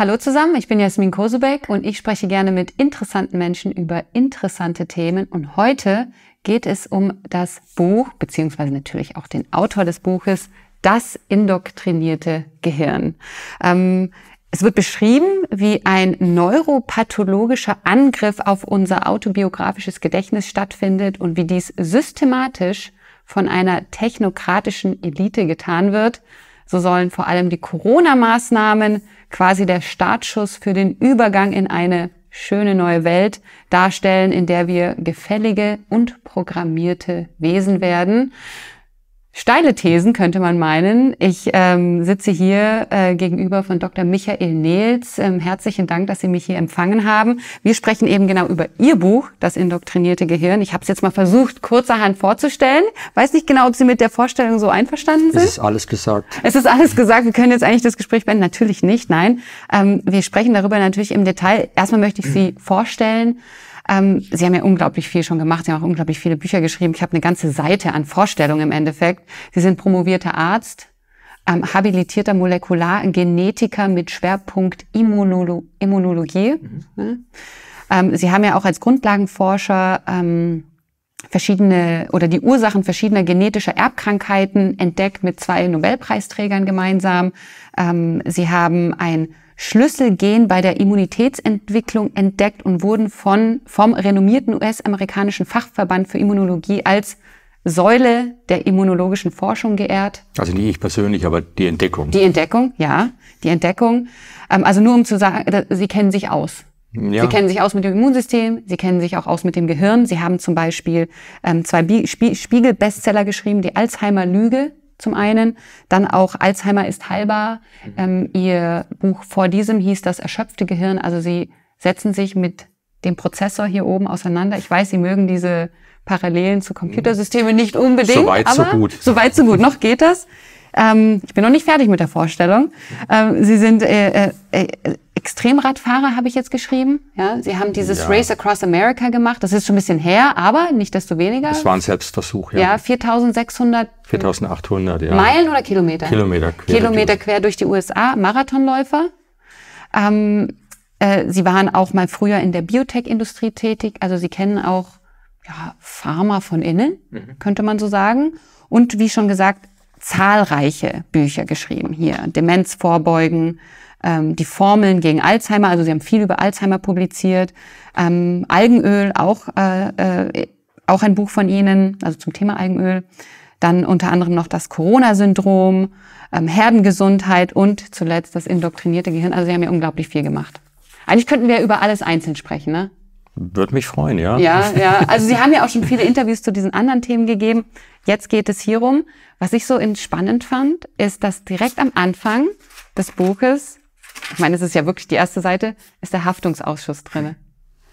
Hallo zusammen, ich bin Jasmin Kosebeck und ich spreche gerne mit interessanten Menschen über interessante Themen. Und heute geht es um das Buch, beziehungsweise natürlich auch den Autor des Buches, Das indoktrinierte Gehirn. Ähm, es wird beschrieben, wie ein neuropathologischer Angriff auf unser autobiografisches Gedächtnis stattfindet und wie dies systematisch von einer technokratischen Elite getan wird. So sollen vor allem die Corona-Maßnahmen quasi der Startschuss für den Übergang in eine schöne neue Welt darstellen, in der wir gefällige und programmierte Wesen werden steile Thesen könnte man meinen. Ich ähm, sitze hier äh, gegenüber von Dr. Michael Nehls. Ähm, herzlichen Dank, dass Sie mich hier empfangen haben. Wir sprechen eben genau über Ihr Buch, Das indoktrinierte Gehirn. Ich habe es jetzt mal versucht, kurzerhand vorzustellen. Weiß nicht genau, ob Sie mit der Vorstellung so einverstanden sind. Es ist alles gesagt. Es ist alles gesagt. Wir können jetzt eigentlich das Gespräch beenden. Natürlich nicht, nein. Ähm, wir sprechen darüber natürlich im Detail. Erstmal möchte ich Sie vorstellen. Ähm, Sie haben ja unglaublich viel schon gemacht. Sie haben auch unglaublich viele Bücher geschrieben. Ich habe eine ganze Seite an Vorstellungen im Endeffekt. Sie sind promovierter Arzt, ähm, habilitierter Molekulargenetiker mit Schwerpunkt Immunolo Immunologie. Mhm. Ne? Ähm, Sie haben ja auch als Grundlagenforscher ähm, verschiedene oder die Ursachen verschiedener genetischer Erbkrankheiten entdeckt mit zwei Nobelpreisträgern gemeinsam. Ähm, Sie haben ein Schlüsselgen bei der Immunitätsentwicklung entdeckt und wurden von, vom renommierten US-amerikanischen Fachverband für Immunologie als Säule der immunologischen Forschung geehrt. Also nicht ich persönlich, aber die Entdeckung. Die Entdeckung, ja, die Entdeckung. Ähm, also nur um zu sagen, sie kennen sich aus. Ja. Sie kennen sich aus mit dem Immunsystem, sie kennen sich auch aus mit dem Gehirn. Sie haben zum Beispiel ähm, zwei Spiegel-Bestseller geschrieben, die Alzheimer-Lüge zum einen. Dann auch Alzheimer ist heilbar. Mhm. Ähm, ihr Buch vor diesem hieß das erschöpfte Gehirn. Also sie setzen sich mit dem Prozessor hier oben auseinander. Ich weiß, Sie mögen diese Parallelen zu Computersystemen nicht unbedingt. So weit, so gut. So weit, so gut. Noch geht das. Ähm, ich bin noch nicht fertig mit der Vorstellung. Ähm, Sie sind äh, äh, äh Extremradfahrer habe ich jetzt geschrieben. Ja, sie haben dieses ja. Race Across America gemacht. Das ist schon ein bisschen her, aber nicht desto weniger. Es war ein Selbstversuch, ja. Ja, 4600. 4800, ja. Meilen oder Kilometer? Kilometer quer. Kilometer durch. quer durch die USA. Marathonläufer. Ähm, äh, sie waren auch mal früher in der Biotech-Industrie tätig. Also sie kennen auch ja, Pharma von innen, mhm. könnte man so sagen. Und wie schon gesagt, zahlreiche Bücher geschrieben hier. Demenz vorbeugen, ähm, die Formeln gegen Alzheimer, also sie haben viel über Alzheimer publiziert, ähm, Algenöl auch, äh, äh, auch ein Buch von Ihnen, also zum Thema Algenöl, dann unter anderem noch das Corona-Syndrom, ähm, Herdengesundheit und zuletzt das indoktrinierte Gehirn. Also sie haben ja unglaublich viel gemacht. Eigentlich könnten wir über alles einzeln sprechen, ne? Würde mich freuen, ja. Ja, ja. Also Sie haben ja auch schon viele Interviews zu diesen anderen Themen gegeben. Jetzt geht es hierum. Was ich so spannend fand, ist, dass direkt am Anfang des Buches ich meine, es ist ja wirklich die erste Seite, ist der Haftungsausschuss drinne.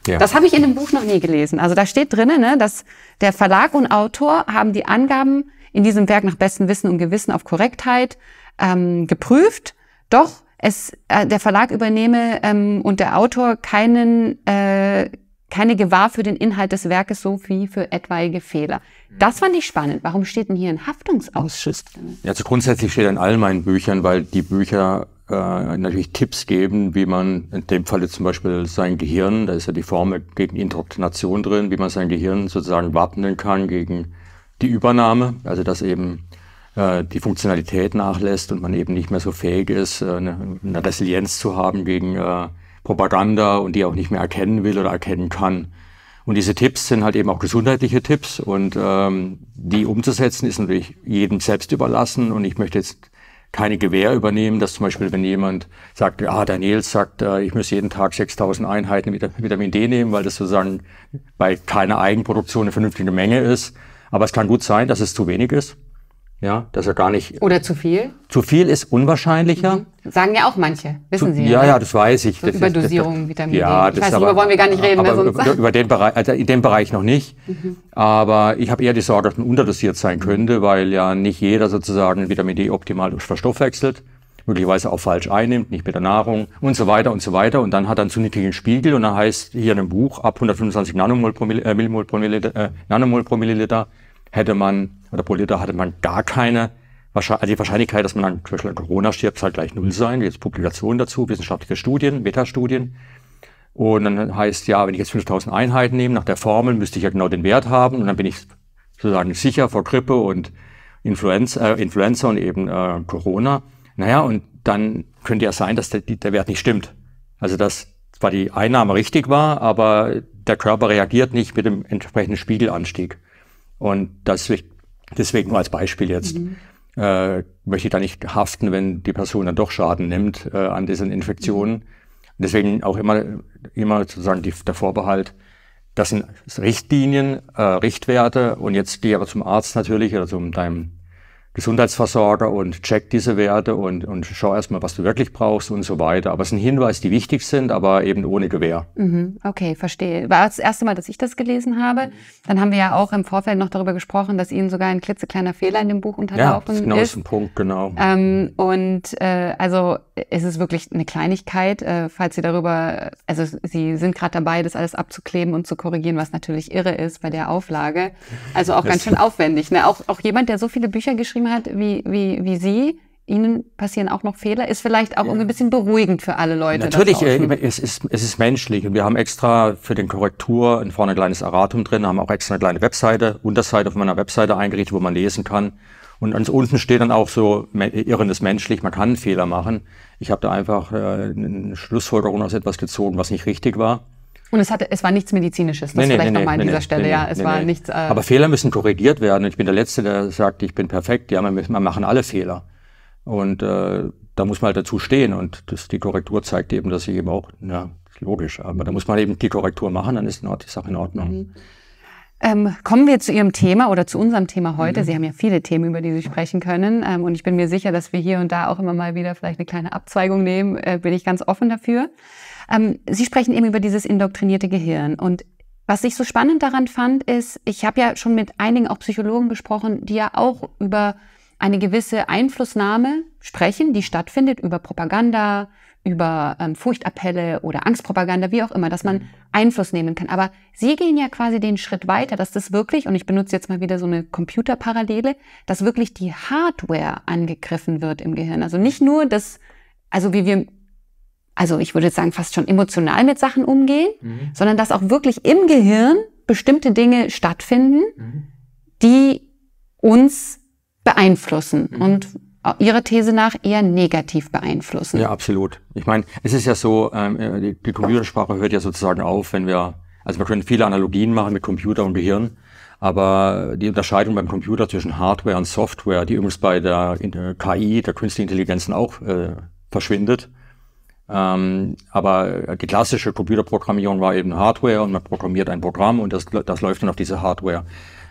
Ja. Das habe ich in dem Buch noch nie gelesen. Also da steht drinne, ne, dass der Verlag und Autor haben die Angaben in diesem Werk nach bestem Wissen und Gewissen auf Korrektheit ähm, geprüft. Doch es, äh, der Verlag übernehme ähm, und der Autor keinen, äh, keine Gewahr für den Inhalt des Werkes so wie für etwaige Fehler. Das fand ich spannend. Warum steht denn hier ein Haftungsausschuss? Ja, Also grundsätzlich steht in all meinen Büchern, weil die Bücher äh, natürlich Tipps geben, wie man in dem Falle zum Beispiel sein Gehirn, da ist ja die Formel gegen Indoktrination drin, wie man sein Gehirn sozusagen wappnen kann gegen die Übernahme, also dass eben äh, die Funktionalität nachlässt und man eben nicht mehr so fähig ist, äh, eine, eine Resilienz zu haben gegen äh, Propaganda und die auch nicht mehr erkennen will oder erkennen kann. Und diese Tipps sind halt eben auch gesundheitliche Tipps und ähm, die umzusetzen ist natürlich jedem selbst überlassen und ich möchte jetzt keine Gewähr übernehmen, dass zum Beispiel, wenn jemand sagt, ah, der Nils sagt, äh, ich muss jeden Tag 6000 Einheiten Vitamin D nehmen, weil das sozusagen bei keiner Eigenproduktion eine vernünftige Menge ist. Aber es kann gut sein, dass es zu wenig ist. Ja, dass er gar nicht. Oder zu viel? Zu viel ist unwahrscheinlicher. Mhm. Sagen ja auch manche, wissen Sie. Ja, ja, ja, ne? das weiß ich. So das, Überdosierung das, Vitamin ja, D. Ich das weiß, aber, darüber wollen wir gar nicht reden. Aber über, über, den Bereich, also in dem Bereich noch nicht. Mhm. Aber ich habe eher die Sorge, dass man unterdosiert sein könnte, weil ja nicht jeder sozusagen Vitamin D optimal verstoffwechselt, möglicherweise auch falsch einnimmt, nicht mit der Nahrung und so weiter und so weiter. Und dann hat er einen zu niedrigen Spiegel und dann heißt hier in einem Buch ab 125 Nanomol pro, äh, Millimol pro Milliliter, äh, Nanomol pro Milliliter hätte man, oder pro Liter hatte man gar keine, also die Wahrscheinlichkeit, dass man an zum Beispiel an Corona stirbt, soll gleich null sein. Jetzt Publikationen dazu, wissenschaftliche Studien, Metastudien. Und dann heißt, ja, wenn ich jetzt 5000 Einheiten nehme, nach der Formel müsste ich ja genau den Wert haben und dann bin ich sozusagen sicher vor Grippe und Influenza, äh, Influenza und eben äh, Corona. Naja, und dann könnte ja sein, dass der, der Wert nicht stimmt. Also dass zwar die Einnahme richtig war, aber der Körper reagiert nicht mit dem entsprechenden Spiegelanstieg. Und das, deswegen nur als Beispiel jetzt. Mhm. Äh, möchte ich da nicht haften, wenn die Person dann doch Schaden nimmt äh, an diesen Infektionen. Mhm. Deswegen auch immer, immer sozusagen die, der Vorbehalt, das sind Richtlinien, äh, Richtwerte und jetzt geh aber zum Arzt natürlich oder zum deinem Gesundheitsversorger und check diese Werte und, und schau erstmal, was du wirklich brauchst und so weiter. Aber es sind Hinweise, die wichtig sind, aber eben ohne Gewähr. Mhm, okay, verstehe. War das erste Mal, dass ich das gelesen habe. Dann haben wir ja auch im Vorfeld noch darüber gesprochen, dass Ihnen sogar ein klitzekleiner Fehler in dem Buch unterlaufen ja, genau ist. genau ist ein Punkt, genau. Ähm, und äh, also es ist wirklich eine Kleinigkeit, äh, falls Sie darüber, also Sie sind gerade dabei, das alles abzukleben und zu korrigieren, was natürlich irre ist bei der Auflage. Also auch das ganz schön aufwendig. Ne? Auch, auch jemand, der so viele Bücher geschrieben beschrieben hat, wie, wie, wie Sie, Ihnen passieren auch noch Fehler, ist vielleicht auch ja. ein bisschen beruhigend für alle Leute. Natürlich, äh, ne? es ist, es ist menschlich und wir haben extra für den Korrektur vorne ein kleines Erratum drin, haben auch extra eine kleine Webseite, Unterseite auf meiner Webseite eingerichtet, wo man lesen kann. Und ganz unten steht dann auch so, Irren ist menschlich, man kann Fehler machen. Ich habe da einfach äh, eine Schlussfolgerung aus etwas gezogen, was nicht richtig war. Und es, hatte, es war nichts Medizinisches, das nee, vielleicht nee, nochmal nee, an dieser Stelle, ja. Es war nichts. Äh Aber Fehler müssen korrigiert werden. Ich bin der Letzte, der sagt, ich bin perfekt. Ja, man, man machen alle Fehler. Und äh, da muss man halt dazu stehen. Und das, die Korrektur zeigt eben, dass ich eben auch, ja, logisch, aber da muss man eben die Korrektur machen, dann ist die Sache in Ordnung. Mhm. Ähm, kommen wir zu Ihrem Thema oder zu unserem Thema heute. Mhm. Sie haben ja viele Themen, über die Sie sprechen können. Ähm, und ich bin mir sicher, dass wir hier und da auch immer mal wieder vielleicht eine kleine Abzweigung nehmen. Äh, bin ich ganz offen dafür. Ähm, Sie sprechen eben über dieses indoktrinierte Gehirn. Und was ich so spannend daran fand, ist, ich habe ja schon mit einigen auch Psychologen gesprochen, die ja auch über eine gewisse Einflussnahme sprechen, die stattfindet über Propaganda, über ähm, Furchtappelle oder Angstpropaganda, wie auch immer, dass man mhm. Einfluss nehmen kann. Aber Sie gehen ja quasi den Schritt weiter, dass das wirklich, und ich benutze jetzt mal wieder so eine Computerparallele, dass wirklich die Hardware angegriffen wird im Gehirn. Also nicht mhm. nur das, also wie wir also ich würde sagen, fast schon emotional mit Sachen umgehen, mhm. sondern dass auch wirklich im Gehirn bestimmte Dinge stattfinden, mhm. die uns beeinflussen mhm. und Ihrer These nach eher negativ beeinflussen. Ja, absolut. Ich meine, es ist ja so, ähm, äh, die, die Computersprache hört ja sozusagen auf, wenn wir, also wir können viele Analogien machen mit Computer und Gehirn, aber die Unterscheidung beim Computer zwischen Hardware und Software, die übrigens bei der, der KI, der künstlichen Intelligenzen auch äh, verschwindet, ähm, aber die klassische Computerprogrammierung war eben Hardware und man programmiert ein Programm und das, das läuft dann auf diese Hardware.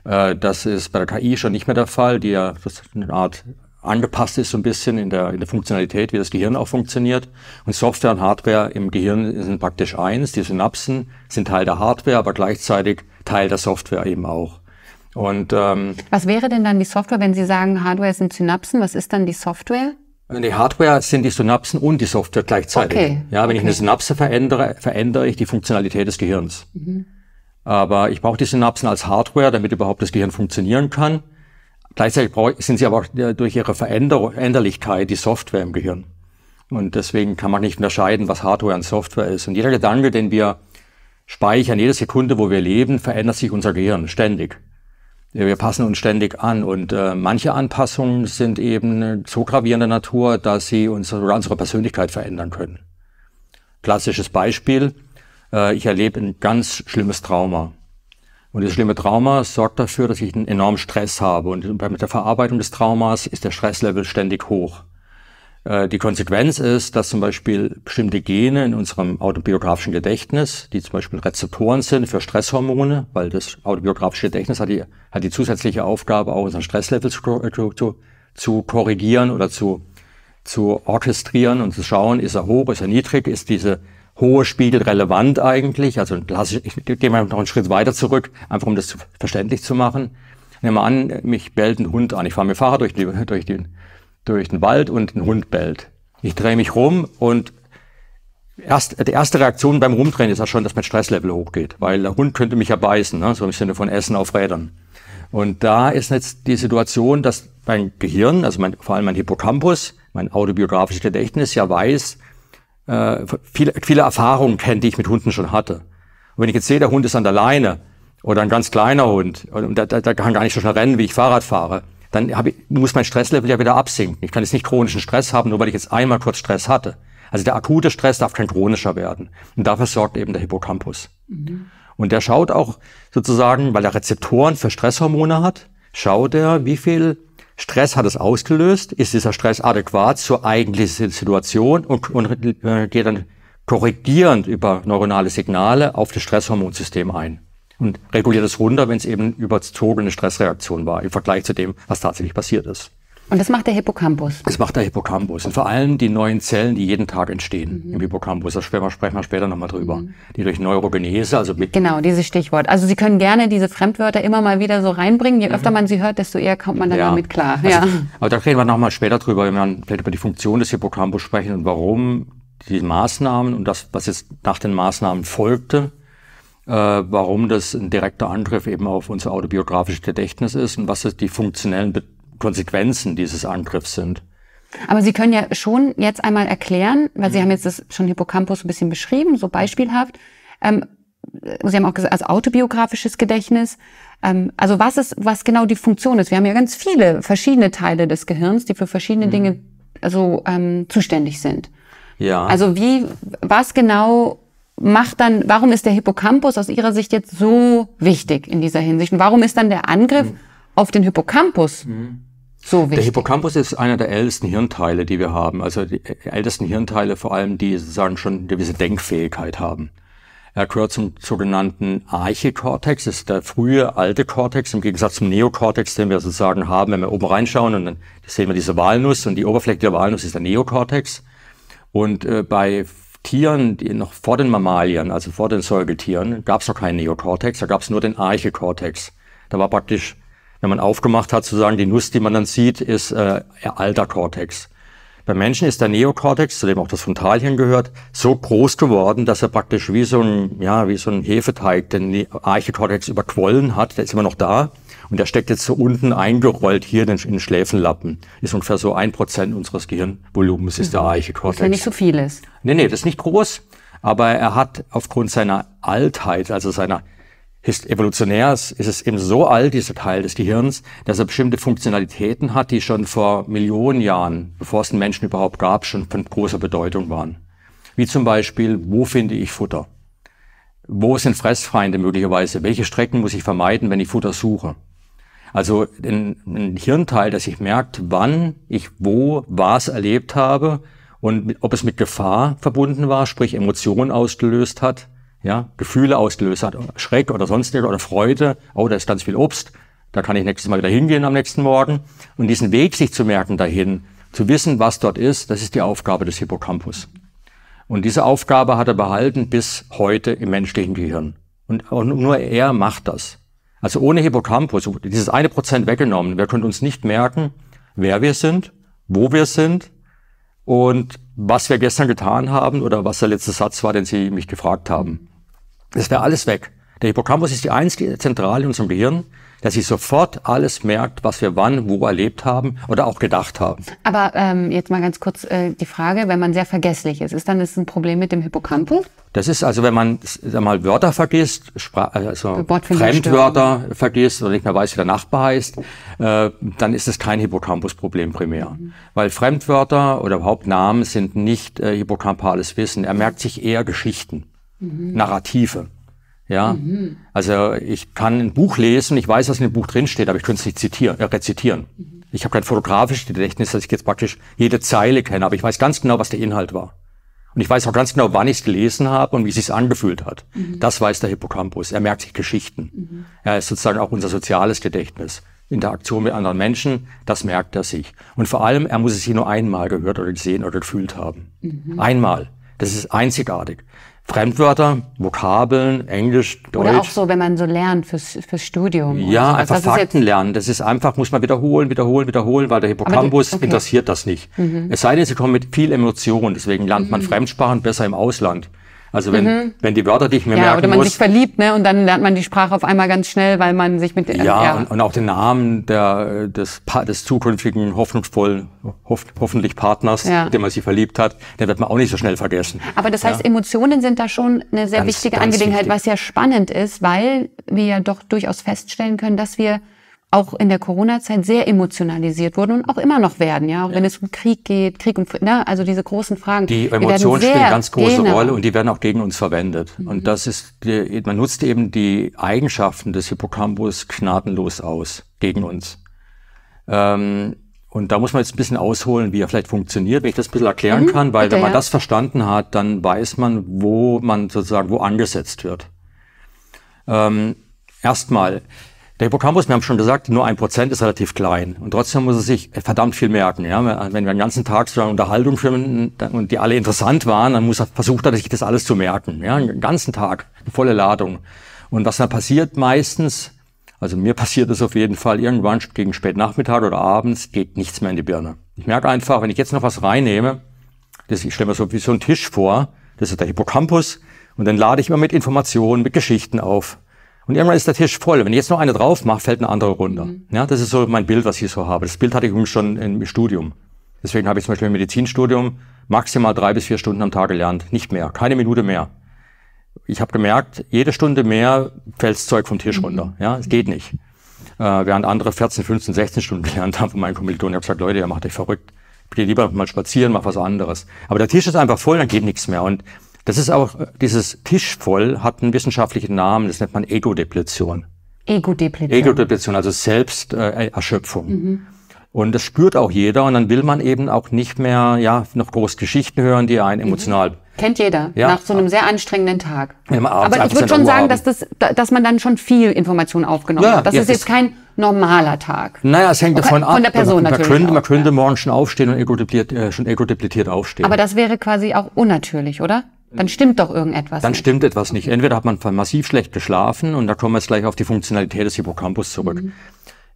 Äh, das ist bei der KI schon nicht mehr der Fall, die ja eine Art angepasst ist so ein bisschen in der, in der Funktionalität, wie das Gehirn auch funktioniert. Und Software und Hardware im Gehirn sind praktisch eins. Die Synapsen sind Teil der Hardware, aber gleichzeitig Teil der Software eben auch. Und ähm, was wäre denn dann die Software, wenn Sie sagen, Hardware sind Synapsen? Was ist dann die Software? Die Hardware sind die Synapsen und die Software gleichzeitig. Okay. Ja, wenn okay. ich eine Synapse verändere, verändere ich die Funktionalität des Gehirns. Mhm. Aber ich brauche die Synapsen als Hardware, damit überhaupt das Gehirn funktionieren kann. Gleichzeitig sind sie aber auch äh, durch ihre Veränderlichkeit die Software im Gehirn. Und deswegen kann man nicht unterscheiden, was Hardware und Software ist. Und jeder Gedanke, den wir speichern, jede Sekunde, wo wir leben, verändert sich unser Gehirn ständig. Wir passen uns ständig an und äh, manche Anpassungen sind eben so gravierender Natur, dass sie uns unsere Persönlichkeit verändern können. Klassisches Beispiel, äh, ich erlebe ein ganz schlimmes Trauma. Und dieses schlimme Trauma sorgt dafür, dass ich einen enormen Stress habe. Und mit der Verarbeitung des Traumas ist der Stresslevel ständig hoch. Äh, die Konsequenz ist, dass zum Beispiel bestimmte Gene in unserem autobiografischen Gedächtnis, die zum Beispiel Rezeptoren sind für Stresshormone, weil das autobiografische Gedächtnis hat die, hat die zusätzliche Aufgabe, auch unseren Stresslevel zu, äh, zu, korrigieren oder zu, zu orchestrieren und zu schauen, ist er hoch, ist er niedrig, ist diese hohe Spiegel relevant eigentlich. Also klassisch, ich gehe mal noch einen Schritt weiter zurück, einfach um das verständlich zu machen. Nehmen wir an, mich bellt ein Hund an. Ich fahre mit Fahrrad durch, die, durch den durch den Wald und ein Hund bellt. Ich drehe mich rum und erst, die erste Reaktion beim Rumdrehen ist ja schon, dass mein Stresslevel hochgeht, weil der Hund könnte mich ja beißen, ne? so im Sinne von Essen auf Rädern. Und da ist jetzt die Situation, dass mein Gehirn, also mein, vor allem mein Hippocampus, mein autobiografisches Gedächtnis ja weiß, äh, viele, viele Erfahrungen kennt, die ich mit Hunden schon hatte. Und wenn ich jetzt sehe, der Hund ist an der Leine oder ein ganz kleiner Hund und, und der, der, der kann gar nicht so schnell rennen, wie ich Fahrrad fahre, dann hab ich, muss mein Stresslevel ja wieder absinken. Ich kann jetzt nicht chronischen Stress haben, nur weil ich jetzt einmal kurz Stress hatte. Also der akute Stress darf kein chronischer werden. Und dafür sorgt eben der Hippocampus. Mhm. Und der schaut auch sozusagen, weil er Rezeptoren für Stresshormone hat, schaut er, wie viel Stress hat es ausgelöst, ist dieser Stress adäquat zur eigentlichen Situation und, und äh, geht dann korrigierend über neuronale Signale auf das Stresshormonsystem ein und reguliert es runter, wenn es eben überzogene Stressreaktion war im Vergleich zu dem, was tatsächlich passiert ist. Und das macht der Hippocampus. Das macht der Hippocampus. Und vor allem die neuen Zellen, die jeden Tag entstehen mhm. im Hippocampus. Da sprechen wir später nochmal drüber. Mhm. Die durch Neurogenese, also mit. Genau, dieses Stichwort. Also Sie können gerne diese Fremdwörter immer mal wieder so reinbringen. Je mhm. öfter man sie hört, desto eher kommt man dann ja. damit klar. Also, ja. Aber da reden wir nochmal später drüber, wenn wir vielleicht über die Funktion des Hippocampus sprechen und warum die Maßnahmen und das, was jetzt nach den Maßnahmen folgte, äh, warum das ein direkter Angriff eben auf unser autobiografisches Gedächtnis ist und was die funktionellen Be Konsequenzen dieses Angriffs sind. Aber Sie können ja schon jetzt einmal erklären, weil Sie mhm. haben jetzt das schon Hippocampus ein bisschen beschrieben, so beispielhaft. Ähm, Sie haben auch gesagt, also autobiografisches Gedächtnis. Ähm, also was ist, was genau die Funktion ist? Wir haben ja ganz viele verschiedene Teile des Gehirns, die für verschiedene mhm. Dinge also ähm, zuständig sind. Ja. Also wie, was genau macht dann, warum ist der Hippocampus aus Ihrer Sicht jetzt so wichtig in dieser Hinsicht? Und warum ist dann der Angriff mhm. auf den Hippocampus mhm. so wichtig? Der Hippocampus ist einer der ältesten Hirnteile, die wir haben. Also die äh, ältesten Hirnteile vor allem, die sozusagen schon eine gewisse Denkfähigkeit haben. Er gehört zum sogenannten Archikortex, das ist der frühe alte Kortex im Gegensatz zum Neokortex, den wir sozusagen haben, wenn wir oben reinschauen und dann sehen wir diese Walnuss und die Oberfläche der Walnuss ist der Neokortex. Und äh, bei Tieren, die noch vor den Mammalien, also vor den Säugetieren, gab es noch keinen Neokortex, da gab es nur den Archekortex. Da war praktisch, wenn man aufgemacht hat, sozusagen die Nuss, die man dann sieht, ist äh, alter Kortex. Beim Menschen ist der Neokortex, zu dem auch das Frontalhirn gehört, so groß geworden, dass er praktisch wie so ein, ja, wie so ein Hefeteig den ne-, Archekortex überquollen hat, der ist immer noch da, und der steckt jetzt so unten eingerollt hier in den, Schläfenlappen. Ist ungefähr so ein Prozent unseres Gehirnvolumens ist mhm. der Archikortex. Das ist ja nicht so vieles. Nee, nee, das ist nicht groß. Aber er hat aufgrund seiner Altheit, also seiner ist evolutionär ist es eben so alt, dieser Teil des Gehirns, dass er bestimmte Funktionalitäten hat, die schon vor Millionen Jahren, bevor es den Menschen überhaupt gab, schon von großer Bedeutung waren. Wie zum Beispiel, wo finde ich Futter? Wo sind Fressfeinde möglicherweise? Welche Strecken muss ich vermeiden, wenn ich Futter suche? Also ein, ein Hirnteil, das sich merkt, wann ich wo was erlebt habe und ob es mit Gefahr verbunden war, sprich Emotionen ausgelöst hat, ja, Gefühle ausgelöst hat, Schreck oder sonstige oder Freude, oh, da ist ganz viel Obst, da kann ich nächstes Mal wieder hingehen am nächsten Morgen. Und diesen Weg sich zu merken dahin, zu wissen, was dort ist, das ist die Aufgabe des Hippocampus. Und diese Aufgabe hat er behalten bis heute im menschlichen Gehirn. Und, und nur er macht das. Also ohne Hippocampus, dieses eine Prozent weggenommen, wir können uns nicht merken, wer wir sind, wo wir sind und was wir gestern getan haben oder was der letzte Satz war, den Sie mich gefragt haben. Das wäre alles weg. Der Hippocampus ist die einzige Zentrale in unserem Gehirn, dass sie sofort alles merkt, was wir wann, wo erlebt haben oder auch gedacht haben. Aber ähm, jetzt mal ganz kurz äh, die Frage, wenn man sehr vergesslich ist, ist dann das ein Problem mit dem Hippocampus? Das ist also, wenn man sag mal Wörter vergisst, Spra also Fremdwörter vergisst oder nicht mehr weiß, wie der Nachbar heißt, äh, dann ist es kein Hippocampus-Problem primär. Mhm. Weil Fremdwörter oder überhaupt Namen sind nicht äh, hippocampales Wissen. Er merkt sich eher Geschichten, mhm. Narrative. Ja, mhm. also ich kann ein Buch lesen, ich weiß, was in dem Buch drinsteht, aber ich könnte es nicht zitieren, äh, rezitieren. Mhm. Ich habe kein fotografisches Gedächtnis, dass ich jetzt praktisch jede Zeile kenne, aber ich weiß ganz genau, was der Inhalt war. Und ich weiß auch ganz genau, wann ich es gelesen habe und wie es sich angefühlt hat. Mhm. Das weiß der Hippocampus. Er merkt sich Geschichten. Mhm. Er ist sozusagen auch unser soziales Gedächtnis. Interaktion mit anderen Menschen, das merkt er sich. Und vor allem, er muss es hier nur einmal gehört oder gesehen oder gefühlt haben. Mhm. Einmal. Das ist einzigartig. Fremdwörter, Vokabeln, Englisch, Deutsch. Oder auch so, wenn man so lernt fürs, fürs Studium. Ja, so. einfach also Fakten lernen. Das ist einfach, muss man wiederholen, wiederholen, wiederholen, weil der Hippocampus okay. interessiert das nicht. Mhm. Es sei denn, sie kommen mit viel Emotion. Deswegen lernt mhm. man Fremdsprachen besser im Ausland. Also wenn, mhm. wenn die Wörter, die ich mir ja, merken oder man muss, sich verliebt, ne? Und dann lernt man die Sprache auf einmal ganz schnell, weil man sich mit... Äh, ja, ja. Und, und, auch den Namen der, äh, des, des zukünftigen, hoffnungsvollen, hof, hoffentlich Partners, ja. mit dem man sich verliebt hat, den wird man auch nicht so schnell vergessen. Aber das heißt, ja. Emotionen sind da schon eine sehr ganz, wichtige ganz Angelegenheit, wichtig. was ja spannend ist, weil wir ja doch durchaus feststellen können, dass wir auch in der Corona-Zeit sehr emotionalisiert wurden und auch immer noch werden, ja, auch ja. wenn es um Krieg geht, Krieg und ne, also diese großen Fragen. Die Emotionen spielen eine ganz große genau. Rolle und die werden auch gegen uns verwendet. Mhm. Und das ist, man nutzt eben die Eigenschaften des Hippocampus gnadenlos aus gegen uns. Ähm, und da muss man jetzt ein bisschen ausholen, wie er vielleicht funktioniert, wenn ich das ein bisschen erklären mhm, kann, weil bitte, wenn man ja. das verstanden hat, dann weiß man, wo man sozusagen, wo angesetzt wird. Ähm, Erstmal, der Hippocampus, wir haben schon gesagt, nur ein Prozent ist relativ klein. Und trotzdem muss er sich verdammt viel merken. Ja? Wenn wir den ganzen Tag so eine Unterhaltung führen und die alle interessant waren, dann muss er versucht, sich das alles zu merken. Ja? Den ganzen Tag, eine volle Ladung. Und was dann passiert meistens, also mir passiert es auf jeden Fall, irgendwann gegen Spätnachmittag oder abends geht nichts mehr in die Birne. Ich merke einfach, wenn ich jetzt noch was reinnehme, das, ich stelle mir so wie so einen Tisch vor, das ist der Hippocampus, und dann lade ich immer mit Informationen, mit Geschichten auf. Und irgendwann ist der Tisch voll. Wenn ich jetzt noch eine drauf mache, fällt eine andere runter. Mhm. Ja, das ist so mein Bild, was ich so habe. Das Bild hatte ich übrigens schon im Studium. Deswegen habe ich zum Beispiel im Medizinstudium maximal drei bis vier Stunden am Tag gelernt. Nicht mehr. Keine Minute mehr. Ich habe gemerkt, jede Stunde mehr fällt das Zeug vom Tisch mhm. runter. Ja, es geht nicht. Äh, während andere 14, 15, 16 Stunden gelernt haben von meinen Kommilitonen. Ich habe gesagt, Leute, ihr macht euch verrückt. Ich gehe lieber mal spazieren, mach was anderes. Aber der Tisch ist einfach voll, dann geht nichts mehr. Und das ist auch, dieses Tisch voll hat einen wissenschaftlichen Namen, das nennt man Ego-Depletion. Ego-Depletion. Ego-Depletion, also Selbsterschöpfung. mhm. Und das spürt auch jeder und dann will man eben auch nicht mehr, ja, noch groß Geschichten hören, die einen mhm. emotional mhm. Kennt jeder, ja, nach so einem sehr anstrengenden Tag. Aber ich würde schon sagen, dass, das, dass man dann schon viel Information aufgenommen ja, hat. Das jetzt ist jetzt kein normaler Tag. Naja, es hängt davon ab. Von der Person man, natürlich. Könnte, man könnte ja. morgen schon aufstehen und ego äh, schon ego-depletiert aufstehen. Aber das wäre quasi auch unnatürlich, oder? Dann stimmt doch irgendetwas. Dann nicht. stimmt etwas nicht. Entweder hat man massiv schlecht geschlafen und da kommen wir jetzt gleich auf die Funktionalität des Hippocampus zurück. Mhm.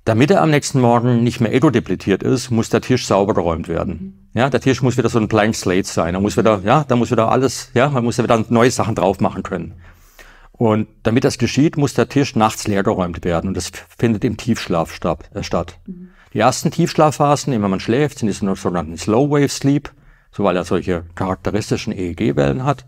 Damit er am nächsten Morgen nicht mehr ego-depletiert ist, muss der Tisch sauber geräumt werden. Mhm. Ja, der Tisch muss wieder so ein blank slate sein. Da muss wieder, ja, da muss wieder alles, ja, man muss wieder neue Sachen drauf machen können. Und damit das geschieht, muss der Tisch nachts leer geräumt werden. Und das findet im Tiefschlaf äh, statt. Mhm. Die ersten Tiefschlafphasen, immer denen man schläft, sind die sogenannten Slow Wave Sleep, so weil er solche charakteristischen EEG-Wellen hat.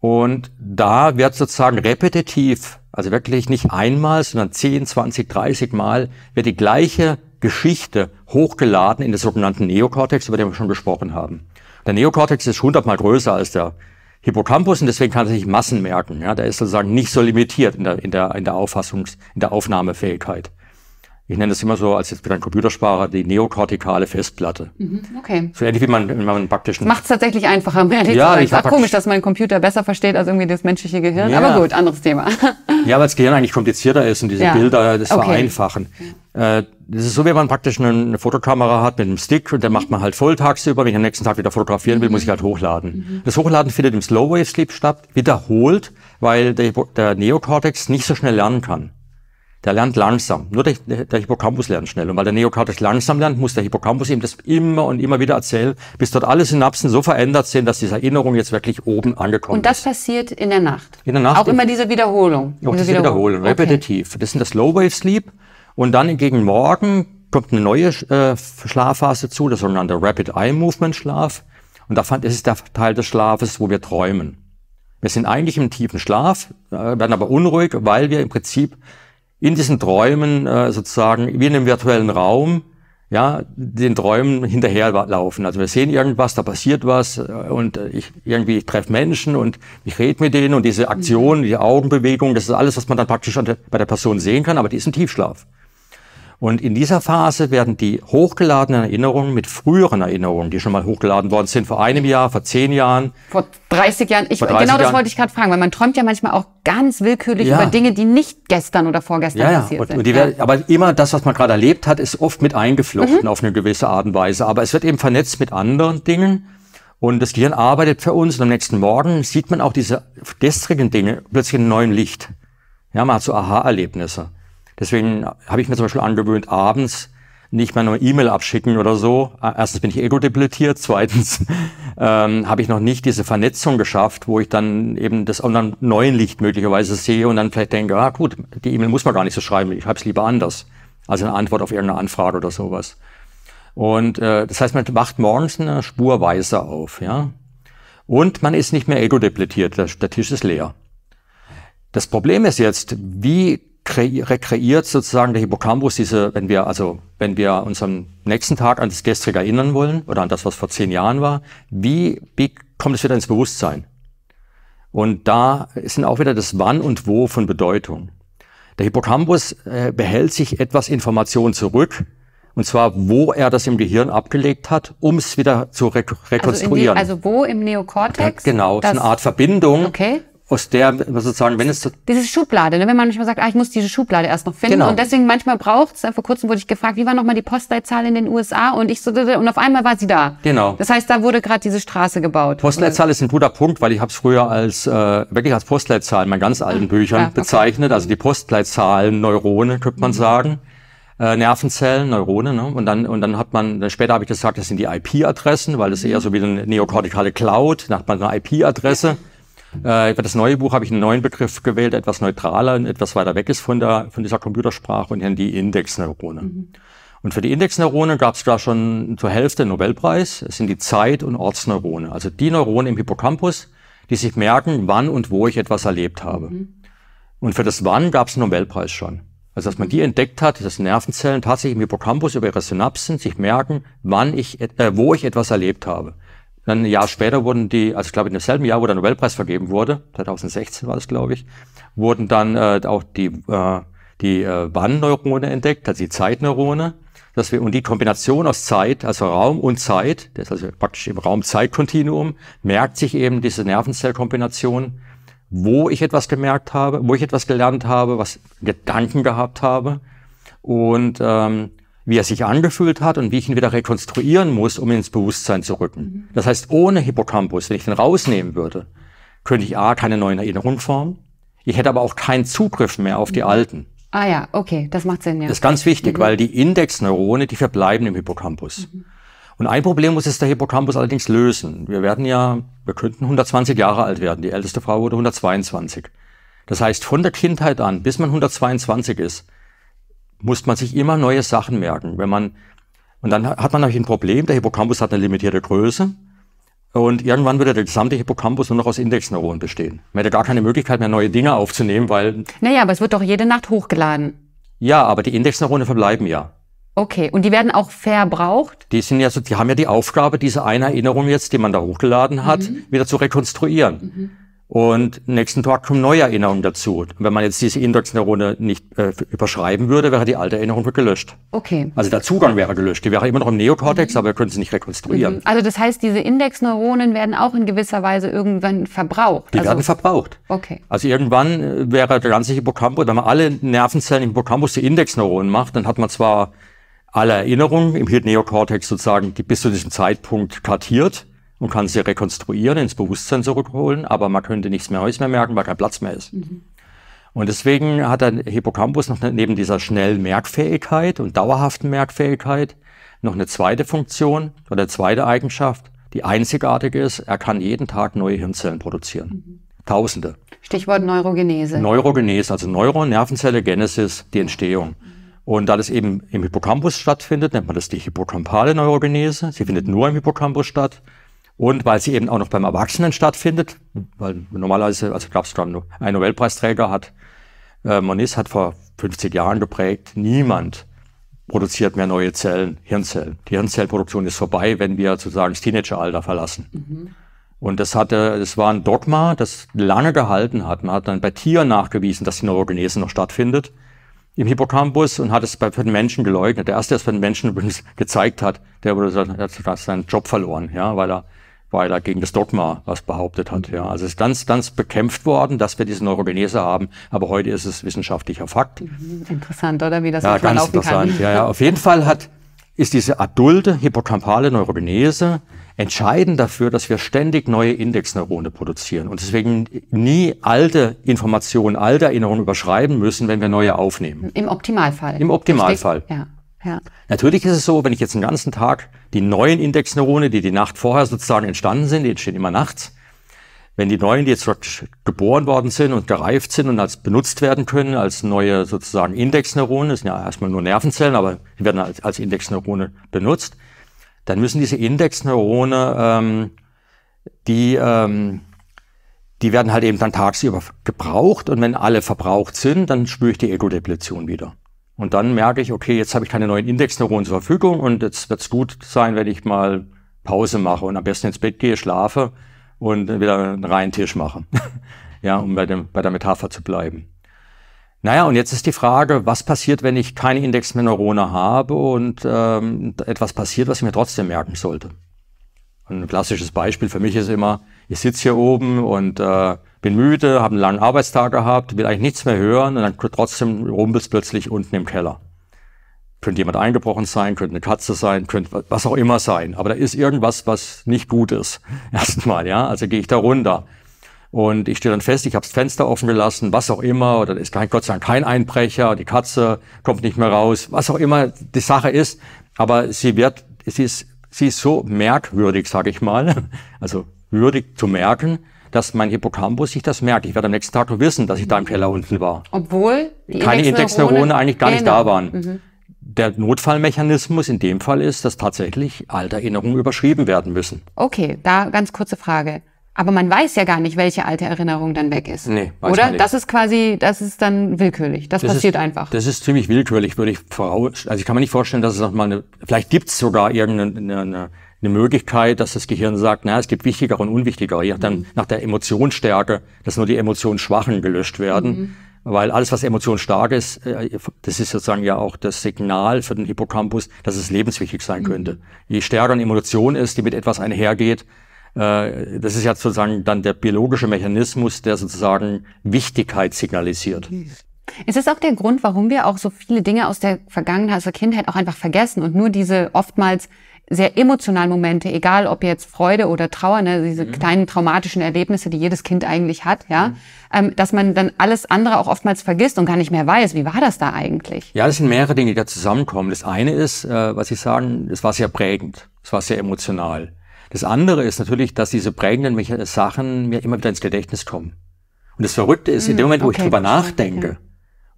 Und da wird sozusagen repetitiv, also wirklich nicht einmal, sondern 10, 20, 30 Mal, wird die gleiche Geschichte hochgeladen in den sogenannten Neokortex, über den wir schon gesprochen haben. Der Neokortex ist hundertmal größer als der Hippocampus und deswegen kann er sich Massen merken. Ja, der ist sozusagen nicht so limitiert in der, in der, in der Auffassungs-, in der Aufnahmefähigkeit ich nenne das immer so als jetzt wieder ein Computersparer, die neokortikale Festplatte. Mhm, okay. So ähnlich wie man, wenn man praktisch... Macht es tatsächlich einfacher, um ehrlich ja, zu Ich Ach, komisch, dass mein Computer besser versteht als irgendwie das menschliche Gehirn. Ja. Aber gut, anderes Thema. Ja, weil das Gehirn eigentlich komplizierter ist und diese ja. Bilder das okay. vereinfachen. Äh, das ist so, wie man praktisch eine, eine, Fotokamera hat mit einem Stick und der macht man halt voll tagsüber. Wenn ich am nächsten Tag wieder fotografieren will, muss ich halt hochladen. Mhm. Das Hochladen findet im Slow Wave Sleep statt, wiederholt, weil der, der Neokortex nicht so schnell lernen kann der lernt langsam. Nur der, der Hippocampus lernt schnell. Und weil der Neokortex langsam lernt, muss der Hippocampus ihm das immer und immer wieder erzählen, bis dort alle Synapsen so verändert sind, dass diese Erinnerung jetzt wirklich oben angekommen ist. Und das ist. passiert in der Nacht? In der Nacht. Auch immer diese Wiederholung? Auch diese, diese Wiederholung, okay. repetitiv. Das sind das Low-Wave-Sleep. Und dann gegen Morgen kommt eine neue äh, Schlafphase zu, das sogenannte Rapid Eye Movement Schlaf. Und da fand, das ist der Teil des Schlafes, wo wir träumen. Wir sind eigentlich im tiefen Schlaf, äh, werden aber unruhig, weil wir im Prinzip in diesen Träumen äh, sozusagen wie in einem virtuellen Raum ja, den Träumen hinterherlaufen. Also wir sehen irgendwas, da passiert was äh, und ich irgendwie treffe Menschen und ich rede mit denen und diese Aktion, mhm. die Augenbewegung, das ist alles, was man dann praktisch bei der Person sehen kann, aber die ist im Tiefschlaf. Und in dieser Phase werden die hochgeladenen Erinnerungen mit früheren Erinnerungen, die schon mal hochgeladen worden sind, vor einem Jahr, vor zehn Jahren. Vor 30 Jahren. Ich, 30 genau das wollte ich gerade fragen, weil man träumt ja manchmal auch ganz willkürlich ja. über Dinge, die nicht gestern oder vorgestern ja, ja. passiert und, sind. Und die, ja. Aber immer das, was man gerade erlebt hat, ist oft mit eingeflochten mhm. auf eine gewisse Art und Weise. Aber es wird eben vernetzt mit anderen Dingen. Und das Gehirn arbeitet für uns und am nächsten Morgen sieht man auch diese gestrigen Dinge plötzlich in einem neuen Licht. Ja, man hat so Aha-Erlebnisse. Deswegen habe ich mir zum Beispiel angewöhnt, abends nicht mehr nur E-Mail abschicken oder so. Äh, erstens bin ich ego depletiert zweitens ähm, habe ich noch nicht diese Vernetzung geschafft, wo ich dann eben das anderen neuen Licht möglicherweise sehe und dann vielleicht denke, ah gut, die E-Mail muss man gar nicht so schreiben, ich schreibe es lieber anders. Also eine Antwort auf irgendeine Anfrage oder sowas. Und äh, das heißt, man macht morgens eine Spur weiser auf, ja. Und man ist nicht mehr ego depletiert der, der Tisch ist leer. Das Problem ist jetzt, wie rekreiert sozusagen der Hippocampus diese, wenn wir also, wenn wir uns am nächsten Tag an das gestrige erinnern wollen oder an das, was vor zehn Jahren war, wie, wie kommt es wieder ins Bewusstsein? Und da sind auch wieder das Wann und Wo von Bedeutung. Der Hippocampus äh, behält sich etwas Information zurück, und zwar, wo er das im Gehirn abgelegt hat, um es wieder zu re also rekonstruieren. Also, also, wo im Neokortex? Genau, das ist eine Art Verbindung, okay aus der sozusagen, wenn es so Diese Schublade, ne? wenn man manchmal sagt, ah, ich muss diese Schublade erst noch finden. Genau. Und deswegen manchmal braucht es, äh, vor kurzem wurde ich gefragt, wie war nochmal die Postleitzahl in den USA? Und ich so, und auf einmal war sie da. Genau. Das heißt, da wurde gerade diese Straße gebaut. Postleitzahl ist ein guter Punkt, weil ich habe es früher als äh, wirklich als Postleitzahl in meinen ganz alten ah, Büchern ja, okay. bezeichnet. Also die Postleitzahlen, Neurone, könnte man mhm. sagen. Äh, Nervenzellen, Neurone, ne? Und dann und dann hat man äh, später habe ich gesagt, das sind die IP-Adressen, weil das ist eher mhm. so wie eine neokortikale Cloud, da hat man eine IP-Adresse. Ja äh, für das neue Buch habe ich einen neuen Begriff gewählt, etwas neutraler, und etwas weiter weg ist von, der, von dieser Computersprache und dann die Indexneurone. Mhm. Und für die Indexneurone gab es da schon zur Hälfte einen Nobelpreis. Es sind die Zeit- und Ortsneurone, also die Neurone im Hippocampus, die sich merken, wann und wo ich etwas erlebt habe. Mhm. Und für das Wann gab es einen Nobelpreis schon. Also dass man die entdeckt hat, dass Nervenzellen tatsächlich im Hippocampus über ihre Synapsen sich merken, wann ich, äh, wo ich etwas erlebt habe. Dann ein Jahr später wurden die, also ich glaube in demselben Jahr, wo der Nobelpreis vergeben wurde, 2016 war es, glaube ich, wurden dann äh, auch die, äh, die äh, Warnneurone entdeckt, also die Zeitneurone. Dass wir, und die Kombination aus Zeit, also Raum und Zeit, das ist also praktisch im Raum-Zeit-Kontinuum, merkt sich eben diese Nervenzellkombination, wo ich etwas gemerkt habe, wo ich etwas gelernt habe, was Gedanken gehabt habe. Und ähm, wie er sich angefühlt hat und wie ich ihn wieder rekonstruieren muss, um ihn ins Bewusstsein zu rücken. Mhm. Das heißt, ohne Hippocampus, wenn ich den rausnehmen würde, könnte ich A, keine neuen Erinnerungen formen. Ich hätte aber auch keinen Zugriff mehr auf die mhm. alten. Ah ja, okay, das macht Sinn. Ja. Das ist ganz wichtig, mhm. weil die Indexneurone, die verbleiben im Hippocampus. Mhm. Und ein Problem muss es der Hippocampus allerdings lösen. Wir werden ja, wir könnten 120 Jahre alt werden. Die älteste Frau wurde 122. Das heißt, von der Kindheit an, bis man 122 ist, muss man sich immer neue Sachen merken. Wenn man, und dann hat man natürlich ein Problem, der Hippocampus hat eine limitierte Größe und irgendwann würde der gesamte Hippocampus nur noch aus Indexneuronen bestehen. Man hätte gar keine Möglichkeit mehr, neue Dinge aufzunehmen, weil... Naja, aber es wird doch jede Nacht hochgeladen. Ja, aber die Indexneurone verbleiben ja. Okay, und die werden auch verbraucht? Die sind ja so, die haben ja die Aufgabe, diese eine Erinnerung jetzt, die man da hochgeladen hat, mhm. wieder zu rekonstruieren. Mhm. Und nächsten Tag kommen neue Erinnerungen dazu. Und wenn man jetzt diese Indexneurone nicht äh, überschreiben würde, wäre die alte Erinnerung gelöscht. Okay. Also der Zugang wäre gelöscht. Die wäre immer noch im Neokortex, mhm. aber wir können sie nicht rekonstruieren. Mhm. Also das heißt, diese Indexneuronen werden auch in gewisser Weise irgendwann verbraucht. Die also werden verbraucht. Okay. Also irgendwann äh, wäre der ganze Hippocampus, wenn man alle Nervenzellen im Hippocampus zu Indexneuronen macht, dann hat man zwar alle Erinnerungen im Neokortex sozusagen, die bis zu diesem Zeitpunkt kartiert und kann sie rekonstruieren, ins Bewusstsein zurückholen, aber man könnte nichts mehr Neues mehr merken, weil kein Platz mehr ist. Mhm. Und deswegen hat der Hippocampus noch neben dieser schnellen Merkfähigkeit und dauerhaften Merkfähigkeit noch eine zweite Funktion oder zweite Eigenschaft, die einzigartig ist. Er kann jeden Tag neue Hirnzellen produzieren. Mhm. Tausende. Stichwort Neurogenese. Neurogenese, also Neuron, Nervenzelle, Genesis, die Entstehung. Und da das eben im Hippocampus stattfindet, nennt man das die hippocampale Neurogenese. Sie findet nur im Hippocampus statt. Und weil sie eben auch noch beim Erwachsenen stattfindet, weil normalerweise, also gab es gerade ein Nobelpreisträger, hat äh, Moniz hat vor 50 Jahren geprägt, niemand produziert mehr neue Zellen, Hirnzellen. Die Hirnzellproduktion ist vorbei, wenn wir sozusagen das Teenageralter verlassen. Mhm. Und das hatte, das war ein Dogma, das lange gehalten hat. Man hat dann bei Tieren nachgewiesen, dass die Neurogenese noch stattfindet im Hippocampus und hat es bei, für den Menschen geleugnet. Der erste, der es für den Menschen übrigens gezeigt hat, der wurde seinen Job verloren, ja, weil er weil er gegen das Dogma was behauptet hat. Ja, also es ist ganz, ganz bekämpft worden, dass wir diese Neurogenese haben, aber heute ist es wissenschaftlicher Fakt. Mhm, interessant, oder? Wie das ja, ganz laufen interessant. Kann. Ja, ja. Auf jeden Fall hat, ist diese adulte hippocampale Neurogenese entscheidend dafür, dass wir ständig neue Indexneurone produzieren und deswegen nie alte Informationen, alte Erinnerungen überschreiben müssen, wenn wir neue aufnehmen. Im Optimalfall. Im Optimalfall. Richtig? Ja. Ja. Natürlich ist es so, wenn ich jetzt den ganzen Tag die neuen Indexneurone, die die Nacht vorher sozusagen entstanden sind, die entstehen immer nachts, wenn die neuen, die jetzt geboren worden sind und gereift sind und als benutzt werden können, als neue sozusagen Indexneurone, das sind ja erstmal nur Nervenzellen, aber die werden als, als Indexneurone benutzt, dann müssen diese Indexneurone, ähm, die, ähm, die werden halt eben dann tagsüber gebraucht und wenn alle verbraucht sind, dann spüre ich die Ego-Depletion wieder. Und dann merke ich, okay, jetzt habe ich keine neuen Indexneuronen zur Verfügung und jetzt wird es gut sein, wenn ich mal Pause mache und am besten ins Bett gehe, schlafe und wieder einen reinen Tisch mache. ja, um bei, dem, bei der Metapher zu bleiben. Naja, und jetzt ist die Frage, was passiert, wenn ich keine Indexneurone habe und ähm, etwas passiert, was ich mir trotzdem merken sollte? Ein klassisches Beispiel für mich ist immer, ich sitze hier oben und äh, bin müde, habe einen langen Arbeitstag gehabt, will eigentlich nichts mehr hören und dann trotzdem rumpelst plötzlich unten im Keller. Könnte jemand eingebrochen sein, könnte eine Katze sein, könnte was auch immer sein. Aber da ist irgendwas, was nicht gut ist. Erstmal, ja. Also gehe ich da runter. Und ich stehe dann fest, ich habe das Fenster offen gelassen, was auch immer, oder ist kein, Gott sei Dank kein Einbrecher, die Katze kommt nicht mehr raus, was auch immer die Sache ist. Aber sie wird, sie ist, sie ist so merkwürdig, sage ich mal, also würdig zu merken, dass mein Hippocampus sich das merkt. Ich werde am nächsten Tag nur wissen, dass ich da im Keller unten war. Obwohl die keine Indexneurone eigentlich gar nicht genau. da waren. Mhm. Der Notfallmechanismus in dem Fall ist, dass tatsächlich alte Erinnerungen überschrieben werden müssen. Okay, da ganz kurze Frage. Aber man weiß ja gar nicht, welche alte Erinnerung dann weg ist. Nee, weiß Oder? Nicht. Das ist quasi, das ist dann willkürlich. Das, das passiert ist, einfach. Das ist ziemlich willkürlich, würde ich voraus. Also ich kann mir nicht vorstellen, dass es nochmal eine. Vielleicht gibt es sogar irgendeine eine, eine eine Möglichkeit, dass das Gehirn sagt, na, es gibt wichtigere und unwichtigere, je nachdem, mhm. nach der Emotionsstärke, dass nur die Emotionsschwachen gelöscht werden. Mhm. Weil alles, was emotionsstark ist, äh, das ist sozusagen ja auch das Signal für den Hippocampus, dass es lebenswichtig sein mhm. könnte. Je stärker eine Emotion ist, die mit etwas einhergeht, äh, das ist ja sozusagen dann der biologische Mechanismus, der sozusagen Wichtigkeit signalisiert. Es ist auch der Grund, warum wir auch so viele Dinge aus der Vergangenheit, aus der Kindheit auch einfach vergessen und nur diese oftmals sehr emotionalen Momente, egal ob jetzt Freude oder Trauer, ne, diese mhm. kleinen traumatischen Erlebnisse, die jedes Kind eigentlich hat, ja, mhm. ähm, dass man dann alles andere auch oftmals vergisst und gar nicht mehr weiß, wie war das da eigentlich? Ja, das sind mehrere Dinge, die da zusammenkommen. Das eine ist, äh, was ich sagen, es war sehr prägend, es war sehr emotional. Das andere ist natürlich, dass diese prägenden Sachen mir immer wieder ins Gedächtnis kommen. Und das Verrückte ist, mhm, in dem hm, Moment, wo okay, ich drüber nachdenke, ja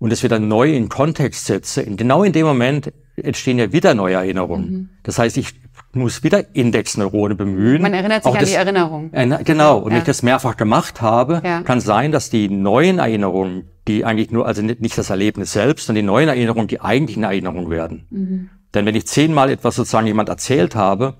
und es wieder neu in Kontext setze, genau in dem Moment entstehen ja wieder neue Erinnerungen. Mhm. Das heißt, ich muss wieder Indexneurone bemühen. Man erinnert sich Auch an das, die Erinnerung. Äh, genau. Und ja. wenn ich das mehrfach gemacht habe, ja. kann sein, dass die neuen Erinnerungen, die eigentlich nur, also nicht, nicht das Erlebnis selbst, sondern die neuen Erinnerungen, die eigentlichen Erinnerungen werden. Mhm. Denn wenn ich zehnmal etwas sozusagen jemand erzählt habe,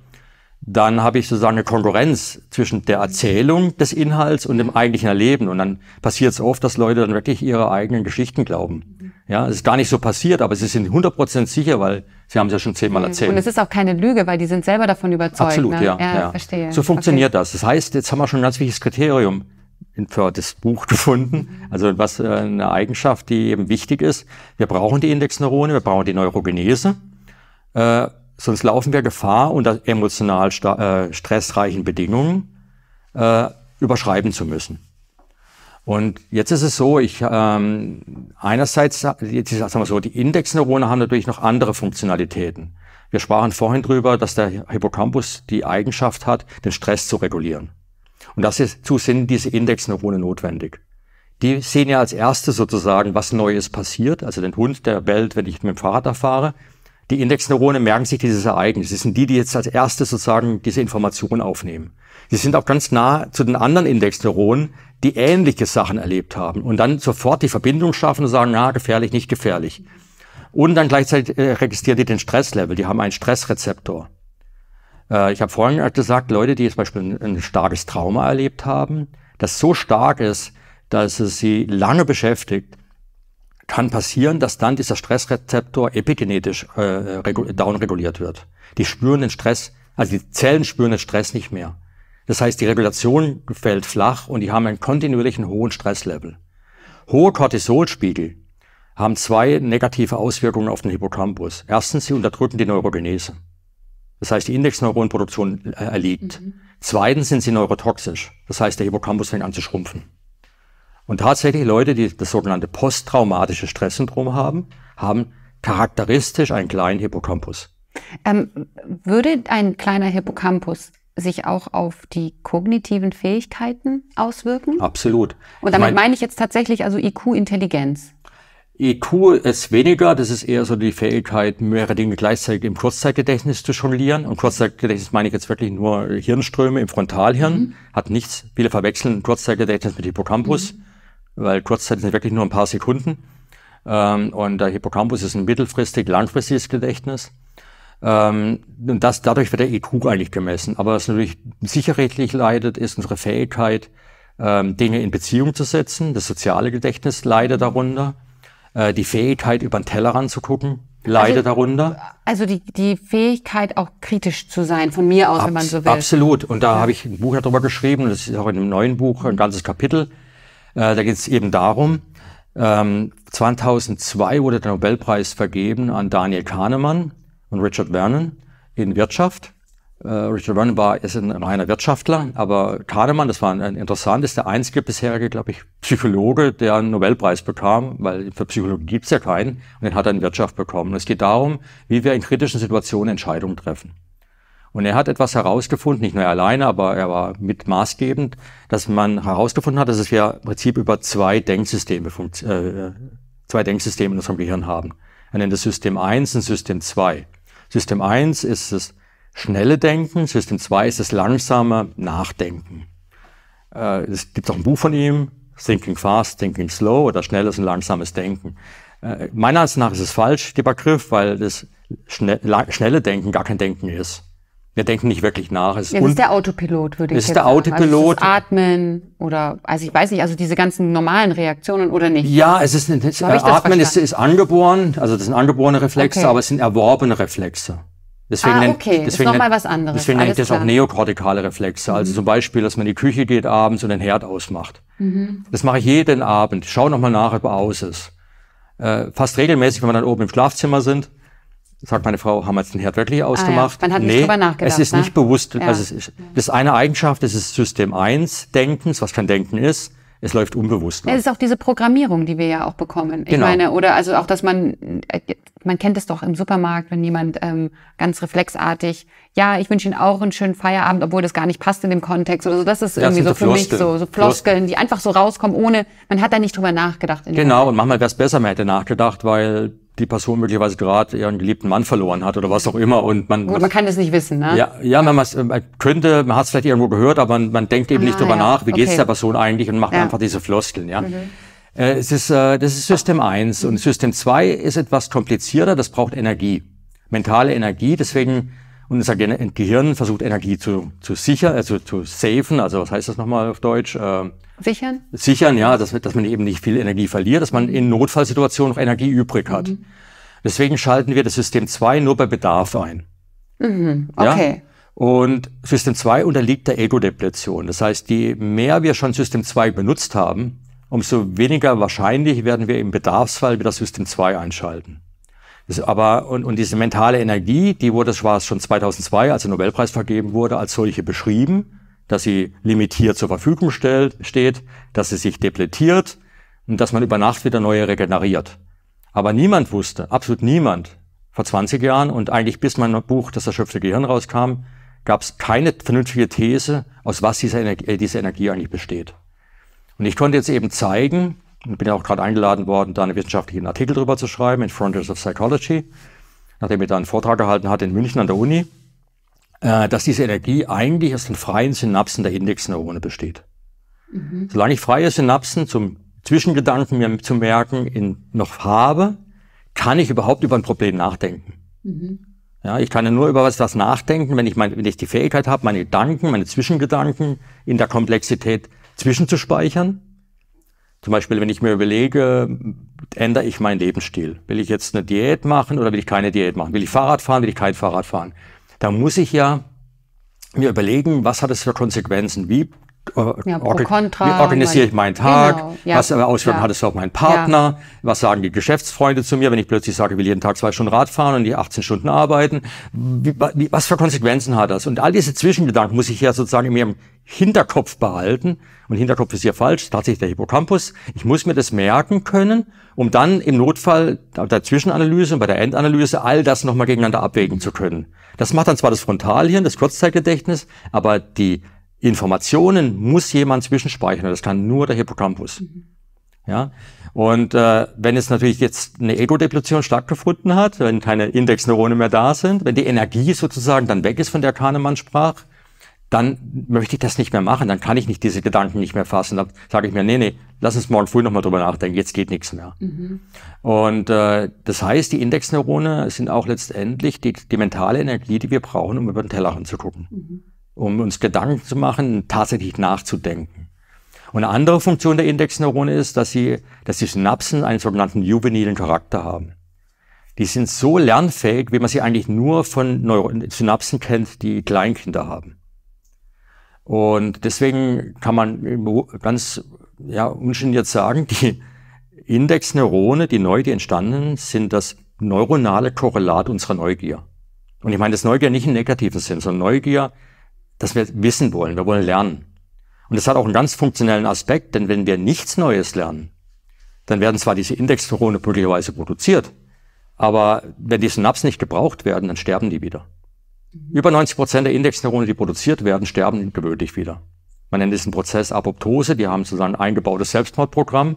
dann habe ich sozusagen eine Konkurrenz zwischen der Erzählung des Inhalts und dem eigentlichen Erleben. Und dann passiert es oft, dass Leute dann wirklich ihre eigenen Geschichten glauben. Ja, es ist gar nicht so passiert, aber sie sind 100% sicher, weil sie haben es ja schon zehnmal erzählt. Und es ist auch keine Lüge, weil die sind selber davon überzeugt. Absolut, ne? ja, ja, ja. Verstehe. So funktioniert okay. das. Das heißt, jetzt haben wir schon ein ganz wichtiges Kriterium für das Buch gefunden. Also was äh, eine Eigenschaft, die eben wichtig ist. Wir brauchen die Indexneurone, wir brauchen die Neurogenese. Äh, Sonst laufen wir Gefahr, unter emotional äh, stressreichen Bedingungen äh, überschreiben zu müssen. Und jetzt ist es so, ich ähm, einerseits, jetzt ist, sagen wir so, die Indexneurone haben natürlich noch andere Funktionalitäten. Wir sprachen vorhin drüber, dass der Hippocampus die Eigenschaft hat, den Stress zu regulieren. Und dazu sind diese Indexneurone notwendig. Die sehen ja als erste sozusagen, was Neues passiert. Also den Hund, der bellt, wenn ich mit dem Fahrrad erfahre. fahre die Indexneurone merken sich dieses Ereignis. Das sind die, die jetzt als erstes sozusagen diese Information aufnehmen. Sie sind auch ganz nah zu den anderen Indexneuronen, die ähnliche Sachen erlebt haben und dann sofort die Verbindung schaffen und sagen, na, gefährlich, nicht gefährlich. Und dann gleichzeitig äh, registrieren die den Stresslevel. Die haben einen Stressrezeptor. Äh, ich habe vorhin gesagt, Leute, die jetzt zum Beispiel ein, ein starkes Trauma erlebt haben, das so stark ist, dass es sie lange beschäftigt, kann passieren, dass dann dieser Stressrezeptor epigenetisch äh, downreguliert wird. Die spüren den Stress, also die Zellen spüren den Stress nicht mehr. Das heißt, die Regulation fällt flach und die haben einen kontinuierlichen hohen Stresslevel. Hohe Cortisolspiegel haben zwei negative Auswirkungen auf den Hippocampus. Erstens, sie unterdrücken die Neurogenese. Das heißt, die Indexneuronenproduktion äh, erliegt. Mhm. Zweitens sind sie neurotoxisch. Das heißt, der Hippocampus fängt an zu schrumpfen. Und tatsächlich Leute, die das sogenannte posttraumatische Stresssyndrom haben, haben charakteristisch einen kleinen Hippocampus. Ähm, würde ein kleiner Hippocampus sich auch auf die kognitiven Fähigkeiten auswirken? Absolut. Und damit ich mein, meine ich jetzt tatsächlich also IQ-Intelligenz. IQ ist weniger, das ist eher so die Fähigkeit, mehrere Dinge gleichzeitig im Kurzzeitgedächtnis zu jonglieren. Und Kurzzeitgedächtnis meine ich jetzt wirklich nur Hirnströme im Frontalhirn, mhm. hat nichts, viele verwechseln Kurzzeitgedächtnis mit Hippocampus. Mhm weil Kurzzeit sind wirklich nur ein paar Sekunden. Ähm, und der Hippocampus ist ein mittelfristig, langfristiges Gedächtnis. Ähm, und das, dadurch wird der IQ e eigentlich gemessen. Aber was natürlich sicherrechtlich leidet, ist unsere Fähigkeit, ähm, Dinge in Beziehung zu setzen. Das soziale Gedächtnis leidet darunter. Äh, die Fähigkeit, über den Teller ranzugucken, leidet also, darunter. Also die, die Fähigkeit, auch kritisch zu sein, von mir aus, Abs wenn man so will. Absolut. Und da ja. habe ich ein Buch darüber geschrieben, das ist auch in einem neuen Buch ein ganzes Kapitel äh, da geht es eben darum, ähm, 2002 wurde der Nobelpreis vergeben an Daniel Kahnemann und Richard Vernon in Wirtschaft. Äh, Richard Vernon war ist ein reiner Wirtschaftler, aber Kahnemann, das war ein, ein interessant, ist der einzige bisherige, glaube ich, Psychologe, der einen Nobelpreis bekam, weil für Psychologen gibt es ja keinen, und den hat er in Wirtschaft bekommen. Es geht darum, wie wir in kritischen Situationen Entscheidungen treffen. Und er hat etwas herausgefunden, nicht nur alleine, aber er war mit maßgebend, dass man herausgefunden hat, dass es wir im Prinzip über zwei Denksysteme, äh, zwei Denksysteme in unserem Gehirn haben. Er nennt es System 1 und System 2. System 1 ist das schnelle Denken, System 2 ist das langsame Nachdenken. Äh, es gibt auch ein Buch von ihm, Thinking Fast, Thinking Slow oder schnelles und langsames Denken. Äh, meiner Ansicht nach ist es falsch, der Begriff, weil das schnelle Denken gar kein Denken ist. Wir denken nicht wirklich nach. Es ist, ist der Autopilot, würde ich sagen. Also es ist der Autopilot. Also Atmen oder, also ich weiß nicht, also diese ganzen normalen Reaktionen oder nicht? Ja, es ist, ein, so äh, Atmen ist, ist, angeboren, also das sind angeborene Reflexe, okay. aber es sind erworbene Reflexe. Deswegen ah, okay, nennt, deswegen ist nochmal was anderes. Deswegen Alles nenne ich das klar. auch neokortikale Reflexe. Also mhm. Also zum Beispiel, dass man in die Küche geht abends und den Herd ausmacht. Mhm. Das mache ich jeden Abend. Schau nochmal nach, ob er aus ist. Äh, fast regelmäßig, wenn wir dann oben im Schlafzimmer sind, sagt meine Frau, haben wir jetzt den Herd wirklich ausgemacht? Ah, ja. Man hat nee, nicht drüber nachgedacht. Es ist ne? nicht bewusst, ja. also es ist, das ist eine Eigenschaft, es ist System 1 Denkens, was kein Denken ist. Es läuft unbewusst. Ja, es ist auch diese Programmierung, die wir ja auch bekommen. Ich genau. meine, oder also auch, dass man, äh, man kennt es doch im Supermarkt, wenn jemand ähm, ganz reflexartig, ja, ich wünsche Ihnen auch einen schönen Feierabend, obwohl das gar nicht passt in dem Kontext oder so. Das ist ja, irgendwie das so, für mich so, so Floskeln, die einfach so rauskommen, ohne, man hat da nicht drüber nachgedacht. genau, und manchmal wäre es besser, man hätte nachgedacht, weil die Person möglicherweise gerade ihren geliebten Mann verloren hat oder was auch immer. Und man, Gut, man kann das nicht wissen, ne? Ja, ja man, äh, man könnte, man hat es vielleicht irgendwo gehört, aber man, man denkt eben ah, nicht drüber ja. nach, wie okay. geht es der Person eigentlich und macht ja. einfach diese Floskeln, ja. Mhm. Äh, es ist, äh, das ist System 1 und System 2 ist etwas komplizierter, das braucht Energie, mentale Energie, deswegen unser Gehirn versucht Energie zu, zu sichern, also zu safen, also was heißt das nochmal auf Deutsch? Äh, Sichern? Sichern, ja, dass, dass, man eben nicht viel Energie verliert, dass man in Notfallsituationen noch Energie übrig hat. Mhm. Deswegen schalten wir das System 2 nur bei Bedarf ein. Mhm. Okay. Ja? Und System 2 unterliegt der Ego-Depletion. Das heißt, je mehr wir schon System 2 benutzt haben, umso weniger wahrscheinlich werden wir im Bedarfsfall wieder System 2 einschalten. Das aber, und, und diese mentale Energie, die wurde, das war es schon 2002, als der Nobelpreis vergeben wurde, als solche beschrieben dass sie limitiert zur Verfügung stellt, steht, dass sie sich depletiert und dass man über Nacht wieder neue regeneriert. Aber niemand wusste, absolut niemand, vor 20 Jahren und eigentlich bis mein Buch Das erschöpfte Gehirn rauskam, gab es keine vernünftige These, aus was diese, Ener äh, diese Energie eigentlich besteht. Und ich konnte jetzt eben zeigen, und bin ja auch gerade eingeladen worden, da einen wissenschaftlichen Artikel drüber zu schreiben in Frontiers of Psychology, nachdem ich da einen Vortrag gehalten hatte in München an der Uni. Äh, dass diese Energie eigentlich aus den freien Synapsen der Indexneurone besteht. Mhm. Solange ich freie Synapsen zum Zwischengedanken mir zu merken in, noch habe, kann ich überhaupt über ein Problem nachdenken. Mhm. Ja, ich kann ja nur über was, was nachdenken, wenn ich, mein, wenn ich die Fähigkeit habe, meine Gedanken, meine Zwischengedanken in der Komplexität zwischenzuspeichern. Zum Beispiel, wenn ich mir überlege, ändere ich meinen Lebensstil? Will ich jetzt eine Diät machen oder will ich keine Diät machen? Will ich Fahrrad fahren, will ich kein Fahrrad fahren? da muss ich ja mir überlegen, was hat es für Konsequenzen? Wie äh, ja, orga contra, wie organisiere ich meinen Tag, genau, ja, was äh, Auswirkungen ja. hat es auf meinen Partner, was sagen die Geschäftsfreunde zu mir, wenn ich plötzlich sage, ich will jeden Tag zwei Stunden Rad fahren und die 18 Stunden arbeiten, wie, wie, was für Konsequenzen hat das? Und all diese Zwischengedanken muss ich ja sozusagen in meinem Hinterkopf behalten. Und Hinterkopf ist hier falsch, tatsächlich der Hippocampus. Ich muss mir das merken können, um dann im Notfall der Zwischenanalyse und bei der Endanalyse all das nochmal gegeneinander abwägen zu können. Das macht dann zwar das Frontalhirn, das Kurzzeitgedächtnis, aber die Informationen muss jemand zwischenspeichern. Das kann nur der Hippocampus. Mhm. Ja. Und äh, wenn es natürlich jetzt eine Ego-Depletion stattgefunden hat, wenn keine Indexneurone mehr da sind, wenn die Energie sozusagen dann weg ist, von der Kahnemann sprach, dann möchte ich das nicht mehr machen, dann kann ich nicht diese Gedanken nicht mehr fassen. Dann sage ich mir, nee, nee, lass uns morgen früh nochmal drüber nachdenken, jetzt geht nichts mehr. Mhm. Und äh, das heißt, die Indexneurone sind auch letztendlich die, die mentale Energie, die wir brauchen, um über den Tellerrand zu gucken. Mhm um uns Gedanken zu machen, tatsächlich nachzudenken. Und eine andere Funktion der Indexneurone ist, dass, sie, dass die Synapsen einen sogenannten juvenilen Charakter haben. Die sind so lernfähig, wie man sie eigentlich nur von Neuro Synapsen kennt, die Kleinkinder haben. Und deswegen kann man ganz ja, ungeniert sagen, die Indexneurone, die neu die entstanden, sind das neuronale Korrelat unserer Neugier. Und ich meine das Neugier nicht im negativen Sinn, sondern Neugier dass wir wissen wollen, wir wollen lernen. Und das hat auch einen ganz funktionellen Aspekt, denn wenn wir nichts Neues lernen, dann werden zwar diese Indexneurone möglicherweise produziert, aber wenn die Synapsen nicht gebraucht werden, dann sterben die wieder. Über 90 Prozent der Indexneurone, die produziert werden, sterben gewöhnlich wieder. Man nennt diesen Prozess Apoptose, die haben sozusagen ein eingebautes Selbstmordprogramm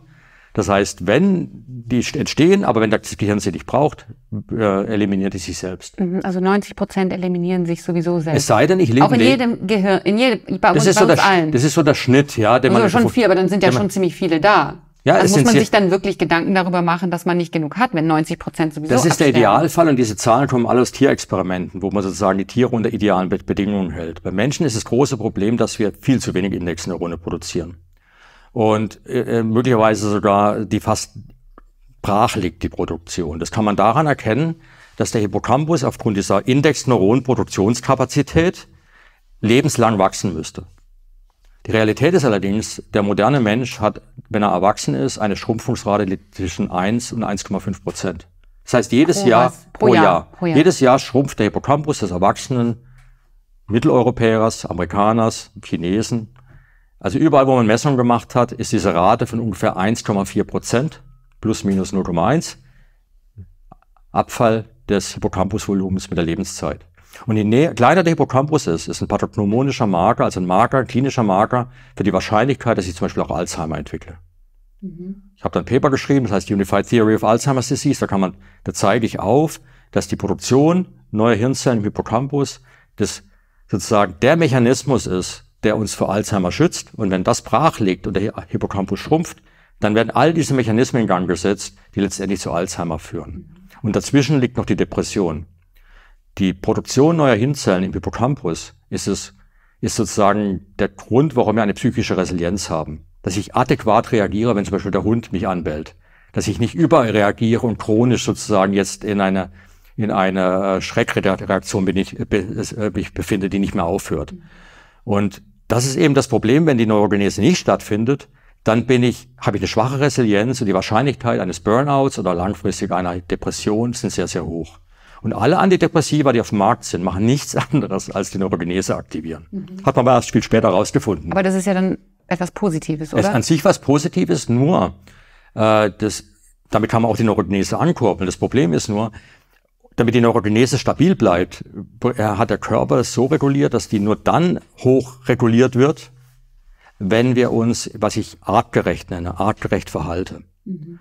das heißt, wenn die entstehen, aber wenn das Gehirn sie nicht braucht, äh, eliminiert es sich selbst. Mhm, also 90 Prozent eliminieren sich sowieso selbst. Es sei denn, ich lebe Auch in jedem Gehirn, in jedem, bei uns, ist bei so uns der, allen. Das ist so der Schnitt, ja. Den also man schon vier, aber dann sind ja schon ziemlich viele da. Ja, dann also muss man sich dann wirklich Gedanken darüber machen, dass man nicht genug hat, wenn 90 Prozent sowieso Das ist absterben. der Idealfall und diese Zahlen kommen alle aus Tierexperimenten, wo man sozusagen die Tiere unter idealen Bedingungen hält. Bei Menschen ist das große Problem, dass wir viel zu wenig Indexneurone produzieren und äh, äh, möglicherweise sogar die fast brach liegt, die Produktion. Das kann man daran erkennen, dass der Hippocampus aufgrund dieser Indexneuronenproduktionskapazität lebenslang wachsen müsste. Die Realität ist allerdings, der moderne Mensch hat, wenn er erwachsen ist, eine Schrumpfungsrate zwischen 1 und 1,5 Prozent. Das heißt, jedes pro Jahr, pro, pro Jahr, Jahr, pro Jahr, jedes Jahr schrumpft der Hippocampus des Erwachsenen, Mitteleuropäers, Amerikaners, Chinesen also überall, wo man Messungen gemacht hat, ist diese Rate von ungefähr 1,4 Prozent, plus minus 0,1, Abfall des Hippocampus-Volumens mit der Lebenszeit. Und je näher, kleiner der Hippocampus ist, ist ein pathognomonischer Marker, also ein Marker, ein klinischer Marker für die Wahrscheinlichkeit, dass ich zum Beispiel auch Alzheimer entwickle. Mhm. Ich habe da ein Paper geschrieben, das heißt Unified Theory of Alzheimer's Disease. Da kann man, da zeige ich auf, dass die Produktion neuer Hirnzellen im Hippocampus das sozusagen der Mechanismus ist, der uns vor Alzheimer schützt. Und wenn das brach liegt und der Hippocampus schrumpft, dann werden all diese Mechanismen in Gang gesetzt, die letztendlich zu Alzheimer führen. Und dazwischen liegt noch die Depression. Die Produktion neuer Hirnzellen im Hippocampus ist es, ist sozusagen der Grund, warum wir eine psychische Resilienz haben. Dass ich adäquat reagiere, wenn zum Beispiel der Hund mich anbellt. Dass ich nicht überreagiere und chronisch sozusagen jetzt in einer in einer äh, Schreckreaktion bin ich, äh, äh, mich befinde, die nicht mehr aufhört. Und das ist eben das Problem, wenn die Neurogenese nicht stattfindet, dann bin ich, habe ich eine schwache Resilienz und die Wahrscheinlichkeit eines Burnouts oder langfristig einer Depression sind sehr, sehr hoch. Und alle Antidepressiva, die auf dem Markt sind, machen nichts anderes, als die Neurogenese aktivieren. Mhm. Hat man aber erst viel später rausgefunden. Aber das ist ja dann etwas Positives, oder? Es ist an sich was Positives, nur äh, das, damit kann man auch die Neurogenese ankurbeln. Das Problem ist nur, damit die Neurogenese stabil bleibt, äh, hat der Körper es so reguliert, dass die nur dann hoch reguliert wird, wenn wir uns, was ich artgerecht nenne, artgerecht verhalte. Mhm.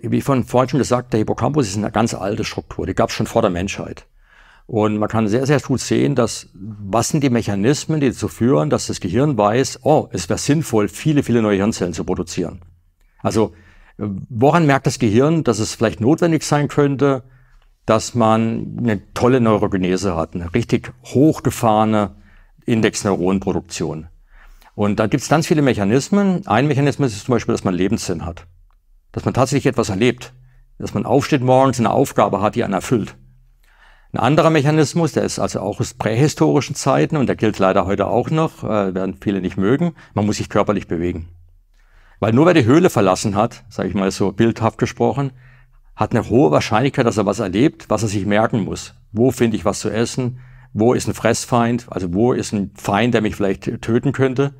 Wie von vorhin schon gesagt, der Hippocampus ist eine ganz alte Struktur, die gab es schon vor der Menschheit. Und man kann sehr, sehr gut sehen, dass was sind die Mechanismen, die dazu führen, dass das Gehirn weiß, oh, es wäre sinnvoll, viele, viele neue Hirnzellen zu produzieren. Also woran merkt das Gehirn, dass es vielleicht notwendig sein könnte, dass man eine tolle Neurogenese hat, eine richtig hochgefahrene Indexneuronenproduktion. Und da gibt es ganz viele Mechanismen. Ein Mechanismus ist zum Beispiel, dass man Lebenssinn hat, dass man tatsächlich etwas erlebt, dass man aufsteht morgens eine Aufgabe hat, die einen erfüllt. Ein anderer Mechanismus, der ist also auch aus prähistorischen Zeiten und der gilt leider heute auch noch, äh, werden viele nicht mögen, man muss sich körperlich bewegen. Weil nur wer die Höhle verlassen hat, sage ich mal so bildhaft gesprochen, hat eine hohe Wahrscheinlichkeit, dass er was erlebt, was er sich merken muss. Wo finde ich was zu essen? Wo ist ein Fressfeind? Also wo ist ein Feind, der mich vielleicht töten könnte?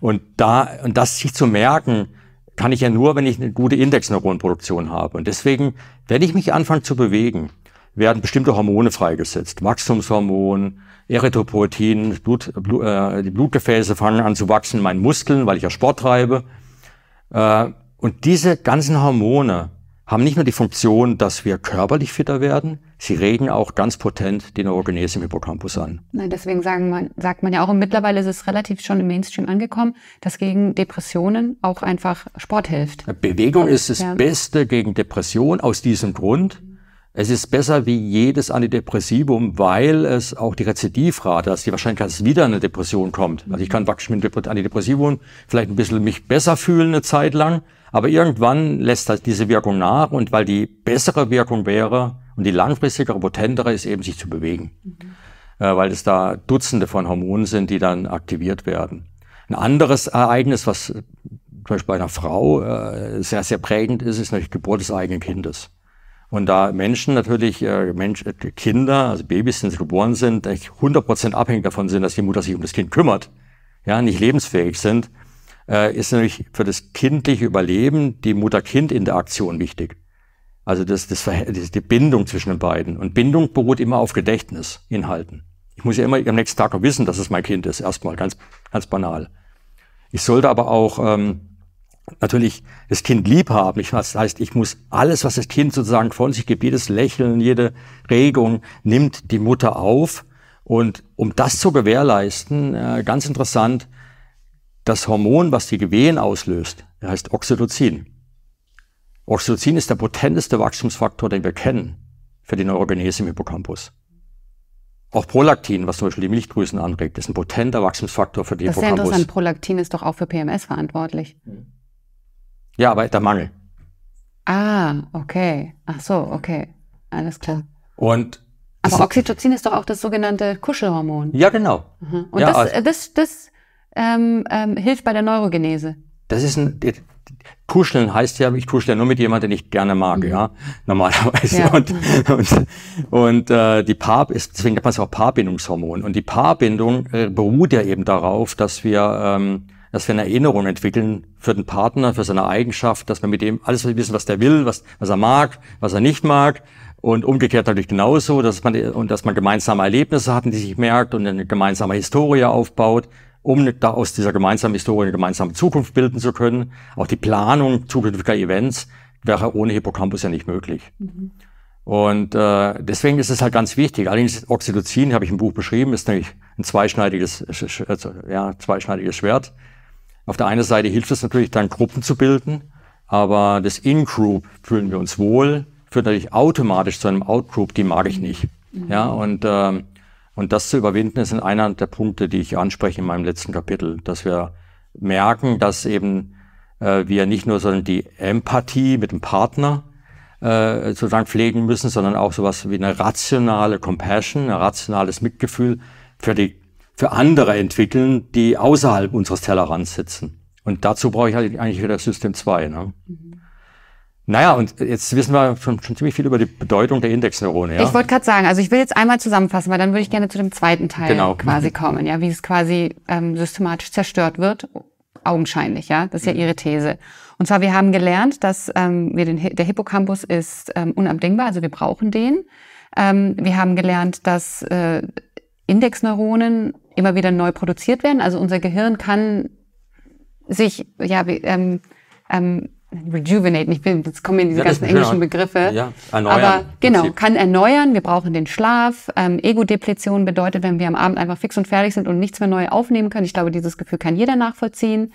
Und da, und das sich zu merken, kann ich ja nur, wenn ich eine gute Indexneuronenproduktion habe. Und deswegen, wenn ich mich anfange zu bewegen, werden bestimmte Hormone freigesetzt. Wachstumshormon, Erythropoetin, Blut, Blut, äh, die Blutgefäße fangen an zu wachsen in meinen Muskeln, weil ich ja Sport treibe. Äh, und diese ganzen Hormone haben nicht nur die Funktion, dass wir körperlich fitter werden, sie regen auch ganz potent die Neurogenese im Hippocampus an. Nein, deswegen man, sagt man ja auch, und mittlerweile ist es relativ schon im Mainstream angekommen, dass gegen Depressionen auch einfach Sport hilft. Bewegung ist das ja. Beste gegen Depression aus diesem Grund, es ist besser wie jedes Antidepressivum, weil es auch die Rezidivrate, dass also die Wahrscheinlichkeit, dass es wieder eine Depression kommt. Also ich kann praktisch mit Antidepressivum vielleicht ein bisschen mich besser fühlen eine Zeit lang, aber irgendwann lässt halt diese Wirkung nach und weil die bessere Wirkung wäre und die langfristigere, potentere ist eben sich zu bewegen. Mhm. Äh, weil es da Dutzende von Hormonen sind, die dann aktiviert werden. Ein anderes Ereignis, was zum Beispiel bei einer Frau äh, sehr, sehr prägend ist, ist natürlich die Geburt des eigenen Kindes. Und da Menschen natürlich, äh, Mensch, äh, Kinder, also Babys, wenn sie geboren sind, echt 100% abhängig davon sind, dass die Mutter sich um das Kind kümmert, ja, nicht lebensfähig sind, äh, ist natürlich für das kindliche Überleben die Mutter-Kind-Interaktion wichtig. Also das, das, Verhältnis, die Bindung zwischen den beiden. Und Bindung beruht immer auf Gedächtnisinhalten. Ich muss ja immer am nächsten Tag noch wissen, dass es mein Kind ist, erstmal, ganz, ganz banal. Ich sollte aber auch ähm, natürlich das Kind lieb haben. Ich, das heißt, ich muss alles, was das Kind sozusagen von sich gibt, jedes Lächeln, jede Regung, nimmt die Mutter auf. Und um das zu gewährleisten, äh, ganz interessant, das Hormon, was die Gewehen auslöst, heißt Oxytocin. Oxytocin ist der potenteste Wachstumsfaktor, den wir kennen für die Neurogenese im Hippocampus. Auch Prolaktin, was zum Beispiel die Milchdrüsen anregt, ist ein potenter Wachstumsfaktor für die das Hippocampus. Das ist ja interessant. Prolaktin ist doch auch für PMS verantwortlich. Mhm. Ja, aber der Mangel. Ah, okay. Ach so, okay. Alles klar. Und aber Oxytocin ist doch auch das sogenannte Kuschelhormon. Ja, genau. Mhm. Und ja, das, also, äh, das, das ähm, ähm, hilft bei der Neurogenese. Das ist ein Kuscheln heißt ja, ich kuschle ja nur mit jemandem, den ich gerne mag, mhm. ja, normalerweise. Ja. Und, und, und äh, die Paar ist, deswegen nennt man es auch Paarbindungshormon. Und die Paarbindung äh, beruht ja eben darauf, dass wir ähm, dass wir eine Erinnerung entwickeln für den Partner, für seine Eigenschaft, dass wir mit dem alles wissen, was der will, was, was er mag, was er nicht mag. Und umgekehrt natürlich genauso, dass man, und dass man gemeinsame Erlebnisse hat, die sich merkt und eine gemeinsame Historie aufbaut, um da aus dieser gemeinsamen Historie eine gemeinsame Zukunft bilden zu können. Auch die Planung zukünftiger Events wäre ohne Hippocampus ja nicht möglich. Mhm. Und äh, deswegen ist es halt ganz wichtig. Allerdings Oxytocin, habe ich im Buch beschrieben, ist nämlich ein zweischneidiges, äh, also, ja, zweischneidiges Schwert. Auf der einen Seite hilft es natürlich dann, Gruppen zu bilden, aber das In-Group fühlen wir uns wohl, führt natürlich automatisch zu einem Out-Group, die mag ich nicht. Mhm. Ja, und, ähm, und das zu überwinden ist einer der Punkte, die ich anspreche in meinem letzten Kapitel, dass wir merken, dass eben äh, wir nicht nur sondern die Empathie mit dem Partner äh, sozusagen pflegen müssen, sondern auch sowas wie eine rationale Compassion, ein rationales Mitgefühl für die für andere entwickeln, die außerhalb unseres Tellerrands sitzen. Und dazu brauche ich halt eigentlich wieder System 2. Ne? Mhm. Naja, und jetzt wissen wir schon, schon, ziemlich viel über die Bedeutung der Indexneurone. Ja? Ich wollte gerade sagen, also ich will jetzt einmal zusammenfassen, weil dann würde ich gerne zu dem zweiten Teil genau. quasi kommen, ja, wie es quasi ähm, systematisch zerstört wird, augenscheinlich, ja, das ist ja mhm. Ihre These. Und zwar, wir haben gelernt, dass ähm, wir den, der Hippocampus ist ähm, unabdingbar, also wir brauchen den. Ähm, wir haben gelernt, dass äh, Indexneuronen immer wieder neu produziert werden. Also unser Gehirn kann sich, ja, ähm, ähm, rejuvenate, ich bin, jetzt kommen mir diese ja, ganzen genau. englischen Begriffe. Ja, erneuern. Aber genau, Prinzip. kann erneuern. Wir brauchen den Schlaf. Ähm, Ego-Depletion bedeutet, wenn wir am Abend einfach fix und fertig sind und nichts mehr neu aufnehmen können. Ich glaube, dieses Gefühl kann jeder nachvollziehen. Mhm.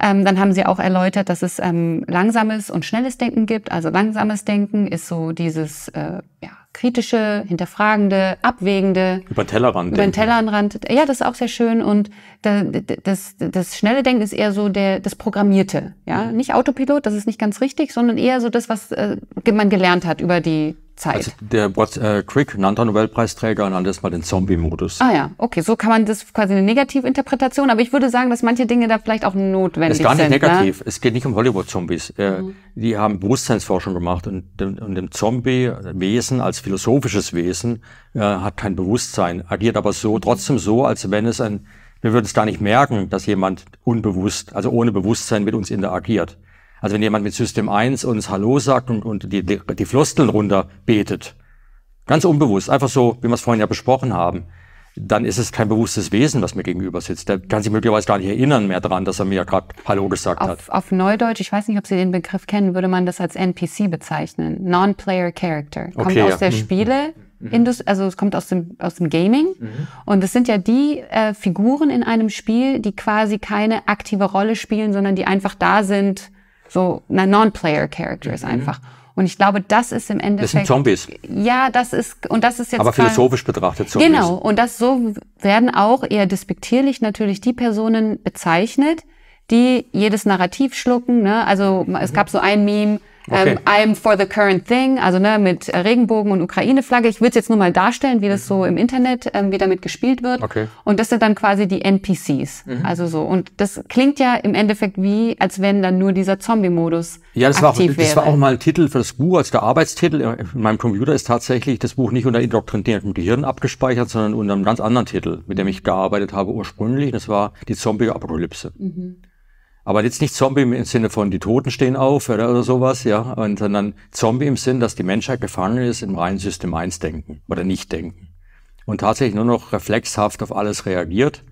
Ähm, dann haben sie auch erläutert, dass es ähm, langsames und schnelles Denken gibt. Also langsames Denken ist so dieses äh, ja, kritische, hinterfragende, abwägende. Über den Tellerrand. Über den Tellerrand. Ja, das ist auch sehr schön. Und das, das, das schnelle Denken ist eher so der, das Programmierte. Ja, mhm. nicht Autopilot, das ist nicht ganz richtig, sondern eher so das, was äh, man gelernt hat über die Zeit. Also der What's äh, Crick, ein anderer Nobelpreisträger, nannte es mal den Zombie-Modus. Ah ja, okay, so kann man das quasi eine Negativinterpretation, aber ich würde sagen, dass manche Dinge da vielleicht auch notwendig sind. Ist gar nicht sind, ne? negativ. Ne? Es geht nicht um Hollywood-Zombies. Äh, mhm. Die haben Bewusstseinsforschung gemacht und dem, und dem Zombie-Wesen als philosophisches Wesen äh, hat kein Bewusstsein, agiert aber so trotzdem so, als wenn es ein wir würden es gar nicht merken, dass jemand unbewusst, also ohne Bewusstsein mit uns interagiert. Also wenn jemand mit System 1 uns Hallo sagt und, und die, die, die runter betet, ganz unbewusst, einfach so, wie wir es vorhin ja besprochen haben, dann ist es kein bewusstes Wesen, was mir gegenüber sitzt. Der kann sich möglicherweise gar nicht erinnern mehr daran, dass er mir ja gerade Hallo gesagt auf, hat. Auf Neudeutsch, ich weiß nicht, ob Sie den Begriff kennen, würde man das als NPC bezeichnen. Non-Player Character. Kommt okay, aus ja. der Spiele. Mhm. also es kommt aus dem, aus dem Gaming. Mhm. Und es sind ja die äh, Figuren in einem Spiel, die quasi keine aktive Rolle spielen, sondern die einfach da sind, so, na, Non-Player-Characters mhm. einfach. Und ich glaube, das ist im Endeffekt. Das sind Zombies. Ja, das ist, und das ist jetzt. Aber philosophisch betrachtet Zombies. Genau. Und das so werden auch eher despektierlich natürlich die Personen bezeichnet, die jedes Narrativ schlucken, ne? Also, es gab so ein Meme, ähm, okay. I'm for the current thing, also ne, mit äh, Regenbogen und Ukraine-Flagge. Ich würde es jetzt nur mal darstellen, wie das mhm. so im Internet ähm, wie damit gespielt wird. Okay. Und das sind dann quasi die NPCs. Mhm. Also so. Und das klingt ja im Endeffekt wie, als wenn dann nur dieser Zombie-Modus. Ja, das, aktiv war auch, das war auch mal ein Titel für das Buch, also der Arbeitstitel. In meinem Computer ist tatsächlich das Buch nicht unter indoktriniertem Gehirn abgespeichert, sondern unter einem ganz anderen Titel, mit dem ich gearbeitet habe ursprünglich. Das war die Zombie-Apokalypse. Mhm. Aber jetzt nicht Zombie im Sinne von die Toten stehen auf oder, oder sowas, ja, sondern Zombie im Sinn, dass die Menschheit gefangen ist im reinen System 1 denken oder nicht denken. Und tatsächlich nur noch reflexhaft auf alles reagiert.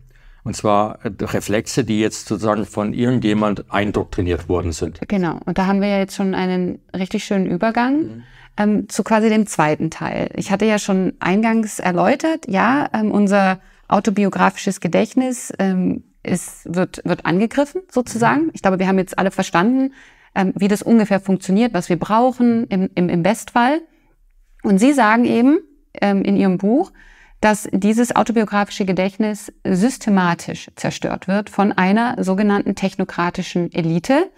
Und zwar äh, Reflexe, die jetzt sozusagen von irgendjemand eindoktriniert worden sind. Genau. Und da haben wir ja jetzt schon einen richtig schönen Übergang. Mhm. Ähm, zu quasi dem zweiten Teil. Ich hatte ja schon eingangs erläutert, ja, ähm, unser autobiografisches Gedächtnis ähm, es wird, wird angegriffen sozusagen. Mhm. Ich glaube, wir haben jetzt alle verstanden, ähm, wie das ungefähr funktioniert, was wir brauchen im, im, im Bestfall. Und Sie sagen eben ähm, in Ihrem Buch, dass dieses autobiografische Gedächtnis systematisch zerstört wird von einer sogenannten technokratischen Elite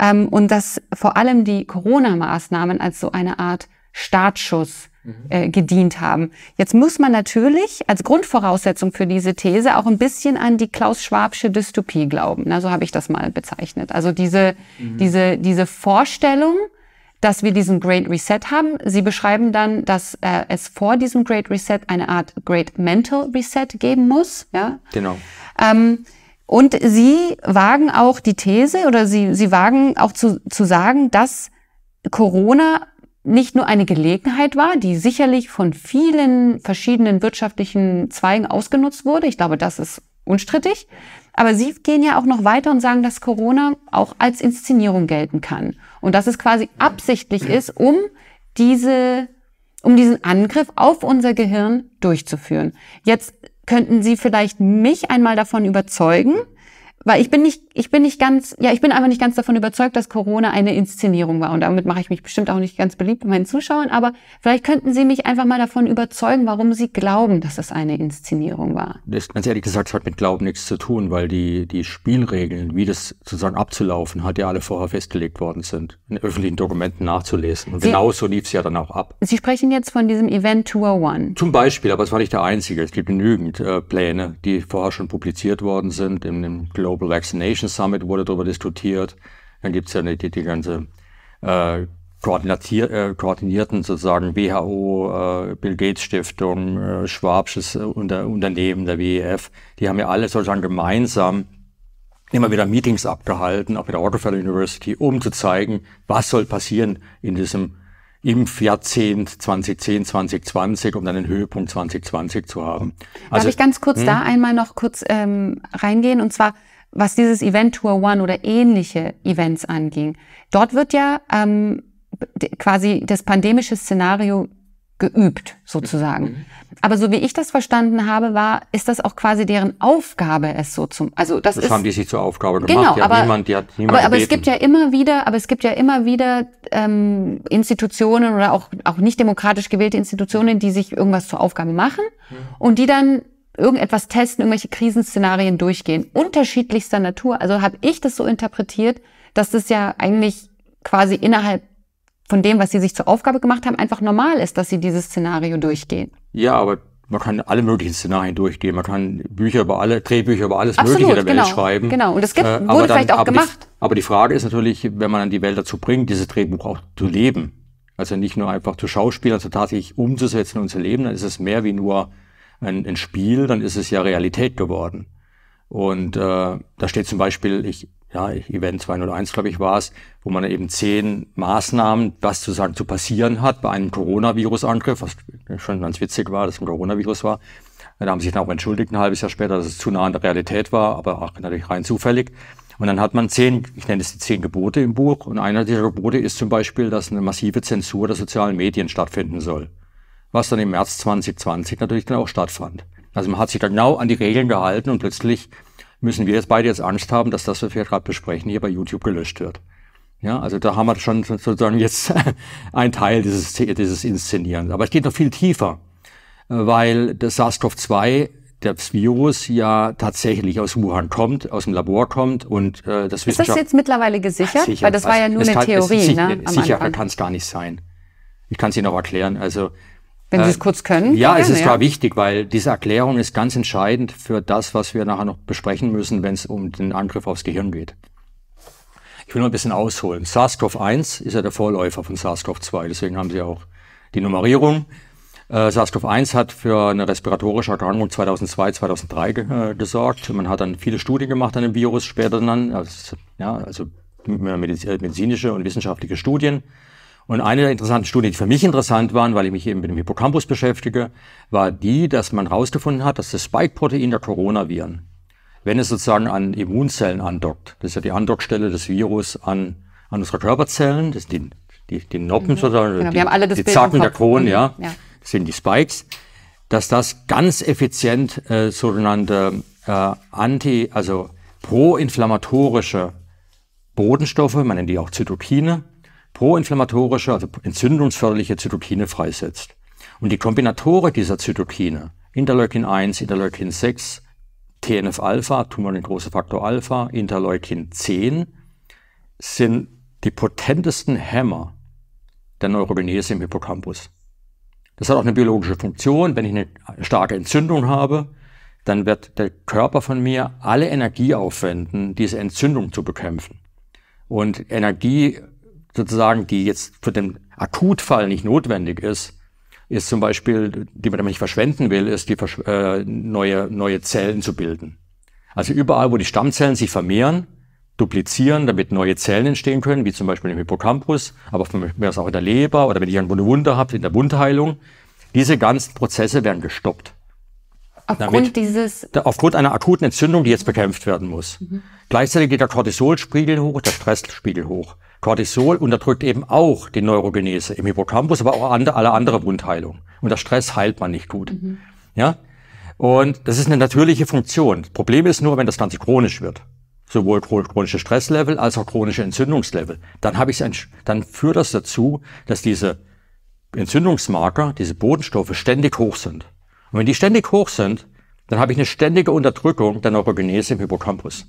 ähm, und dass vor allem die Corona-Maßnahmen als so eine Art Startschuss Mhm. äh, gedient haben. Jetzt muss man natürlich als Grundvoraussetzung für diese These auch ein bisschen an die Klaus Schwabsche Dystopie glauben. Na, so habe ich das mal bezeichnet. Also diese, mhm. diese, diese Vorstellung, dass wir diesen Great Reset haben. Sie beschreiben dann, dass äh, es vor diesem Great Reset eine Art Great Mental Reset geben muss. Ja? Genau. Ähm, und Sie wagen auch die These oder Sie, Sie wagen auch zu, zu sagen, dass Corona nicht nur eine Gelegenheit war, die sicherlich von vielen verschiedenen wirtschaftlichen Zweigen ausgenutzt wurde. Ich glaube, das ist unstrittig. Aber Sie gehen ja auch noch weiter und sagen, dass Corona auch als Inszenierung gelten kann. Und dass es quasi absichtlich ist, um diese, um diesen Angriff auf unser Gehirn durchzuführen. Jetzt könnten Sie vielleicht mich einmal davon überzeugen, weil ich bin nicht, ich bin nicht ganz, ja, ich bin einfach nicht ganz davon überzeugt, dass Corona eine Inszenierung war. Und damit mache ich mich bestimmt auch nicht ganz beliebt bei meinen Zuschauern. Aber vielleicht könnten Sie mich einfach mal davon überzeugen, warum Sie glauben, dass es eine Inszenierung war. Das, ganz ehrlich gesagt, hat mit Glauben nichts zu tun, weil die, die Spielregeln, wie das sozusagen abzulaufen hat, ja alle vorher festgelegt worden sind, in öffentlichen Dokumenten nachzulesen. Und Sie, genauso lief es ja dann auch ab. Sie sprechen jetzt von diesem Event Tour One. Zum Beispiel, aber es war nicht der einzige. Es gibt genügend äh, Pläne, die vorher schon publiziert worden sind im, im Global Global Vaccination Summit wurde darüber diskutiert. Dann gibt es ja die, die ganze äh, äh, koordinierten sozusagen WHO, äh, Bill Gates Stiftung, äh, Schwabsches Unter Unternehmen, der WEF, die haben ja alle sozusagen gemeinsam immer wieder Meetings abgehalten, auch mit der Rockefeller University, um zu zeigen, was soll passieren in diesem Impfjahrzehnt 2010, 2020, um dann den Höhepunkt 2020 zu haben. Also, Darf ich ganz kurz hm? da einmal noch kurz ähm, reingehen? Und zwar, was dieses Event Tour One oder ähnliche Events anging. Dort wird ja ähm, quasi das pandemische Szenario geübt, sozusagen. Mhm. Aber so wie ich das verstanden habe, war, ist das auch quasi deren Aufgabe, es so zum, also das, das ist, haben die sich zur Aufgabe gemacht. Genau, die aber, niemand, die hat niemand aber, aber es gibt ja immer wieder, aber es gibt ja immer wieder ähm, Institutionen oder auch auch nicht demokratisch gewählte Institutionen, die sich irgendwas zur Aufgabe machen mhm. und die dann irgendetwas testen, irgendwelche Krisenszenarien durchgehen, unterschiedlichster Natur. Also habe ich das so interpretiert, dass das ja eigentlich quasi innerhalb von dem, was sie sich zur Aufgabe gemacht haben, einfach normal ist, dass sie dieses Szenario durchgehen. Ja, aber man kann alle möglichen Szenarien durchgehen. Man kann Bücher über alle, Drehbücher über alles Absolut, Mögliche der Welt genau, schreiben. Genau, und das gibt, äh, wurde dann, vielleicht auch aber gemacht. Die, aber die Frage ist natürlich, wenn man dann die Welt dazu bringt, dieses Drehbuch auch zu leben. Also nicht nur einfach zu Schauspielern, sondern also tatsächlich umzusetzen und zu leben, dann ist es mehr wie nur ein, ein Spiel, dann ist es ja Realität geworden. Und äh, da steht zum Beispiel, ich, ja, Event 201, glaube ich, war es, wo man eben zehn Maßnahmen, was sozusagen zu passieren hat bei einem Coronavirus-Angriff, was schon ganz witzig war, dass es ein Coronavirus war. Da haben sich dann auch entschuldigt ein halbes Jahr später, dass es zu nah an der Realität war, aber auch natürlich rein zufällig. Und dann hat man zehn, ich nenne es die zehn Gebote im Buch. Und einer dieser Gebote ist zum Beispiel, dass eine massive Zensur der sozialen Medien stattfinden soll was dann im März 2020 natürlich dann auch stattfand. Also man hat sich dann genau an die Regeln gehalten und plötzlich müssen wir jetzt beide jetzt Angst haben, dass das, was wir gerade besprechen, hier bei YouTube gelöscht wird. Ja, also da haben wir schon sozusagen jetzt einen Teil dieses, dieses Inszenierens. Aber es geht noch viel tiefer, äh, weil das SARS-CoV-2, das Virus, ja tatsächlich aus Wuhan kommt, aus dem Labor kommt und äh, das Ist das jetzt mittlerweile gesichert? Sicher, weil das war ja nur eine kann, Theorie, es, ne? Sicher, Anfang. kann es gar nicht sein. Ich kann es Ihnen auch erklären. Also wenn Sie es äh, kurz können. Ja, gerne, es ist ja. zwar wichtig, weil diese Erklärung ist ganz entscheidend für das, was wir nachher noch besprechen müssen, wenn es um den Angriff aufs Gehirn geht. Ich will noch ein bisschen ausholen. SARS-CoV-1 ist ja der Vorläufer von SARS-CoV-2, deswegen haben Sie auch die Nummerierung. Äh, SARS-CoV-1 hat für eine respiratorische Erkrankung 2002, 2003 ge äh, gesorgt. Man hat dann viele Studien gemacht an dem Virus später dann, also, ja, also äh, medizinische und wissenschaftliche Studien. Und eine der interessanten Studien, die für mich interessant waren, weil ich mich eben mit dem Hippocampus beschäftige, war die, dass man herausgefunden hat, dass das Spike-Protein der Coronaviren, wenn es sozusagen an Immunzellen andockt, das ist ja die Andockstelle des Virus an, an unsere Körperzellen, das sind die, die, die Noppen mhm. sozusagen, genau, die, die Zacken der Kronen, mhm. ja, das sind die Spikes, dass das ganz effizient äh, sogenannte äh, anti, also pro-inflammatorische Bodenstoffe, man nennt die auch Zytokine, proinflammatorische, also entzündungsförderliche Zytokine freisetzt. Und die Kombinatorik dieser Zytokine, Interleukin 1, Interleukin 6, TNF-Alpha, tumornekrose Faktor Alpha, Interleukin 10, sind die potentesten Hämmer der Neurogenese im Hippocampus. Das hat auch eine biologische Funktion. Wenn ich eine starke Entzündung habe, dann wird der Körper von mir alle Energie aufwenden, diese Entzündung zu bekämpfen. Und Energie sozusagen, die jetzt für den Akutfall nicht notwendig ist, ist zum Beispiel, die man nicht verschwenden will, ist die Versch äh, neue, neue Zellen zu bilden. Also überall, wo die Stammzellen sich vermehren, duplizieren, damit neue Zellen entstehen können, wie zum Beispiel im Hippocampus, aber von mir auch in der Leber oder wenn ihr irgendwo eine Wunde habt, in der Wundheilung. Diese ganzen Prozesse werden gestoppt. Aufgrund damit, dieses. Da, aufgrund einer akuten Entzündung, die jetzt bekämpft werden muss. Mhm. Gleichzeitig geht der Cortisolspiegel hoch, der Stressspiegel hoch. Cortisol unterdrückt eben auch die Neurogenese im Hippocampus, aber auch andere, alle andere Wundheilung. Unter Stress heilt man nicht gut. Mhm. Ja? Und das ist eine natürliche Funktion. Das Problem ist nur, wenn das Ganze chronisch wird. Sowohl chronische Stresslevel als auch chronische Entzündungslevel. Dann habe ich dann führt das dazu, dass diese Entzündungsmarker, diese Bodenstoffe ständig hoch sind. Und wenn die ständig hoch sind, dann habe ich eine ständige Unterdrückung der Neurogenese im Hippocampus.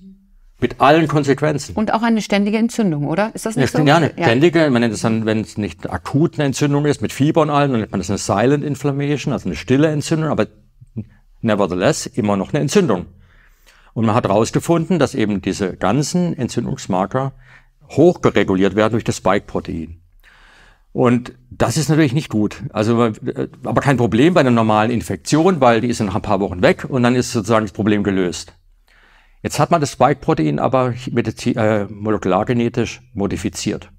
Mit allen Konsequenzen. Und auch eine ständige Entzündung, oder? Ist das nicht ja, so? Ja, eine ständige, man nennt es dann, wenn es nicht akut eine Entzündung ist, mit Fieber und allem, dann nennt man das eine Silent Inflammation, also eine stille Entzündung, aber nevertheless immer noch eine Entzündung. Und man hat herausgefunden, dass eben diese ganzen Entzündungsmarker hochgereguliert werden durch das Spike-Protein. Und das ist natürlich nicht gut. Also, äh, aber kein Problem bei einer normalen Infektion, weil die ist in ein paar Wochen weg und dann ist sozusagen das Problem gelöst. Jetzt hat man das Spike-Protein aber äh, molekulargenetisch modifiziert.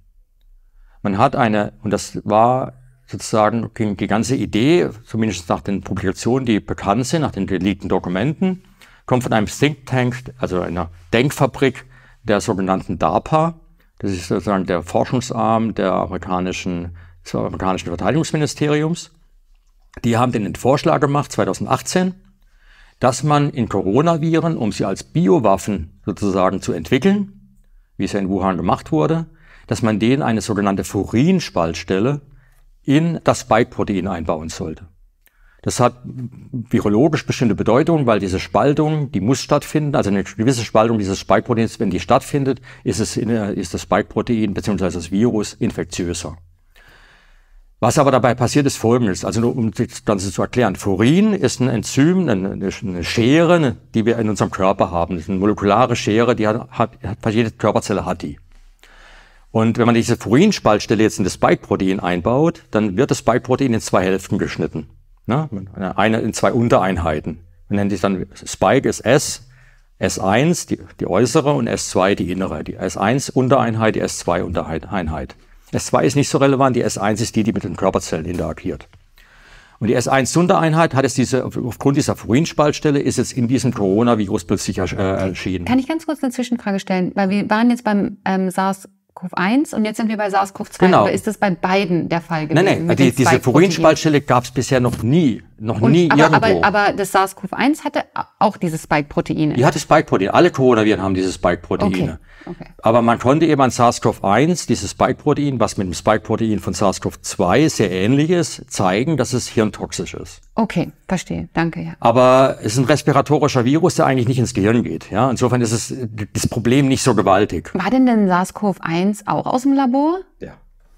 Man hat eine, und das war sozusagen die ganze Idee, zumindest nach den Publikationen, die bekannt sind, nach den geliebten Dokumenten, kommt von einem Think Tank, also einer Denkfabrik der sogenannten DARPA. Das ist sozusagen der Forschungsarm der amerikanischen, des amerikanischen Verteidigungsministeriums. Die haben den Vorschlag gemacht, 2018, dass man in Coronaviren, um sie als Biowaffen sozusagen zu entwickeln, wie es ja in Wuhan gemacht wurde, dass man denen eine sogenannte Furinspaltstelle in das Spike-Protein einbauen sollte. Das hat virologisch bestimmte Bedeutung, weil diese Spaltung, die muss stattfinden, also eine gewisse Spaltung dieses Spike-Proteins, wenn die stattfindet, ist, es in, ist das Spike-Protein bzw. das Virus infektiöser. Was aber dabei passiert, ist Folgendes. Also nur um das Ganze zu erklären. Furin ist ein Enzym, eine, eine Schere, ne, die wir in unserem Körper haben. Das ist eine molekulare Schere, die hat, hat, hat jede Körperzelle hat die. Und wenn man diese Furinspaltstelle jetzt in das Spike-Protein einbaut, dann wird das Spike-Protein in zwei Hälften geschnitten. Ne? Eine in zwei Untereinheiten. Man nennt sich dann Spike ist S, S1 die, die äußere und S2 die innere. Die S1 Untereinheit, die S2 Untereinheit. S2 ist nicht so relevant, die S1 ist die, die mit den Körperzellen interagiert. Und die s 1 sundereinheit hat es diese, aufgrund dieser Furinspaltstelle ist jetzt in diesem Coronavirus-Bild sicher äh, erschienen. Kann ich ganz kurz eine Zwischenfrage stellen? Weil wir waren jetzt beim ähm, SARS SARS-CoV-1 und jetzt sind wir bei SARS-CoV-2. Genau. Aber ist das bei beiden der Fall gewesen? Nein, nein, die, diese Furinspaltstelle gab es bisher noch nie. Noch und, nie aber, irgendwo. Aber, aber das SARS-CoV-1 hatte auch diese Spike-Proteine. Die hatte Spike-Proteine. Alle Coronaviren haben diese Spike-Proteine. Okay. Okay. Aber man konnte eben an SARS-CoV-1, dieses Spike-Protein, was mit dem Spike-Protein von SARS-CoV-2 sehr ähnlich ist, zeigen, dass es hirntoxisch ist. Okay, verstehe. Danke, ja. Aber es ist ein respiratorischer Virus, der eigentlich nicht ins Gehirn geht. Ja? Insofern ist es, das Problem nicht so gewaltig. War denn denn SARS-CoV-1 auch aus dem Labor? Ja,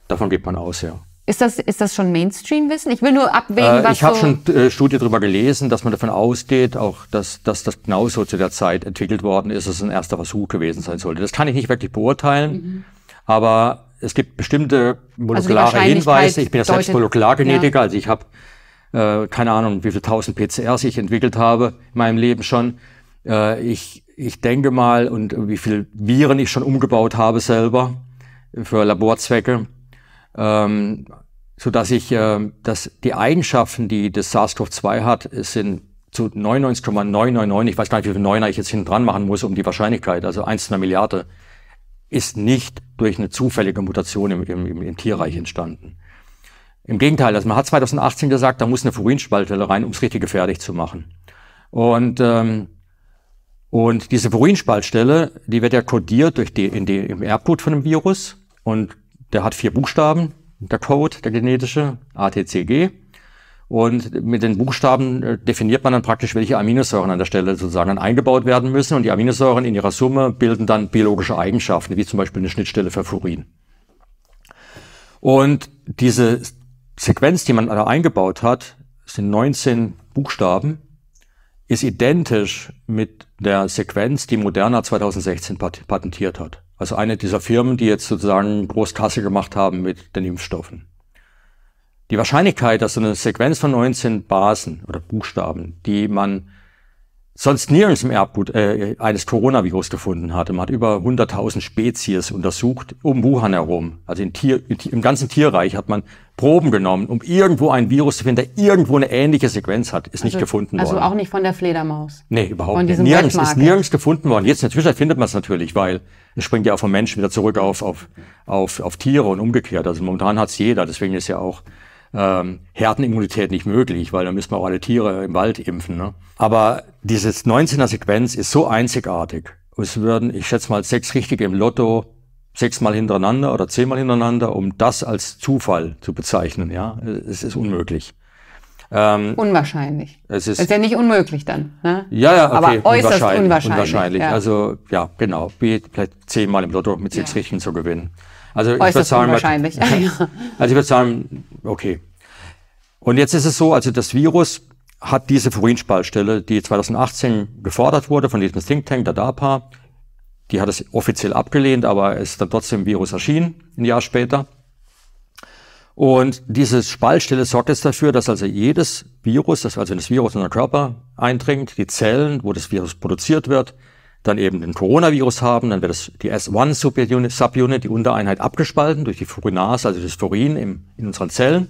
davon geht man aus, ja. Ist das, ist das schon Mainstream-Wissen? Ich will nur abwägen, äh, was Ich habe so schon äh, Studie darüber gelesen, dass man davon ausgeht, auch dass, dass das genauso zu der Zeit entwickelt worden ist, dass es ein erster Versuch gewesen sein sollte. Das kann ich nicht wirklich beurteilen, mhm. aber es gibt bestimmte also molekulare also Hinweise. Ich bin ja selbst Molekulargenetiker, ja. also ich habe äh, keine Ahnung, wie viel tausend PCRs ich entwickelt habe in meinem Leben schon. Äh, ich, ich denke mal, und wie viel Viren ich schon umgebaut habe selber für Laborzwecke ähm, dass ich, äh, dass die Eigenschaften, die das SARS-CoV-2 hat, sind zu 99,999, ich weiß gar nicht, wie viel Neuner ich jetzt hinten dran machen muss, um die Wahrscheinlichkeit, also eins einer Milliarde, ist nicht durch eine zufällige Mutation im, im, im Tierreich entstanden. Im Gegenteil, also man hat 2018 gesagt, da muss eine Furinspalte rein, um es richtig gefährlich zu machen. Und, ähm, und diese Furinspaltstelle, die wird ja kodiert durch die, in die, im Erbgut von dem Virus. Und der hat vier Buchstaben, der Code, der genetische, ATCG. Und mit den Buchstaben äh, definiert man dann praktisch, welche Aminosäuren an der Stelle sozusagen dann eingebaut werden müssen. Und die Aminosäuren in ihrer Summe bilden dann biologische Eigenschaften, wie zum Beispiel eine Schnittstelle für Fluorin. Und diese Sequenz, die man da eingebaut hat, sind 19 Buchstaben, ist identisch mit der Sequenz, die Moderna 2016 patentiert hat. Also eine dieser Firmen, die jetzt sozusagen Großkasse gemacht haben mit den Impfstoffen. Die Wahrscheinlichkeit, dass so eine Sequenz von 19 Basen oder Buchstaben, die man sonst nirgends im Erbgut äh, eines Coronavirus gefunden hatte, man hat über 100.000 Spezies untersucht um Wuhan herum. Also in Tier, im ganzen Tierreich hat man Proben genommen, um irgendwo ein Virus zu finden, der irgendwo eine ähnliche Sequenz hat, ist also, nicht gefunden also worden. Also auch nicht von der Fledermaus? Nee, überhaupt von nicht. Nirgends, ist nirgends gefunden worden. Jetzt in der inzwischen findet man es natürlich, weil es springt ja auch von Menschen wieder zurück auf, auf, auf, auf Tiere und umgekehrt. Also momentan hat's jeder, deswegen ist ja auch ähm, Härtenimmunität nicht möglich, weil dann müssen wir auch alle Tiere im Wald impfen. Ne? Aber dieses 19er-Sequenz ist so einzigartig. Es würden, ich schätze mal, sechs richtige im Lotto sechsmal hintereinander oder zehnmal hintereinander, um das als Zufall zu bezeichnen. Ja, es ist unmöglich. Ähm, unwahrscheinlich. Es ist, ist, ja nicht unmöglich dann. Ne? Ja, ja, okay. Aber äußerst unwahrscheinlich. unwahrscheinlich. unwahrscheinlich. Ja. Also ja, genau. Wie vielleicht zehnmal im Lotto mit sechs ja. Richtigen zu gewinnen. Also äußerst ich würde sagen, unwahrscheinlich. also ich würde sagen, okay. Und jetzt ist es so, also das Virus hat diese Furinspaltstelle, die 2018 gefordert wurde von diesem Think Tank, der DARPA, die hat es offiziell abgelehnt, aber es ist dann trotzdem Virus erschienen, ein Jahr später. Und diese Spaltstelle sorgt jetzt dafür, dass also jedes Virus, das also wenn das Virus in den Körper eindringt, die Zellen, wo das Virus produziert wird, dann eben den Coronavirus haben, dann wird das, die S1 Subunit, Subunit, die Untereinheit abgespalten durch die Furinase, also das Furin im, in unseren Zellen.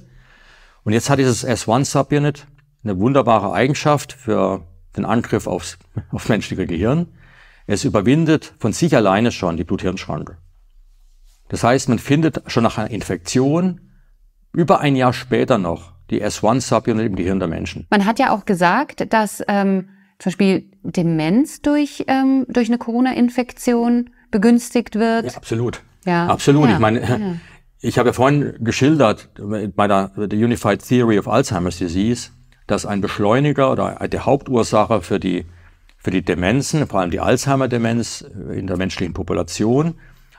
Und jetzt hat dieses S1 Subunit eine wunderbare Eigenschaft für den Angriff aufs, aufs menschliche Gehirn. Es überwindet von sich alleine schon die Blut-Hirn-Schranke. Das heißt, man findet schon nach einer Infektion über ein Jahr später noch die S1-Subunit im Gehirn der Menschen. Man hat ja auch gesagt, dass ähm, zum Beispiel Demenz durch, ähm, durch eine Corona-Infektion begünstigt wird. Ja, absolut. Ja. Absolut. Ja. Ich meine, ja. ich habe ja vorhin geschildert bei der, der Unified Theory of Alzheimer's Disease, dass ein Beschleuniger oder die Hauptursache für die, für die Demenzen, vor allem die Alzheimer-Demenz in der menschlichen Population,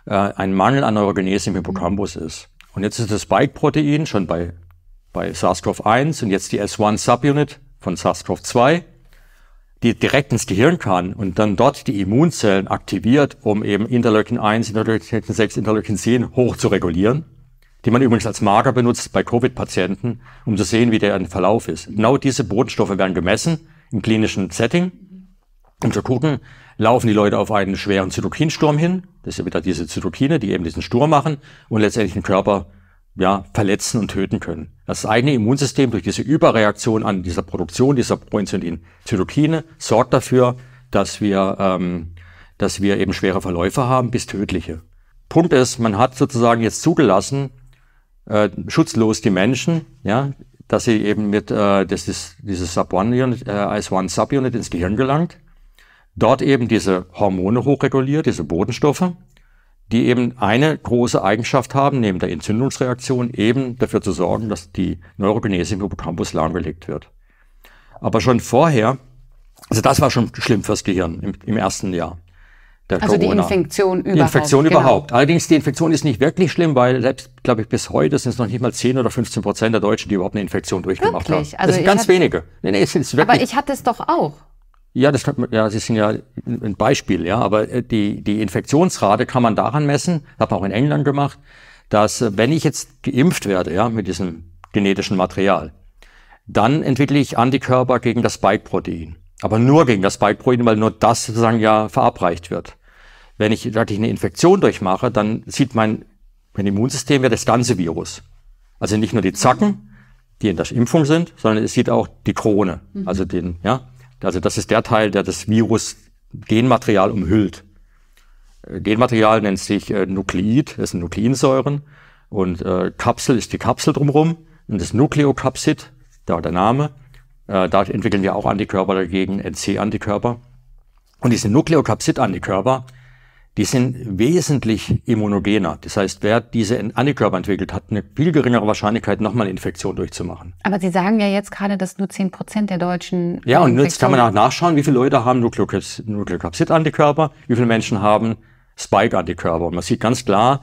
äh, ein Mangel an Neurogenese im Hippocampus ist. Und jetzt ist das Spike-Protein schon bei, bei SARS-CoV-1 und jetzt die S1-Subunit von SARS-CoV-2, die direkt ins Gehirn kann und dann dort die Immunzellen aktiviert, um eben Interleukin 1, Interleukin 6, Interleukin 10 hoch zu regulieren, die man übrigens als Marker benutzt bei Covid-Patienten, um zu sehen, wie der Verlauf ist. Genau diese Botenstoffe werden gemessen im klinischen Setting, um zu gucken, laufen die Leute auf einen schweren Zytokinsturm hin. Das sind wieder diese Zytokine, die eben diesen Sturm machen und letztendlich den Körper ja, verletzen und töten können. Das eigene Immunsystem durch diese Überreaktion an dieser Produktion dieser Proinsulin-Zytokine sorgt dafür, dass wir, ähm, dass wir eben schwere Verläufe haben bis tödliche. Punkt ist, man hat sozusagen jetzt zugelassen, äh, schutzlos die Menschen, ja, dass sie eben mit äh, das sub dieses Subunit, äh, IS-1 Subunit ins Gehirn gelangt dort eben diese Hormone hochreguliert, diese Bodenstoffe, die eben eine große Eigenschaft haben, neben der Entzündungsreaktion eben dafür zu sorgen, dass die Neurogenese im Hippocampus lahmgelegt wird. Aber schon vorher, also das war schon schlimm fürs Gehirn im, im ersten Jahr. also Corona. die Infektion überhaupt. Die Infektion genau. überhaupt. Allerdings, die Infektion ist nicht wirklich schlimm, weil selbst, glaube ich, bis heute sind es noch nicht mal 10 oder 15 Prozent der Deutschen, die überhaupt eine Infektion durchgemacht wirklich? haben. Also das also sind ganz hatte, wenige. Nee, nee, es ist wirklich, aber ich hatte es doch auch. Ja, das, kann, ja, Sie sind ja ein Beispiel, ja, aber äh, die, die Infektionsrate kann man daran messen, hat man auch in England gemacht, dass äh, wenn ich jetzt geimpft werde, ja, mit diesem genetischen Material, dann entwickle ich Antikörper gegen das Spike-Protein. Aber nur gegen das Spike-Protein, weil nur das sozusagen ja verabreicht wird. Wenn ich wirklich eine Infektion durchmache, dann sieht mein, mein Immunsystem ja das ganze Virus. Also nicht nur die Zacken, die in der Impfung sind, sondern es sieht auch die Krone, mhm. also den, ja, also das ist der Teil, der das Virus Genmaterial umhüllt. Äh, Genmaterial nennt sich äh, Nukleid, das sind Nukleinsäuren. Und äh, Kapsel ist die Kapsel drumherum. Und das Nukleokapsid, da der Name, äh, da entwickeln wir auch Antikörper dagegen, NC-Antikörper. Und diese Nukleokapsid-Antikörper, die sind wesentlich immunogener. Das heißt, wer diese Antikörper entwickelt, hat eine viel geringere Wahrscheinlichkeit, nochmal eine Infektion durchzumachen. Aber Sie sagen ja jetzt gerade, dass nur 10 Prozent der Deutschen. Ja, und jetzt kann man auch nachschauen, wie viele Leute haben Nukleokapsid-Antikörper, wie viele Menschen haben Spike-Antikörper. Und man sieht ganz klar,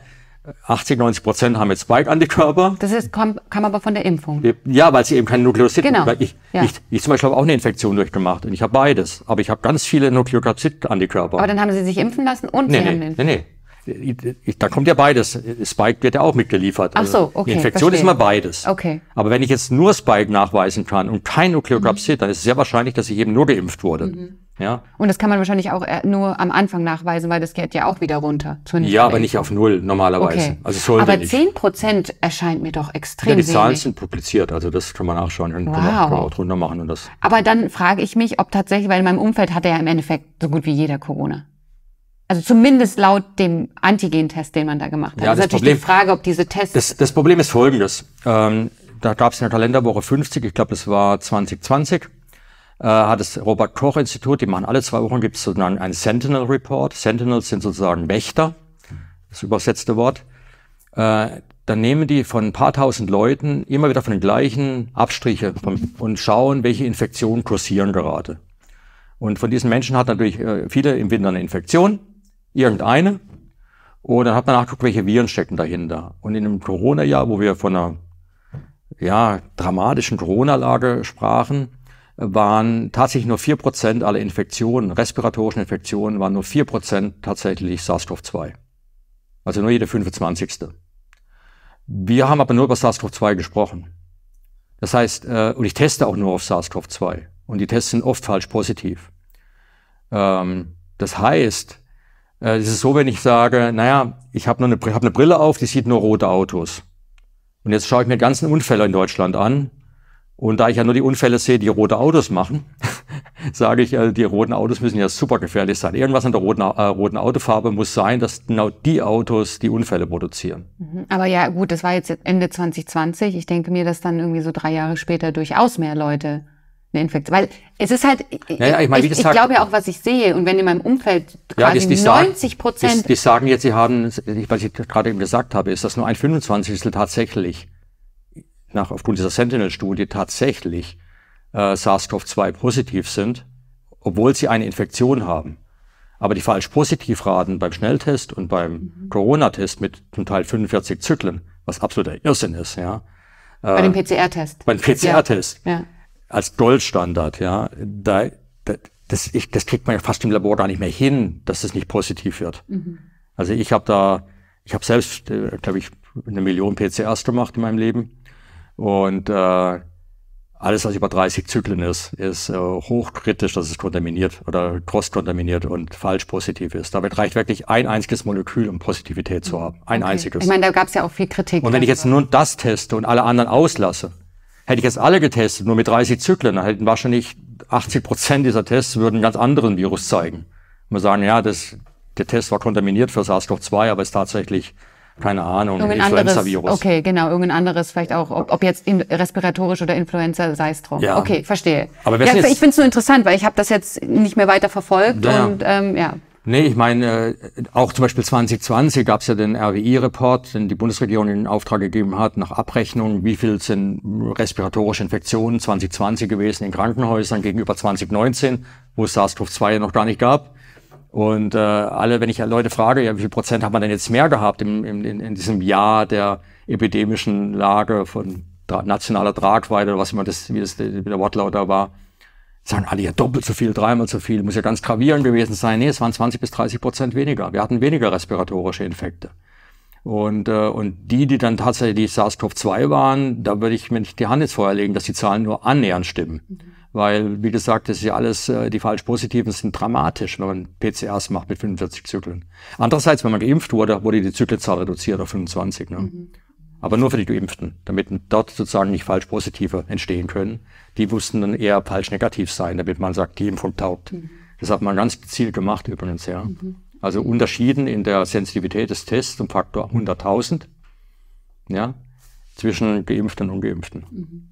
80, 90 Prozent haben jetzt Spike-Antikörper. Das ist, kam, kam, aber von der Impfung. Äh, ja, weil sie eben keine Nukleosiden. Genau. Ich, ja. ich, ich, zum Beispiel habe auch eine Infektion durchgemacht und ich habe beides. Aber ich habe ganz viele Nukleokapsid-Antikörper. Aber dann haben sie sich impfen lassen und nee, sie nee, haben den. Nee, nee. Ich, da kommt ja beides. Spike wird ja auch mitgeliefert. Ach so, also, okay. Die Infektion verstehe. ist immer beides. Okay. Aber wenn ich jetzt nur Spike nachweisen kann und kein Nukleokapsid, mhm. dann ist es sehr wahrscheinlich, dass ich eben nur geimpft wurde. Mhm. Ja. Und das kann man wahrscheinlich auch äh, nur am Anfang nachweisen, weil das geht ja auch wieder runter. Ja, aber nicht auf null normalerweise. Okay. Also aber zehn Prozent erscheint mir doch extrem. Ja, die Zahlen wenig. sind publiziert, also das kann man nachschauen und wow. kann, man, kann man auch drunter machen und das. Aber dann frage ich mich, ob tatsächlich, weil in meinem Umfeld hat er ja im Endeffekt so gut wie jeder Corona. Also zumindest laut dem Antigen-Test, den man da gemacht hat. Ja, das, das ist natürlich Problem, die Frage, ob diese Tests. Das, das Problem ist folgendes. Ähm, da gab es in der Kalenderwoche 50, ich glaube, das war 2020 äh, hat das Robert-Koch-Institut, die machen alle zwei Wochen, gibt es sozusagen einen Sentinel Report. Sentinels sind sozusagen Wächter, das übersetzte Wort. Äh, dann nehmen die von ein paar tausend Leuten immer wieder von den gleichen Abstriche und schauen, welche Infektionen kursieren gerade. Und von diesen Menschen hat natürlich äh, viele im Winter eine Infektion, irgendeine. Und dann hat man nachgeguckt, welche Viren stecken dahinter. Und in einem Corona-Jahr, wo wir von einer ja, dramatischen Corona-Lage sprachen, waren tatsächlich nur vier Prozent aller Infektionen, respiratorischen Infektionen, waren nur vier Prozent tatsächlich SARS-CoV-2. Also nur jede 25. Wir haben aber nur über SARS-CoV-2 gesprochen. Das heißt, äh, und ich teste auch nur auf SARS-CoV-2. Und die Tests sind oft falsch positiv. Ähm, das heißt, äh, es ist so, wenn ich sage, naja, ich habe eine, hab eine Brille auf, die sieht nur rote Autos. Und jetzt schaue ich mir ganzen Unfälle in Deutschland an und da ich ja nur die Unfälle sehe, die rote Autos machen, sage ich, äh, die roten Autos müssen ja super gefährlich sein. Irgendwas an der roten, äh, roten Autofarbe muss sein, dass genau die Autos die Unfälle produzieren. Mhm. Aber ja, gut, das war jetzt Ende 2020. Ich denke mir, dass dann irgendwie so drei Jahre später durchaus mehr Leute eine Infektion. Weil es ist halt, naja, ich, meine, ich, ich, glaube ja auch, was ich sehe. Und wenn in meinem Umfeld quasi ja, die, die 90 Prozent... Die, die, sagen jetzt, sie haben, was ich gerade eben gesagt habe, ist, dass nur ein 25. tatsächlich nach, aufgrund dieser Sentinel-Studie tatsächlich äh, SARS-CoV-2 positiv sind, obwohl sie eine Infektion haben. Aber die Falsch-Positiv-Raten beim Schnelltest und beim mhm. Corona-Test mit zum Teil 45 Zyklen, was absoluter Irrsinn ist, ja. bei dem ähm, PCR-Test. Beim PCR-Test. Ja. Als Goldstandard, ja. Da, da, das, ich, das kriegt man ja fast im Labor gar nicht mehr hin, dass es nicht positiv wird. Mhm. Also ich habe da, ich habe selbst, äh, glaube ich, eine Million PCRs gemacht in meinem Leben. Und äh, alles, was über 30 Zyklen ist, ist äh, hochkritisch, dass es kontaminiert oder cross-kontaminiert und falsch positiv ist. Damit reicht wirklich ein einziges Molekül, um Positivität zu haben. Ein okay. einziges. Ich meine, da gab es ja auch viel Kritik. Und wenn ich jetzt also. nur das teste und alle anderen auslasse, hätte ich jetzt alle getestet, nur mit 30 Zyklen, dann hätten wahrscheinlich 80 Prozent dieser Tests würden einen ganz anderen Virus zeigen. Und wir sagen, ja, das, der Test war kontaminiert für SARS-CoV-2, aber ist tatsächlich keine Ahnung, Influenza-Virus. Okay, genau, irgendein anderes vielleicht auch, ob, ob jetzt respiratorisch oder Influenza, sei es drum. Ja. Okay, verstehe. Aber ja, ich finde es nur interessant, weil ich habe das jetzt nicht mehr weiter verfolgt ja. und ähm, ja. Nee, ich meine, äh, auch zum Beispiel 2020 gab es ja den RWI-Report, den die Bundesregierung in Auftrag gegeben hat, nach Abrechnung, wie viel sind respiratorische Infektionen 2020 gewesen in Krankenhäusern gegenüber 2019, wo es SARS-CoV-2 noch gar nicht gab. Und äh, alle, wenn ich ja Leute frage, ja, wie viel Prozent hat man denn jetzt mehr gehabt im, im, in, in diesem Jahr der epidemischen Lage von nationaler Tragweite oder was immer das, wie das wie der Wortlaut da war, sagen alle ja doppelt so viel, dreimal so viel, muss ja ganz gravierend gewesen sein. Nee, es waren 20 bis 30 Prozent weniger. Wir hatten weniger respiratorische Infekte. Und, äh, und die, die dann tatsächlich SARS-CoV-2 waren, da würde ich mir nicht die Hand ins Feuer legen, dass die Zahlen nur annähernd stimmen. Mhm weil, wie gesagt, das ist ja alles, äh, die Falsch-Positiven sind dramatisch, wenn man PCRs macht mit 45 Zyklen. Andererseits, wenn man geimpft wurde, wurde die Zyklenzahl reduziert auf 25. Ne? Mhm. Aber nur für die Geimpften, damit dort sozusagen nicht Falsch-Positive entstehen können. Die wussten dann eher falsch-negativ sein, damit man sagt, die Impfung taugt. Mhm. Das hat man ganz gezielt gemacht übrigens, ja. Mhm. Also unterschieden in der Sensitivität des Tests um Faktor 100.000, ja, zwischen Geimpften und Ungeimpften. Mhm.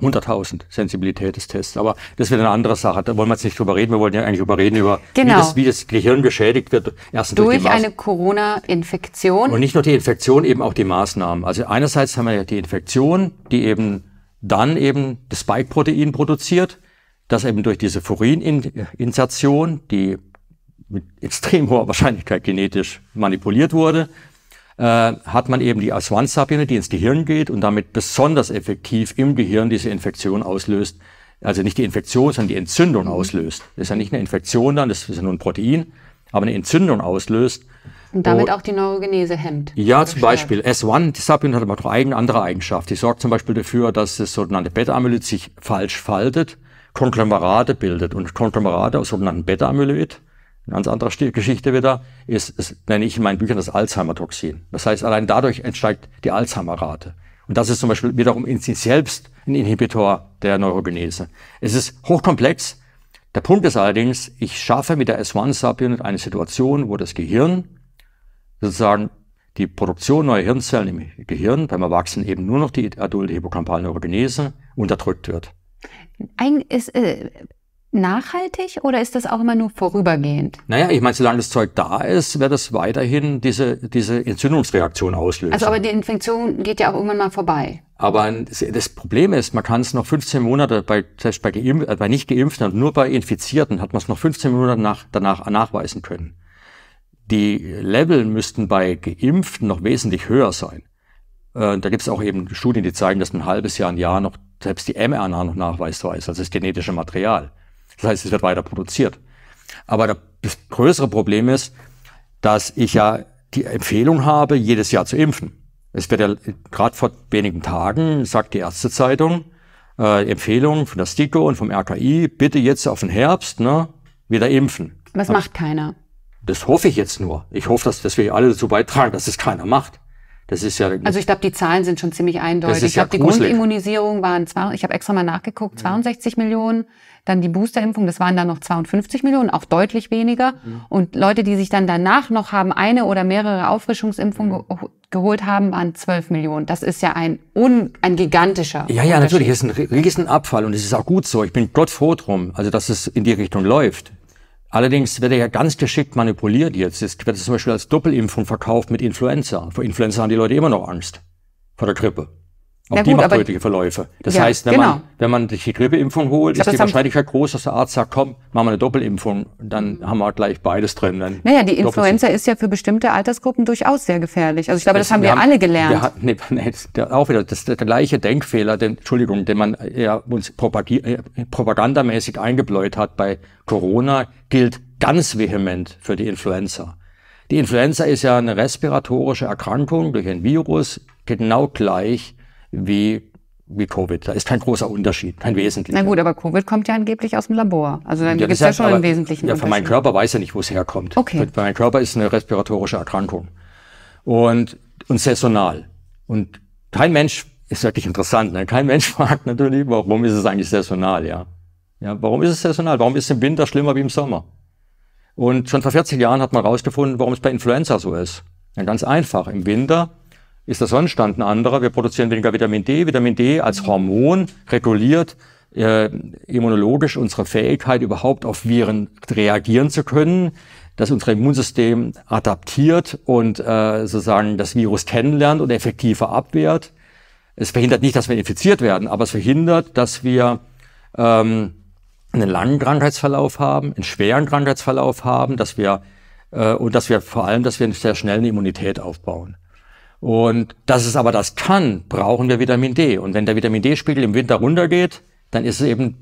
100.000 Sensibilitätstests. Aber das wird eine andere Sache. Da wollen wir jetzt nicht drüber reden. Wir wollen ja eigentlich drüber reden, über genau. wie, das, wie das Gehirn beschädigt wird. Erstens durch, durch eine Corona-Infektion. Und nicht nur die Infektion, eben auch die Maßnahmen. Also einerseits haben wir ja die Infektion, die eben dann eben das Spike-Protein produziert, das eben durch diese Furin-Insertion, die mit extrem hoher Wahrscheinlichkeit genetisch manipuliert wurde, äh, hat man eben die Aswan-Sapine, die ins Gehirn geht und damit besonders effektiv im Gehirn diese Infektion auslöst. Also nicht die Infektion, sondern die Entzündung mhm. auslöst. Das ist ja nicht eine Infektion dann, das ist ja nur ein Protein, aber eine Entzündung auslöst. Und damit auch die Neurogenese hemmt. Ja, zum Beispiel S1, die Sapien hat aber auch eigene andere Eigenschaft. Die sorgt zum Beispiel dafür, dass das sogenannte Beta-Amyloid sich falsch faltet, Konglomerate bildet. Und Konglomerate aus sogenannten Beta-Amyloid eine ganz andere Geschichte wieder ist, ist, nenne ich in meinen Büchern das Alzheimer-Toxin. Das heißt, allein dadurch entsteigt die Alzheimer-Rate. Und das ist zum Beispiel wiederum in sich selbst ein Inhibitor der Neurogenese. Es ist hochkomplex. Der Punkt ist allerdings, ich schaffe mit der S1-Subunit eine Situation, wo das Gehirn sozusagen die Produktion neuer Hirnzellen im Gehirn beim Erwachsenen eben nur noch die adulte hippocampale Neurogenese unterdrückt wird. Ein, ist, äh, nachhaltig oder ist das auch immer nur vorübergehend? Naja, ich meine, solange das Zeug da ist, wird es weiterhin diese, diese Entzündungsreaktion auslösen. Also aber die Infektion geht ja auch irgendwann mal vorbei. Aber das Problem ist, man kann es noch 15 Monate, bei, selbst bei, Geimpf-, äh, bei nicht Geimpften und nur bei Infizierten hat man es noch 15 Monate nach, danach nachweisen können. Die Level müssten bei Geimpften noch wesentlich höher sein. Äh, da gibt es auch eben Studien, die zeigen, dass man ein halbes Jahr, ein Jahr noch selbst die mRNA noch nachweisbar ist, also das genetische Material. Das heißt, es wird weiter produziert. Aber das größere Problem ist, dass ich ja die Empfehlung habe, jedes Jahr zu impfen. Es wird ja gerade vor wenigen Tagen, sagt die Ärztezeitung, äh, Empfehlung von der STIKO und vom RKI, bitte jetzt auf den Herbst ne, wieder impfen. Was macht keiner? Das hoffe ich jetzt nur. Ich hoffe, dass, dass wir alle dazu beitragen, dass es keiner macht. Das ist ja. Also ich glaube, die Zahlen sind schon ziemlich eindeutig. ich glaube, ja die Grundimmunisierung waren, zwei, ich habe extra mal nachgeguckt, 62 ja. Millionen. Dann die Boosterimpfung, das waren dann noch 52 Millionen, auch deutlich weniger. Ja. Und Leute, die sich dann danach noch haben eine oder mehrere Auffrischungsimpfungen ge geholt haben, waren 12 Millionen. Das ist ja ein, un, ein gigantischer. Ja, ja, natürlich. Es ist ein Riesenabfall und es ist auch gut so. Ich bin Gott froh drum, also dass es in die Richtung läuft. Allerdings wird er ja ganz geschickt manipuliert jetzt. Es wird zum Beispiel als Doppelimpfung verkauft mit Influenza. Vor Influenza haben die Leute immer noch Angst. Vor der Grippe. Auch die gut, macht deutliche Verläufe. Das ja, heißt, wenn, genau. man, wenn man sich die Grippeimpfung holt, glaub, ist die Wahrscheinlichkeit groß, dass der Arzt sagt, komm, machen wir eine Doppelimpfung, dann mhm. haben wir gleich beides drin. Dann naja, die Influenza ist ja für bestimmte Altersgruppen durchaus sehr gefährlich. Also ich glaube, das, das haben wir, haben, alle gelernt. Ja, nee, nee, das, auch wieder, das der gleiche Denkfehler, den, Entschuldigung, den man äh, ja, uns äh, propagandamäßig eingebläut hat bei Corona, gilt ganz vehement für die Influenza. Die Influenza ist ja eine respiratorische Erkrankung durch ein Virus, genau gleich wie wie Covid. Da ist kein großer Unterschied, kein wesentlicher. Na gut, aber Covid kommt ja angeblich aus dem Labor. Also dann ja, gibt es ja schon aber, einen wesentlichen ja, Unterschied. Ja, für meinen Körper weiß ja nicht, wo es herkommt. Okay. Für, für Körper ist eine respiratorische Erkrankung. Und, und saisonal. Und kein Mensch, ist wirklich interessant, ne? kein Mensch fragt natürlich, warum ist es eigentlich saisonal, ja? Ja, warum ist es saisonal? Warum ist es im Winter schlimmer wie im Sommer? Und schon vor 40 Jahren hat man herausgefunden, warum es bei Influenza so ist. Ja, ganz einfach. Im Winter ist der Sonnenstand ein anderer. Wir produzieren weniger Vitamin D. Vitamin D als Hormon reguliert äh, immunologisch unsere Fähigkeit, überhaupt auf Viren reagieren zu können, dass unser Immunsystem adaptiert und äh, sozusagen das Virus kennenlernt und effektiver abwehrt. Es verhindert nicht, dass wir infiziert werden, aber es verhindert, dass wir ähm, einen langen Krankheitsverlauf haben, einen schweren Krankheitsverlauf haben, dass wir äh, und dass wir vor allem, dass wir sehr schnell eine Immunität aufbauen. Und dass es aber das kann, brauchen wir Vitamin D. Und wenn der Vitamin D-Spiegel im Winter runtergeht, dann ist es eben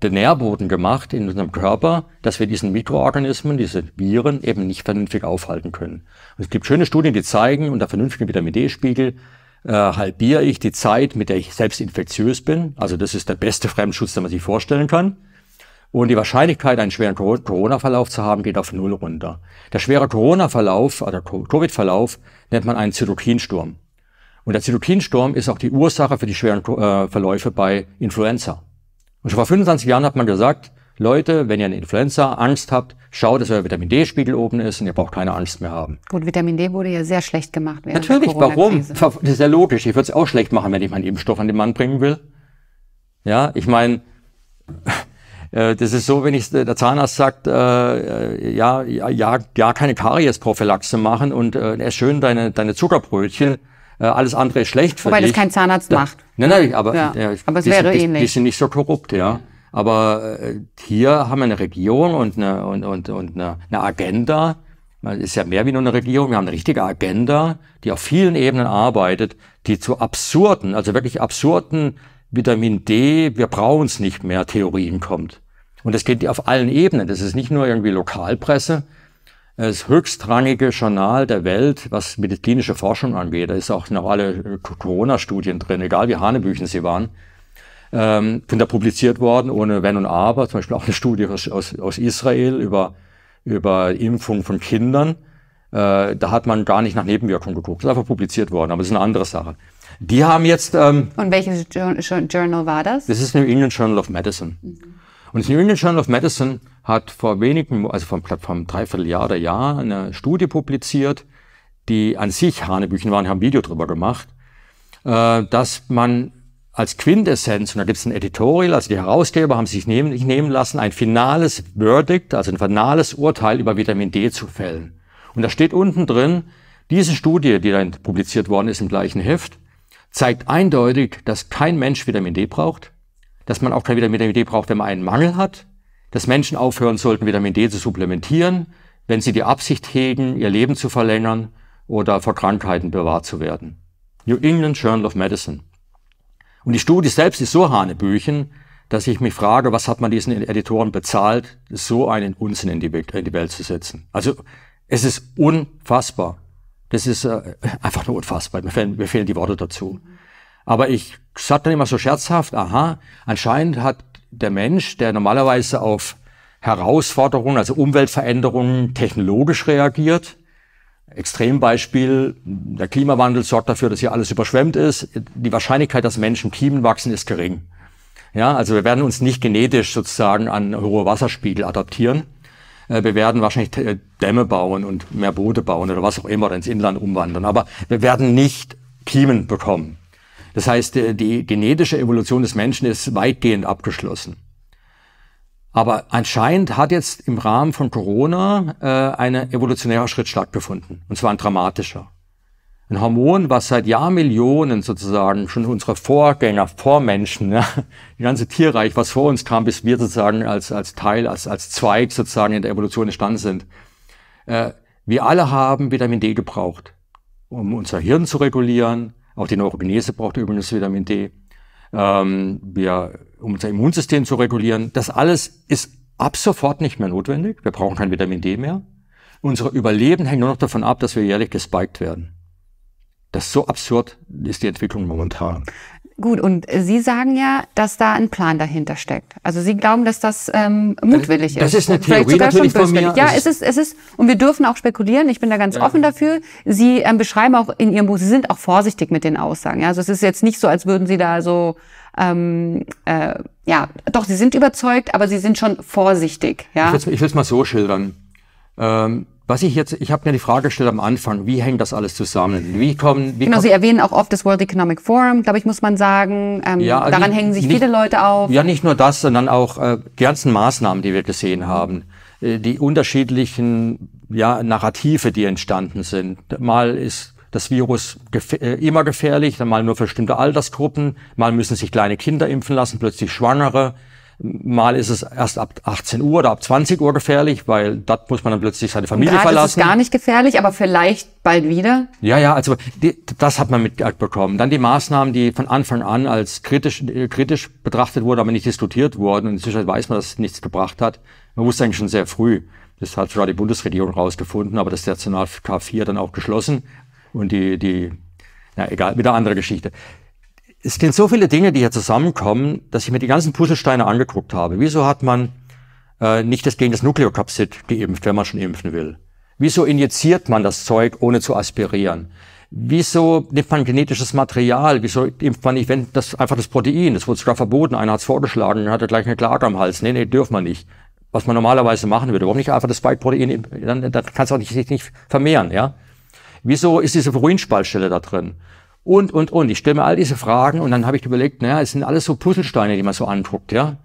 der Nährboden gemacht in unserem Körper, dass wir diesen Mikroorganismen, diese Viren eben nicht vernünftig aufhalten können. Und es gibt schöne Studien, die zeigen, unter vernünftigen Vitamin D-Spiegel äh, halbiere ich die Zeit, mit der ich selbst infektiös bin. Also das ist der beste Fremdschutz, den man sich vorstellen kann. Und die Wahrscheinlichkeit, einen schweren Corona-Verlauf zu haben, geht auf Null runter. Der schwere Corona-Verlauf, also Covid-Verlauf, nennt man einen Zytokinsturm. Und der Zytokinsturm ist auch die Ursache für die schweren äh, Verläufe bei Influenza. Und schon vor 25 Jahren hat man gesagt, Leute, wenn ihr eine Influenza Angst habt, schaut, dass euer Vitamin D-Spiegel oben ist und ihr braucht keine Angst mehr haben. Gut, Vitamin D wurde ja sehr schlecht gemacht. Während Natürlich, der warum? Das ist ja logisch. Ich würde es auch schlecht machen, wenn ich meinen Impfstoff an den Mann bringen will. Ja, ich meine, äh, das ist so, wenn ich, äh, der Zahnarzt sagt, äh, äh ja, ja, ja, keine Kariesprophylaxe machen und äh, ess schön deine, deine Zuckerbrötchen, äh, alles andere ist schlecht für Wobei dich. Wobei das kein Zahnarzt da, macht. Nein, nein, aber, ja. ja aber es die, wäre die, ähnlich. Die sind nicht so korrupt, ja. Aber äh, hier haben wir eine Regierung und eine, und, und, und eine, eine Agenda. Man ist ja mehr wie nur eine Regierung. Wir haben eine richtige Agenda, die auf vielen Ebenen arbeitet, die zu absurden, also wirklich absurden Vitamin D, wir brauchen es nicht mehr, Theorien kommt. Und das geht auf allen Ebenen. Das ist nicht nur irgendwie Lokalpresse, das höchstrangige Journal der Welt, was medizinische Forschung angeht. Da ist auch noch alle Corona-Studien drin, egal wie Hanebüchen sie waren. Ähm, sind da publiziert worden, ohne Wenn und Aber. Zum Beispiel auch eine Studie aus, aus, aus Israel über, über Impfung von Kindern. Äh, da hat man gar nicht nach Nebenwirkungen geguckt. Das ist einfach publiziert worden, aber das ist eine andere Sache. Die haben jetzt. Ähm, Und welches Journal war das? Das ist New England Journal of Medicine. Mhm. Und das New England Journal of Medicine hat vor wenigen, also vor einem Dreivierteljahr oder Jahr, eine Studie publiziert, die an sich Hanebüchen waren, haben ein Video drüber gemacht, äh, dass man als Quintessenz, und da gibt es ein Editorial, also die Herausgeber haben sich nehmen, nicht nehmen lassen, ein finales Verdict, also ein finales Urteil über Vitamin D zu fällen. Und da steht unten drin, diese Studie, die dann publiziert worden ist im gleichen Heft, zeigt eindeutig, dass kein Mensch Vitamin D braucht, dass man auch kein Vitamin D braucht, wenn man einen Mangel hat, dass Menschen aufhören sollten, Vitamin D zu supplementieren, wenn sie die Absicht hegen, ihr Leben zu verlängern oder vor Krankheiten bewahrt zu werden. New England Journal of Medicine. Und die Studie selbst ist so hanebüchen, dass ich mich frage, was hat man diesen Editoren bezahlt, so einen Unsinn in die Welt, in die Welt zu setzen. Also es ist unfassbar. Das ist äh, einfach nur unfassbar. Mir fehlen, mir fehlen die Worte dazu. Aber ich sagte dann immer so scherzhaft, aha, anscheinend hat der Mensch, der normalerweise auf Herausforderungen, also Umweltveränderungen technologisch reagiert, Extrembeispiel, der Klimawandel sorgt dafür, dass hier alles überschwemmt ist. Die Wahrscheinlichkeit, dass Menschen Kiemen wachsen, ist gering. Ja, also wir werden uns nicht genetisch sozusagen an hohe Wasserspiegel adaptieren. Äh, wir werden wahrscheinlich äh, Dämme bauen und mehr Boote bauen oder was auch immer oder ins Inland umwandern. Aber wir werden nicht Kiemen bekommen. Das heißt, äh, die genetische Evolution des Menschen ist weitgehend abgeschlossen. Aber anscheinend hat jetzt im Rahmen von Corona äh, eine evolutionärer Schritt stattgefunden, und zwar ein dramatischer ein Hormon, was seit Jahrmillionen sozusagen schon unsere Vorgänger, Vormenschen, ja, die ganze Tierreich, was vor uns kam, bis wir sozusagen als, als Teil, als, als Zweig sozusagen in der Evolution entstanden sind. Äh, wir alle haben Vitamin D gebraucht, um unser Hirn zu regulieren. Auch die Neurogenese braucht übrigens Vitamin D. Ähm, wir, um unser Immunsystem zu regulieren. Das alles ist ab sofort nicht mehr notwendig. Wir brauchen kein Vitamin D mehr. Unsere Überleben hängt nur noch davon ab, dass wir jährlich gespiked werden. Das ist so absurd, ist die Entwicklung momentan. Gut, und Sie sagen ja, dass da ein Plan dahinter steckt. Also Sie glauben, dass das ähm, mutwillig das, das ist. Das ist eine Theorie natürlich von mir. Ja, es ist, es ist, und wir dürfen auch spekulieren. Ich bin da ganz ja. offen dafür. Sie ähm, beschreiben auch in Ihrem Buch, Sie sind auch vorsichtig mit den Aussagen. Ja? Also es ist jetzt nicht so, als würden Sie da so, ähm, äh, ja, doch, Sie sind überzeugt, aber Sie sind schon vorsichtig. Ja? Ich will es mal so schildern. Ähm, was ich jetzt, ich habe mir die Frage gestellt am Anfang, wie hängt das alles zusammen? Wie kommen, wie genau, Sie erwähnen auch oft das World Economic Forum, glaube ich, muss man sagen. Ähm, ja, also daran nicht, hängen sich nicht, viele Leute auf. Ja, nicht nur das, sondern auch äh, die ganzen Maßnahmen, die wir gesehen haben. Äh, die unterschiedlichen ja, Narrative, die entstanden sind. Mal ist das Virus gef äh, immer gefährlich, dann mal nur für bestimmte Altersgruppen, mal müssen sich kleine Kinder impfen lassen, plötzlich Schwangere. Mal ist es erst ab 18 Uhr oder ab 20 Uhr gefährlich, weil dort muss man dann plötzlich seine Familie Grad verlassen. Ist gar nicht gefährlich, aber vielleicht bald wieder. Ja, ja, also die, das hat man mitbekommen. Dann die Maßnahmen, die von Anfang an als kritisch, kritisch betrachtet wurden, aber nicht diskutiert wurden. Und inzwischen weiß man, dass es nichts gebracht hat. Man wusste eigentlich schon sehr früh. Das hat sogar die Bundesregierung rausgefunden, aber das National K4 dann auch geschlossen. Und die, die, na egal, wieder andere Geschichte. Es sind so viele Dinge, die hier zusammenkommen, dass ich mir die ganzen Puzzlesteine angeguckt habe. Wieso hat man äh, nicht das gegen das Nukleokapsid geimpft, wenn man schon impfen will? Wieso injiziert man das Zeug, ohne zu aspirieren? Wieso nimmt man genetisches Material? Wieso impft man nicht, wenn das einfach das Protein, das wurde sogar verboten, einer hat es vorgeschlagen, hatte gleich eine Klage am Hals. Nee, nee, dürfen wir nicht. Was man normalerweise machen würde. Warum nicht einfach das Spike-Protein, dann, dann kannst du auch nicht, nicht, nicht vermehren, ja? Wieso ist diese Ruinspaltstelle da drin? und, und, und. Ich stelle mir all diese Fragen und dann habe ich überlegt, naja, es sind alles so Puzzlesteine, die man so anguckt, ja.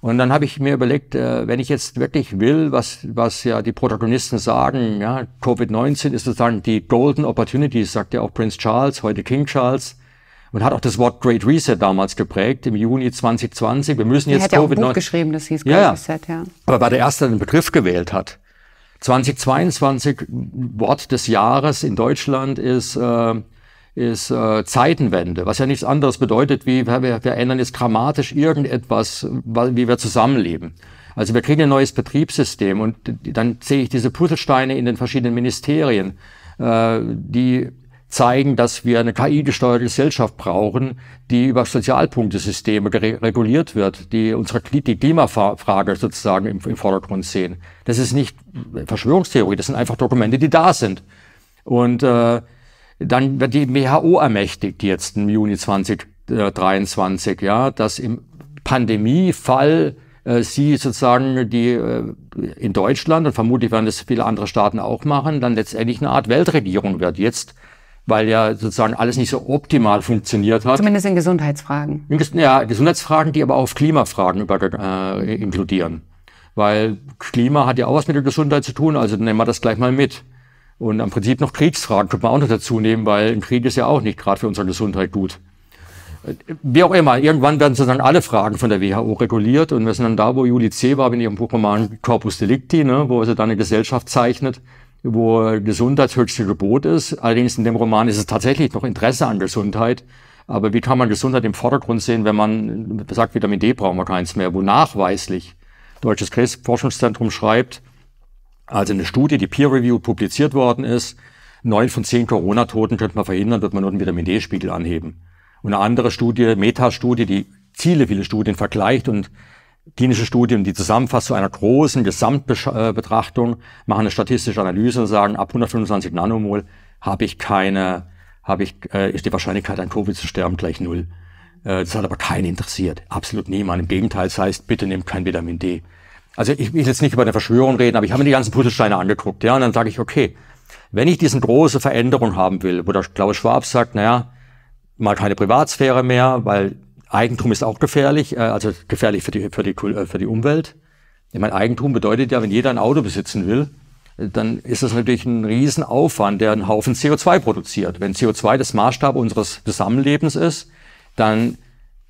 Und dann habe ich mir überlegt, äh, wenn ich jetzt wirklich will, was, was ja die Protagonisten sagen, ja, Covid-19 ist sozusagen die Golden Opportunity, sagt ja auch Prince Charles, heute King Charles. Und hat auch das Wort Great Reset damals geprägt, im Juni 2020. Wir müssen jetzt Covid-19... ja geschrieben, das hieß Great ja, Reset, ja. Aber war der Erste, der den Begriff gewählt hat. 2022, Wort des Jahres in Deutschland ist... Äh, ist äh, Zeitenwende, was ja nichts anderes bedeutet, wie wir, wir ändern jetzt grammatisch irgendetwas, wie wir zusammenleben. Also wir kriegen ein neues Betriebssystem und dann sehe ich diese Puzzlesteine in den verschiedenen Ministerien, äh, die zeigen, dass wir eine KI-gesteuerte Gesellschaft brauchen, die über Sozialpunktesysteme reguliert wird, die unsere die Klimafrage sozusagen im, im Vordergrund sehen. Das ist nicht Verschwörungstheorie, das sind einfach Dokumente, die da sind. Und äh, dann wird die WHO ermächtigt jetzt im Juni 2023, äh, ja, dass im Pandemiefall äh, sie sozusagen die äh, in Deutschland und vermutlich werden das viele andere Staaten auch machen, dann letztendlich eine Art Weltregierung wird jetzt weil ja sozusagen alles nicht so optimal funktioniert hat. Zumindest in Gesundheitsfragen. ja, Gesundheitsfragen, die aber auch auf Klimafragen über, äh, inkludieren. Weil Klima hat ja auch was mit der Gesundheit zu tun, also nehmen wir das gleich mal mit. Und am Prinzip noch Kriegsfragen könnte man auch noch dazu nehmen, weil ein Krieg ist ja auch nicht gerade für unsere Gesundheit gut. Äh, wie auch immer, irgendwann werden sozusagen alle Fragen von der WHO reguliert und wir sind dann da, wo Juli C. war in ihrem Buchroman Corpus Delicti, ne, wo sie dann eine Gesellschaft zeichnet, wo Gesundheit höchste Gebot ist. Allerdings in dem Roman ist es tatsächlich noch Interesse an Gesundheit. Aber wie kann man Gesundheit im Vordergrund sehen, wenn man sagt, Vitamin D brauchen wir keins mehr, wo nachweislich Deutsches Krebsforschungszentrum schreibt, also eine Studie, die peer-reviewed publiziert worden ist. Neun von zehn Corona-Toten könnte man verhindern, wird man nur den Vitamin-D-Spiegel anheben. Und eine andere Studie, Metastudie, die viele, viele Studien vergleicht und klinische Studien, die zusammenfasst zu einer großen Gesamtbetrachtung, machen eine statistische Analyse und sagen, ab 125 Nanomol habe ich keine, habe ich, äh, ist die Wahrscheinlichkeit an Covid zu sterben gleich null. Äh, das hat aber keinen interessiert. Absolut niemand. Im Gegenteil, das heißt, bitte nehmt kein Vitamin D also ich will jetzt nicht über eine Verschwörung reden, aber ich habe mir die ganzen Puzzlesteine angeguckt, ja, und dann sage ich, okay, wenn ich diese große Veränderung haben will, wo der Klaus Schwab sagt, naja, mal keine Privatsphäre mehr, weil Eigentum ist auch gefährlich, äh, also gefährlich für die, für die, äh, für die Umwelt. Ich meine, Eigentum bedeutet ja, wenn jeder ein Auto besitzen will, dann ist das natürlich ein Riesenaufwand, der einen Haufen CO2 produziert. Wenn CO2 das Maßstab unseres Zusammenlebens ist, dann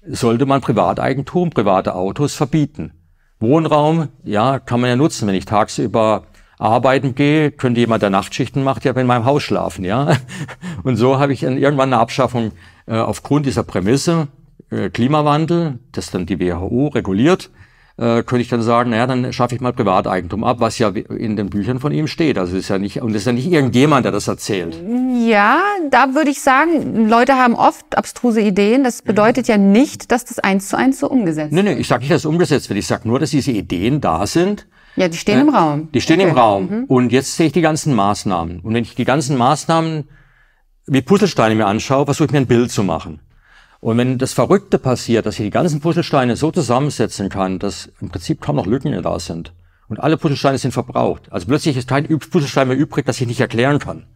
sollte man Privateigentum, private Autos verbieten. Wohnraum, ja, kann man ja nutzen, wenn ich tagsüber arbeiten gehe, könnte jemand, der Nachtschichten macht, ja in meinem Haus schlafen, ja. Und so habe ich dann irgendwann eine Abschaffung äh, aufgrund dieser Prämisse, äh, Klimawandel, das dann die WHO reguliert, äh, könnte ich dann sagen, naja, dann schaffe ich mal Privateigentum ab, was ja in den Büchern von ihm steht. Also ist ja nicht, und ist ja nicht irgendjemand, der das erzählt. Ja, da würde ich sagen, Leute haben oft abstruse Ideen. Das bedeutet ja nicht, dass das eins zu eins so umgesetzt wird. Nee, nee, ich sage nicht, dass es umgesetzt wird. Ich sage nur, dass diese Ideen da sind. Ja, die stehen äh, im Raum. Die stehen okay. im Raum. Mhm. Und jetzt sehe ich die ganzen Maßnahmen. Und wenn ich die ganzen Maßnahmen wie Puzzlesteine mir anschaue, versuche ich mir ein Bild zu machen. Und wenn das Verrückte passiert, dass ich die ganzen Puzzlesteine so zusammensetzen kann, dass im Prinzip kaum noch Lücken da sind und alle Puzzlesteine sind verbraucht, also plötzlich ist kein Puzzlestein mehr übrig, das ich nicht erklären kann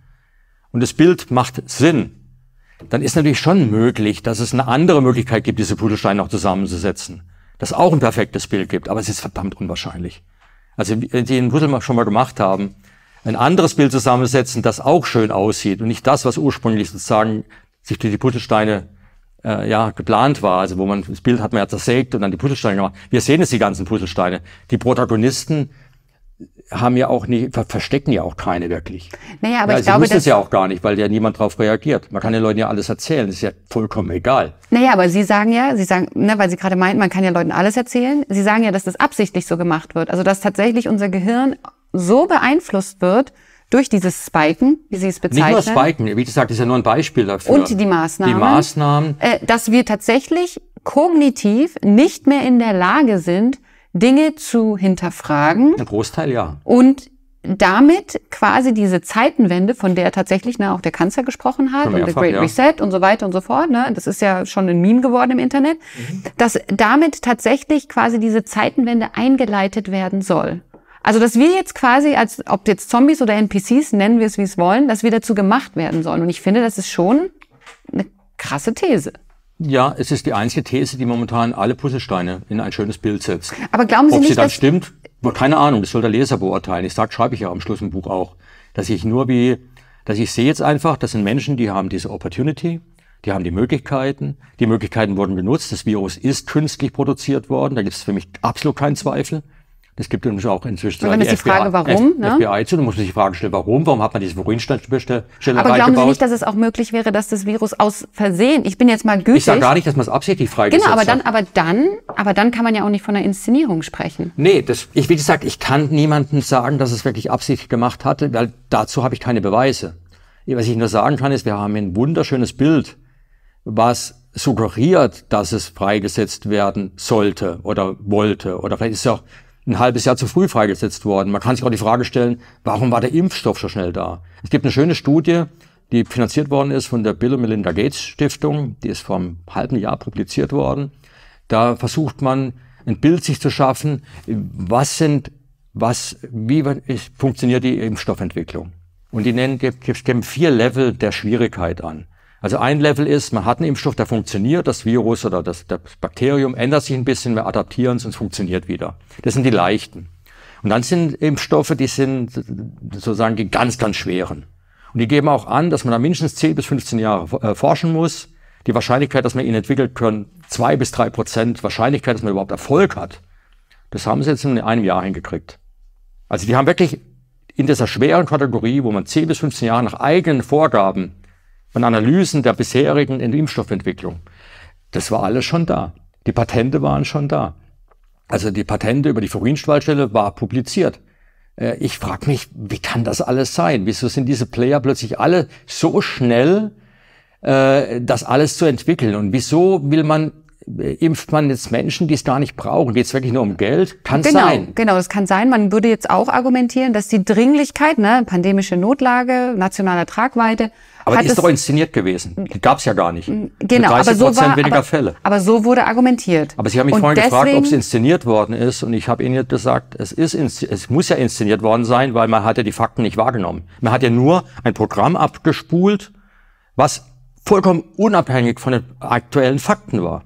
und das Bild macht Sinn, dann ist natürlich schon möglich, dass es eine andere Möglichkeit gibt, diese Puzzlesteine noch zusammenzusetzen, dass auch ein perfektes Bild gibt, aber es ist verdammt unwahrscheinlich. Also wenn Sie den Puzzle schon mal gemacht haben, ein anderes Bild zusammensetzen, das auch schön aussieht und nicht das, was ursprünglich sozusagen sich durch die Puzzlesteine äh, ja, geplant war. Also wo man, das Bild hat man ja zersägt und dann die Puzzlesteine gemacht. Wir sehen es, die ganzen Puzzlesteine. Die Protagonisten haben ja auch nicht, verstecken ja auch keine wirklich. Naja, aber ja, ich glaube, das es ja auch gar nicht, weil ja niemand darauf reagiert. Man kann den Leuten ja alles erzählen, ist ja vollkommen egal. Naja, aber Sie sagen ja, Sie sagen, ne, weil Sie gerade meinten, man kann ja Leuten alles erzählen. Sie sagen ja, dass das absichtlich so gemacht wird. Also dass tatsächlich unser Gehirn so beeinflusst wird, durch dieses Spiken, wie Sie es bezeichnen. Nicht nur Spiken, wie gesagt, das ist ja nur ein Beispiel dafür. Und die Maßnahmen. Die Maßnahmen. Äh, dass wir tatsächlich kognitiv nicht mehr in der Lage sind, Dinge zu hinterfragen. Ein Großteil, ja. Und damit quasi diese Zeitenwende, von der tatsächlich ne, auch der Kanzler gesprochen hat und The Great ja. Reset und so weiter und so fort, ne, das ist ja schon ein Meme geworden im Internet, mhm. dass damit tatsächlich quasi diese Zeitenwende eingeleitet werden soll. Also, dass wir jetzt quasi, als ob jetzt Zombies oder NPCs, nennen wir es, wie es wollen, dass wir dazu gemacht werden sollen. Und ich finde, das ist schon eine krasse These. Ja, es ist die einzige These, die momentan alle Puzzlesteine in ein schönes Bild setzt. Aber glauben Sie Ob nicht, sie dann dass stimmt, keine Ahnung, das soll der Leser beurteilen. Ich sag, schreibe ich ja am Schluss im Buch auch, dass ich nur wie, dass ich sehe jetzt einfach, das sind Menschen, die haben diese Opportunity, die haben die Möglichkeiten, die Möglichkeiten wurden benutzt, das Virus ist künstlich produziert worden, da gibt es für mich absolut keinen Zweifel. Es gibt nämlich auch inzwischen eine ist die, die Frage, FBI, warum, ne? FBI zu. Dann muss man sich die Frage stellen, warum? Warum hat man diese Ruinstellerei Aber glauben gebaut? Sie nicht, dass es auch möglich wäre, dass das Virus aus Versehen, ich bin jetzt mal gütig. Ich sage gar nicht, dass man es absichtlich freigesetzt genau, aber dann, hat. aber dann, aber dann kann man ja auch nicht von einer Inszenierung sprechen. Nee, das, ich, wie gesagt, ich kann niemandem sagen, dass es wirklich absichtlich gemacht hatte, weil dazu habe ich keine Beweise. Was ich nur sagen kann, ist, wir haben ein wunderschönes Bild, was suggeriert, dass es freigesetzt werden sollte oder wollte. Oder vielleicht ist es auch ein halbes Jahr zu früh freigesetzt worden. Man kann sich auch die Frage stellen, warum war der Impfstoff so schnell da? Es gibt eine schöne Studie, die finanziert worden ist von der Bill und Melinda Gates Stiftung, die ist vor einem halben Jahr publiziert worden. Da versucht man, ein Bild sich zu schaffen, was sind, was, wie funktioniert die Impfstoffentwicklung? Und die nennen, geben vier Level der Schwierigkeit an. Also ein Level ist, man hat einen Impfstoff, der funktioniert, das Virus oder das, das Bakterium ändert sich ein bisschen, wir adaptieren es und es funktioniert wieder. Das sind die leichten. Und dann sind Impfstoffe, die sind sozusagen die ganz, ganz schweren. Und die geben auch an, dass man da mindestens 10 bis 15 Jahre äh, forschen muss. Die Wahrscheinlichkeit, dass man ihn entwickelt können, zwei bis drei Prozent Wahrscheinlichkeit, dass man überhaupt Erfolg hat. Das haben sie jetzt in einem Jahr hingekriegt. Also die haben wirklich in dieser schweren Kategorie, wo man 10 bis 15 Jahre nach eigenen Vorgaben und Analysen der bisherigen Impfstoffentwicklung. Das war alles schon da. Die Patente waren schon da. Also die Patente über die Furinstrahlstelle war publiziert. Äh, ich frage mich, wie kann das alles sein? Wieso sind diese Player plötzlich alle so schnell, äh, das alles zu entwickeln? Und wieso will man äh, impft man jetzt Menschen, die es gar nicht brauchen? Geht es wirklich nur um Geld? Kann genau, sein. Genau, das kann sein. Man würde jetzt auch argumentieren, dass die Dringlichkeit, ne, pandemische Notlage, nationaler Tragweite, aber die ist doch inszeniert gewesen. Die gab es ja gar nicht. Mm, genau, 30 aber so Prozent war, weniger aber, Fälle. Aber so wurde argumentiert. Aber Sie haben mich und vorhin deswegen, gefragt, ob es inszeniert worden ist. Und ich habe Ihnen gesagt, es, ist, es muss ja inszeniert worden sein, weil man hat ja die Fakten nicht wahrgenommen. Man hat ja nur ein Programm abgespult, was vollkommen unabhängig von den aktuellen Fakten war.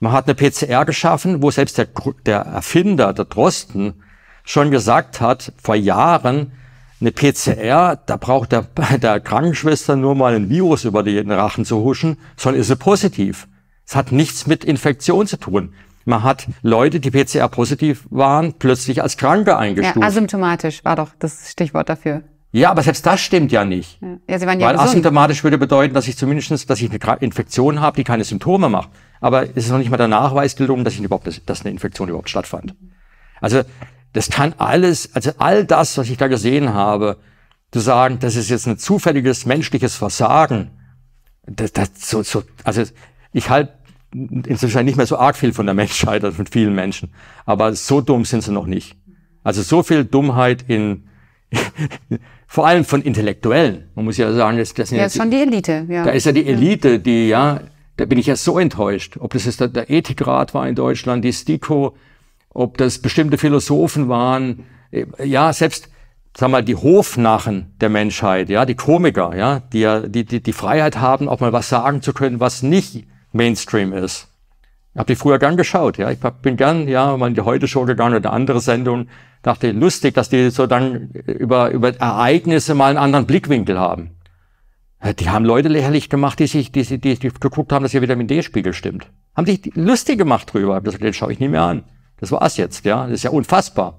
Man hat eine PCR geschaffen, wo selbst der, der Erfinder, der Drosten, schon gesagt hat, vor Jahren, eine PCR, da braucht der, der Krankenschwester nur mal ein Virus über den Rachen zu huschen, sondern ist sie positiv. Es hat nichts mit Infektion zu tun. Man hat Leute, die PCR-positiv waren, plötzlich als Kranke eingestuft. Ja, asymptomatisch war doch das Stichwort dafür. Ja, aber selbst das stimmt ja nicht. Ja. Sie waren ja Weil gesund. asymptomatisch würde bedeuten, dass ich zumindestens, dass ich eine Infektion habe, die keine Symptome macht. Aber es ist noch nicht mal der Nachweis gelungen, dass, ich überhaupt, dass eine Infektion überhaupt stattfand. Also das kann alles, also all das, was ich da gesehen habe, zu sagen, das ist jetzt ein zufälliges menschliches Versagen, das, das, so, so, also ich halte inzwischen nicht mehr so arg viel von der Menschheit, also von vielen Menschen, aber so dumm sind sie noch nicht. Also so viel Dummheit in, vor allem von Intellektuellen. Man muss ja sagen, das, das ja, ist schon die Elite. Ja. Da ist ja die Elite, die ja, da bin ich ja so enttäuscht. Ob das jetzt der, der Ethikrat war in Deutschland, die STIKO, ob das bestimmte Philosophen waren, äh, ja, selbst, sag mal, die Hofnachen der Menschheit, ja, die Komiker, ja, die ja die, die, die Freiheit haben, auch mal was sagen zu können, was nicht Mainstream ist. Hab die früher gern geschaut, ja. Ich bin gern, ja, mal in die Heute-Show gegangen oder andere Sendungen. Dachte, lustig, dass die so dann über, über Ereignisse mal einen anderen Blickwinkel haben. Die haben Leute lächerlich gemacht, die sich, die, die, die geguckt haben, dass ihr Vitamin D-Spiegel stimmt. Haben sich lustig gemacht drüber. Das, den schaue ich nie mehr an. Das war's jetzt, ja. Das ist ja unfassbar.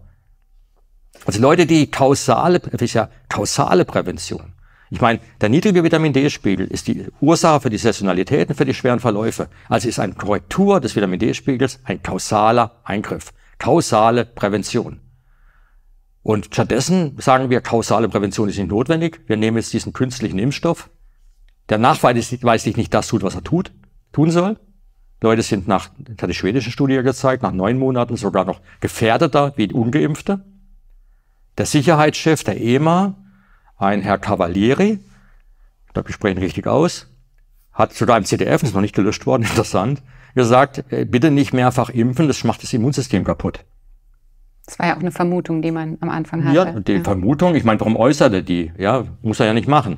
Also Leute, die kausale, das ist ja kausale Prävention. Ich meine, der niedrige Vitamin D-Spiegel ist die Ursache für die Saisonalitäten, für die schweren Verläufe. Also ist eine Korrektur des Vitamin D-Spiegels ein kausaler Eingriff. Kausale Prävention. Und stattdessen sagen wir, kausale Prävention ist nicht notwendig. Wir nehmen jetzt diesen künstlichen Impfstoff, der nachweislich nicht das tut, was er tut, tun soll. Leute sind nach, das hat die schwedische Studie gezeigt, nach neun Monaten sogar noch gefährdeter wie Ungeimpfte. Der Sicherheitschef der EMA, ein Herr Cavalieri, ich glaube, ich spreche ihn richtig aus, hat sogar im CDF, ist noch nicht gelöscht worden, interessant, gesagt, äh, bitte nicht mehrfach impfen, das macht das Immunsystem kaputt. Das war ja auch eine Vermutung, die man am Anfang hatte. Ja, die ja. Vermutung, ich meine, warum äußerte die? Ja, muss er ja nicht machen.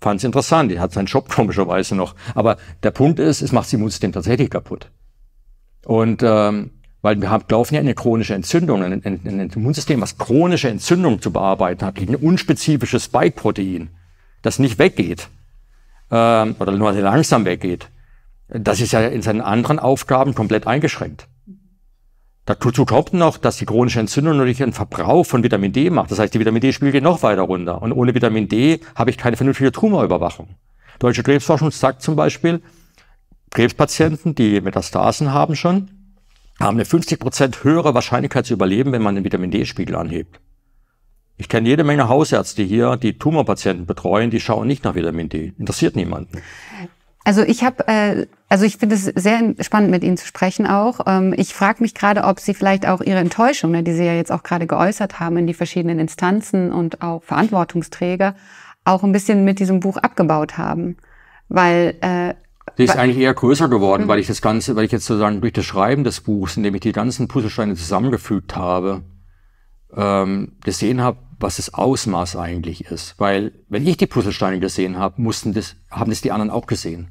Fand es interessant. Die hat seinen Job komischerweise noch. Aber der Punkt ist, es macht das Immunsystem tatsächlich kaputt. Und ähm, weil wir haben, laufen ja eine chronische Entzündung, ein, ein, ein Immunsystem, was chronische Entzündung zu bearbeiten hat, gegen ein unspezifisches Spike-Protein, das nicht weggeht ähm, oder nur sehr langsam weggeht. Das ist ja in seinen anderen Aufgaben komplett eingeschränkt. Dazu kommt noch, dass die chronische Entzündung natürlich einen Verbrauch von Vitamin D macht. Das heißt, die Vitamin D-Spiegel geht noch weiter runter. Und ohne Vitamin D habe ich keine vernünftige Tumorüberwachung. Deutsche Krebsforschung sagt zum Beispiel, Krebspatienten, die Metastasen haben schon, haben eine 50% Prozent höhere Wahrscheinlichkeit zu überleben, wenn man den Vitamin D-Spiegel anhebt. Ich kenne jede Menge Hausärzte hier, die Tumorpatienten betreuen, die schauen nicht nach Vitamin D. Interessiert niemanden. Also ich habe, äh, also ich finde es sehr spannend, mit Ihnen zu sprechen auch. Ähm, ich frage mich gerade, ob Sie vielleicht auch Ihre Enttäuschung, ne, die Sie ja jetzt auch gerade geäußert haben in die verschiedenen Instanzen und auch Verantwortungsträger, auch ein bisschen mit diesem Buch abgebaut haben, weil äh, die ist eigentlich eher größer geworden, hm. weil ich das Ganze, weil ich jetzt sozusagen durch das Schreiben des Buchs, indem ich die ganzen Puzzlesteine zusammengefügt habe, ähm, gesehen habe, was das Ausmaß eigentlich ist. Weil wenn ich die Puzzlesteine gesehen habe, mussten das, haben das die anderen auch gesehen.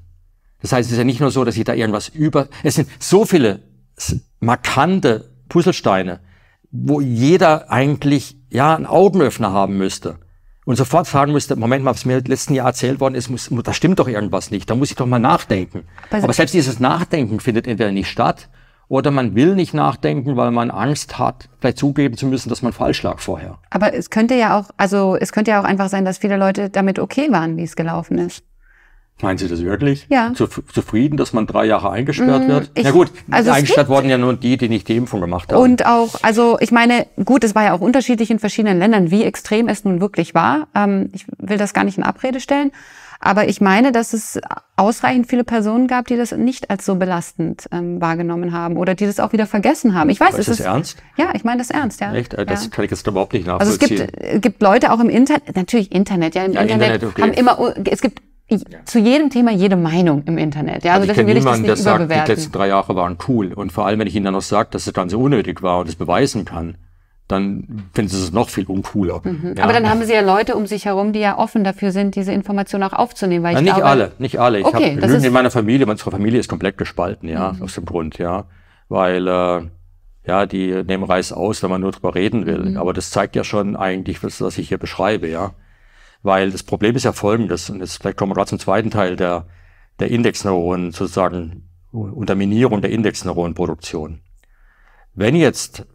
Das heißt, es ist ja nicht nur so, dass ich da irgendwas über, es sind so viele markante Puzzlesteine, wo jeder eigentlich, ja, einen Augenöffner haben müsste. Und sofort fragen müsste, Moment mal, was mir letzten Jahr erzählt worden ist, muss, da stimmt doch irgendwas nicht, da muss ich doch mal nachdenken. Aber, also Aber selbst dieses Nachdenken findet entweder nicht statt, oder man will nicht nachdenken, weil man Angst hat, vielleicht zugeben zu müssen, dass man falsch lag vorher. Aber es könnte ja auch, also es könnte ja auch einfach sein, dass viele Leute damit okay waren, wie es gelaufen ist. Meinen Sie das wirklich? Ja. Zuf zufrieden, dass man drei Jahre eingesperrt mm, wird? Ich, ja gut, also eingesperrt wurden ja nur die, die nicht die Impfung gemacht haben. Und auch, also ich meine, gut, es war ja auch unterschiedlich in verschiedenen Ländern, wie extrem es nun wirklich war. Ähm, ich will das gar nicht in Abrede stellen. Aber ich meine, dass es ausreichend viele Personen gab, die das nicht als so belastend ähm, wahrgenommen haben oder die das auch wieder vergessen haben. Ich weiß, aber ist es ist ernst? Ja, ich meine das ernst, ja. Echt? Äh, das ja. kann ich jetzt überhaupt nicht nachvollziehen. Also es gibt, äh, gibt Leute auch im Internet, natürlich Internet, ja, im ja, Internet, Internet okay. haben immer, es gibt ja. zu jedem Thema jede Meinung im Internet. Ja, also, also ich kenne niemanden, ich das der sagt, die letzten drei Jahre waren cool. Und vor allem, wenn ich ihnen dann noch sage, dass das Ganze unnötig war und es beweisen kann, dann finden sie es noch viel uncooler. Mhm. Ja. Aber dann haben sie ja Leute um sich herum, die ja offen dafür sind, diese Information auch aufzunehmen. Weil ja, ich nicht glaube, alle, nicht alle. Ich okay, habe Lügen in meiner Familie, unsere Familie ist komplett gespalten, ja, mhm. aus dem Grund, ja. Weil äh, ja, die nehmen Reis aus, wenn man nur drüber reden will. Mhm. Aber das zeigt ja schon eigentlich, was, was ich hier beschreibe, ja. Weil das Problem ist ja folgendes, und jetzt vielleicht kommen wir gerade zum zweiten Teil der, der Indexneuronen, sozusagen Unterminierung der Indexneuronenproduktion. Wenn jetzt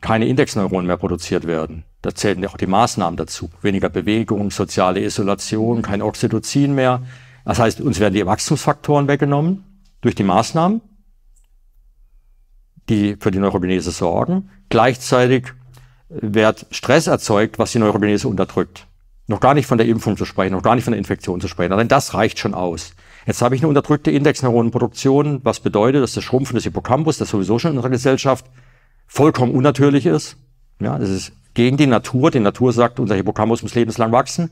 keine Indexneuronen mehr produziert werden, da zählen ja auch die Maßnahmen dazu. Weniger Bewegung, soziale Isolation, kein Oxytocin mehr. Das heißt, uns werden die Wachstumsfaktoren weggenommen durch die Maßnahmen, die für die Neurogenese sorgen. Gleichzeitig wird Stress erzeugt, was die Neurogenese unterdrückt. Noch gar nicht von der Impfung zu sprechen, noch gar nicht von der Infektion zu sprechen. Allein das reicht schon aus. Jetzt habe ich eine unterdrückte Indexneuronenproduktion, was bedeutet, dass das Schrumpfen des Hippocampus, das sowieso schon in unserer Gesellschaft vollkommen unnatürlich ist. Ja, das ist gegen die Natur. Die Natur sagt, unser Hippocampus muss lebenslang wachsen.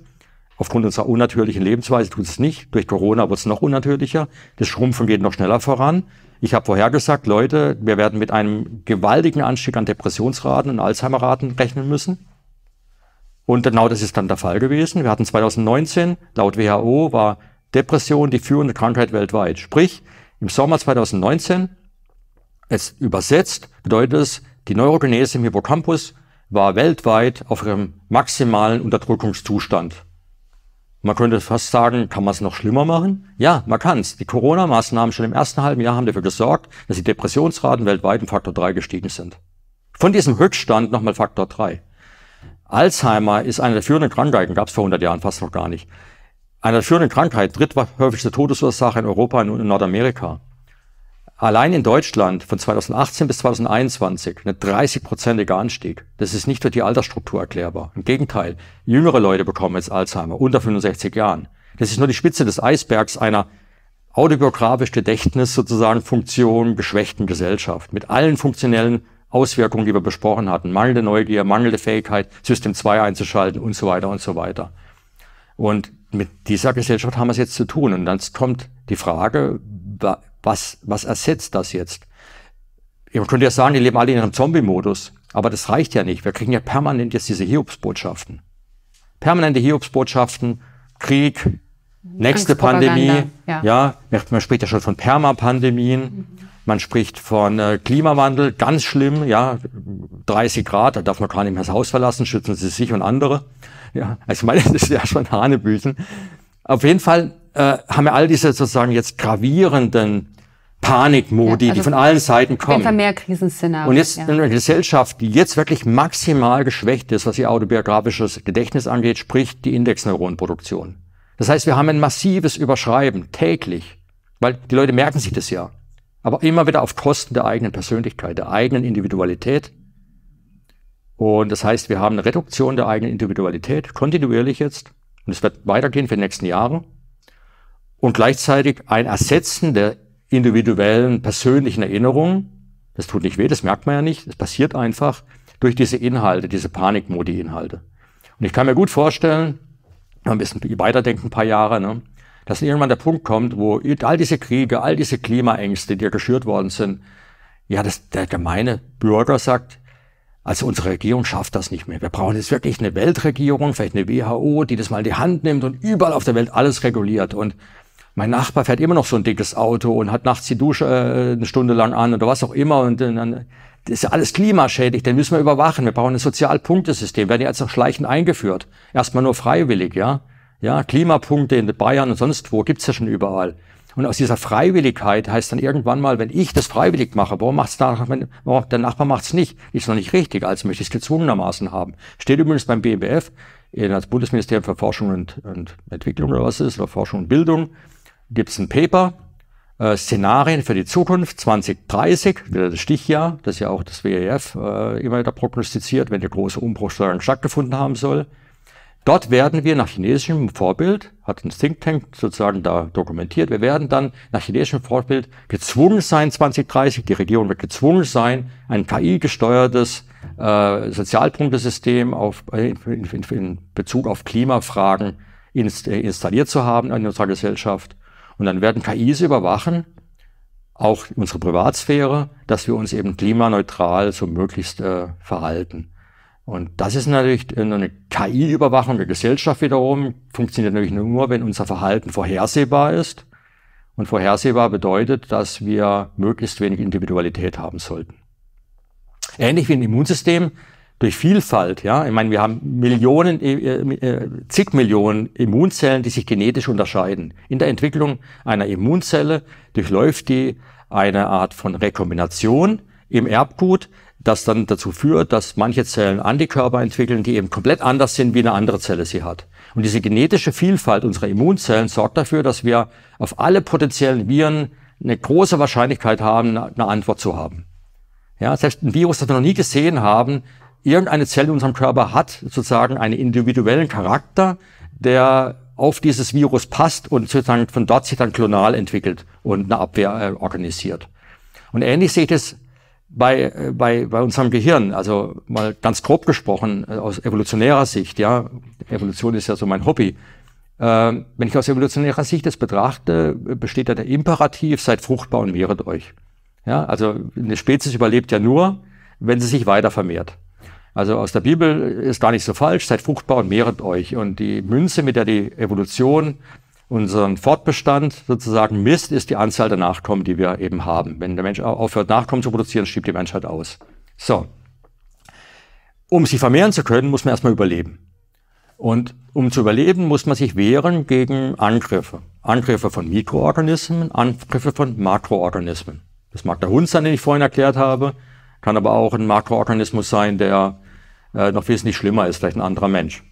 Aufgrund unserer unnatürlichen Lebensweise tut es nicht. Durch Corona wird es noch unnatürlicher. Das Schrumpfen geht noch schneller voran. Ich habe vorhergesagt, Leute, wir werden mit einem gewaltigen Anstieg an Depressionsraten und Alzheimerraten rechnen müssen. Und genau das ist dann der Fall gewesen. Wir hatten 2019, laut WHO, war Depression die führende Krankheit weltweit. Sprich, im Sommer 2019, es übersetzt, bedeutet es, die Neurogenese im Hippocampus war weltweit auf ihrem maximalen Unterdrückungszustand. Man könnte fast sagen, kann man es noch schlimmer machen? Ja, man kann es. Die Corona-Maßnahmen schon im ersten halben Jahr haben dafür gesorgt, dass die Depressionsraten weltweit um Faktor 3 gestiegen sind. Von diesem Höchststand nochmal Faktor 3. Alzheimer ist eine der führenden Krankheiten, gab es vor 100 Jahren fast noch gar nicht. Eine der führenden Krankheiten, dritthäufigste Todesursache in Europa und in Nordamerika. Allein in Deutschland von 2018 bis 2021 ein 30-prozentiger Anstieg. Das ist nicht durch die Altersstruktur erklärbar. Im Gegenteil, jüngere Leute bekommen jetzt Alzheimer unter 65 Jahren. Das ist nur die Spitze des Eisbergs einer autobiografisch Gedächtnis sozusagen Funktion geschwächten Gesellschaft mit allen funktionellen Auswirkungen, die wir besprochen hatten, mangelnde Neugier, mangelnde Fähigkeit, System 2 einzuschalten und so weiter und so weiter. Und mit dieser Gesellschaft haben wir es jetzt zu tun. Und dann kommt die Frage, was, was ersetzt das jetzt? Ihr könnt ja sagen, die leben alle in einem Zombie-Modus. Aber das reicht ja nicht. Wir kriegen ja permanent jetzt diese Hiobsbotschaften. Permanente Hiobsbotschaften, Krieg, nächste Pandemie. Ja. ja. man spricht ja schon von Permapandemien. Mhm. Man spricht von äh, Klimawandel, ganz schlimm, ja, 30 Grad, da darf man gar nicht mehr das Haus verlassen, schützen Sie sich und andere. Ja, also meine, das ist ja schon Hanebüchen. Auf jeden Fall äh, haben wir all diese sozusagen jetzt gravierenden Panikmodi, ja, also die von allen Seiten kommen. Einfach mehr Krisenszenarien. Und jetzt ja. in einer Gesellschaft, die jetzt wirklich maximal geschwächt ist, was ihr autobiografisches Gedächtnis angeht, spricht die Indexneuronenproduktion. Das heißt, wir haben ein massives Überschreiben täglich, weil die Leute merken sich das ja aber immer wieder auf Kosten der eigenen Persönlichkeit, der eigenen Individualität. Und das heißt, wir haben eine Reduktion der eigenen Individualität, kontinuierlich jetzt, und es wird weitergehen für die nächsten Jahre, und gleichzeitig ein Ersetzen der individuellen, persönlichen Erinnerungen. Das tut nicht weh, das merkt man ja nicht, das passiert einfach durch diese Inhalte, diese Panikmodi-Inhalte. Und ich kann mir gut vorstellen, ein bisschen weiterdenken, ein paar Jahre, ne, dass irgendwann der Punkt kommt, wo all diese Kriege, all diese Klimaängste, die ja geschürt worden sind, ja, dass der gemeine Bürger sagt, also unsere Regierung schafft das nicht mehr. Wir brauchen jetzt wirklich eine Weltregierung, vielleicht eine WHO, die das mal in die Hand nimmt und überall auf der Welt alles reguliert. Und mein Nachbar fährt immer noch so ein dickes Auto und hat nachts die Dusche äh, eine Stunde lang an oder was auch immer. Und dann das ist ja alles klimaschädlich, den müssen wir überwachen. Wir brauchen ein Sozialpunktesystem, werden ja jetzt noch schleichend eingeführt. Erstmal nur freiwillig, ja. Ja, Klimapunkte in Bayern und sonst wo gibt's ja schon überall. Und aus dieser Freiwilligkeit heißt dann irgendwann mal, wenn ich das freiwillig mache, warum macht's der, warum der Nachbar macht's nicht? Ist noch nicht richtig, also möchte ich es gezwungenermaßen haben. Steht übrigens beim BMBF, das Bundesministerium für Forschung und, und Entwicklung oder was ist, oder Forschung und Bildung, gibt's ein Paper, äh, Szenarien für die Zukunft 2030, wieder das Stichjahr, das ja auch das WEF äh, immer wieder prognostiziert, wenn der große Umbruch stattgefunden haben soll. Dort werden wir nach chinesischem Vorbild, hat ein Think Tank sozusagen da dokumentiert, wir werden dann nach chinesischem Vorbild gezwungen sein, 2030, die Regierung wird gezwungen sein, ein KI-gesteuertes äh, Sozialpunktesystem auf, äh, in, in, in, Bezug auf Klimafragen inst, äh, installiert zu haben in unserer Gesellschaft. Und dann werden KIs überwachen, auch unsere Privatsphäre, dass wir uns eben klimaneutral so möglichst äh, verhalten. Und das ist natürlich eine KI-Überwachung der Gesellschaft wiederum, funktioniert natürlich nur, wenn unser Verhalten vorhersehbar ist. Und vorhersehbar bedeutet, dass wir möglichst wenig Individualität haben sollten. Ähnlich wie ein Immunsystem durch Vielfalt, ja. Ich meine, wir haben Millionen, äh, äh, zig Millionen Immunzellen, die sich genetisch unterscheiden. In der Entwicklung einer Immunzelle durchläuft die eine Art von Rekombination im Erbgut, das dann dazu führt, dass manche Zellen Antikörper entwickeln, die eben komplett anders sind, wie eine andere Zelle sie hat. Und diese genetische Vielfalt unserer Immunzellen sorgt dafür, dass wir auf alle potenziellen Viren eine große Wahrscheinlichkeit haben, eine Antwort zu haben. Ja, selbst ein Virus, das wir noch nie gesehen haben, irgendeine Zelle in unserem Körper hat sozusagen einen individuellen Charakter, der auf dieses Virus passt und sozusagen von dort sich dann klonal entwickelt und eine Abwehr äh, organisiert. Und ähnlich sehe ich das bei, äh, bei, bei unserem Gehirn, also mal ganz grob gesprochen, äh, aus evolutionärer Sicht, ja, Evolution ist ja so mein Hobby. Ähm, wenn ich aus evolutionärer Sicht das betrachte, besteht da der Imperativ, seid fruchtbar und mehret euch. Ja, also eine Spezies überlebt ja nur, wenn sie sich weiter vermehrt. Also aus der Bibel ist gar nicht so falsch, seid fruchtbar und mehret euch. Und die Münze, mit der die Evolution unseren Fortbestand sozusagen misst, ist die Anzahl der Nachkommen, die wir eben haben. Wenn der Mensch aufhört, Nachkommen zu produzieren, schiebt die Menschheit aus. So. Um sie vermehren zu können, muss man erstmal überleben. Und um zu überleben, muss man sich wehren gegen Angriffe. Angriffe von Mikroorganismen, Angriffe von Makroorganismen. Das mag der Hund sein, den ich vorhin erklärt habe, kann aber auch ein Makroorganismus sein, der äh, noch wesentlich schlimmer ist, vielleicht ein anderer Mensch.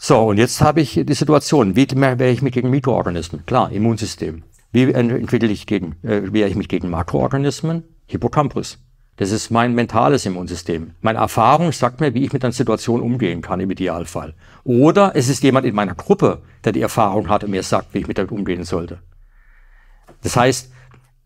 So, und jetzt habe ich die Situation, wie wehre ich mich gegen Mikroorganismen? Klar, Immunsystem. Wie entwickle ich gegen, äh, wehre ich mich gegen Makroorganismen? Hippocampus. Das ist mein mentales Immunsystem. Meine Erfahrung sagt mir, wie ich mit einer Situation umgehen kann im Idealfall. Oder es ist jemand in meiner Gruppe, der die Erfahrung hat und mir sagt, wie ich mit damit umgehen sollte. Das heißt,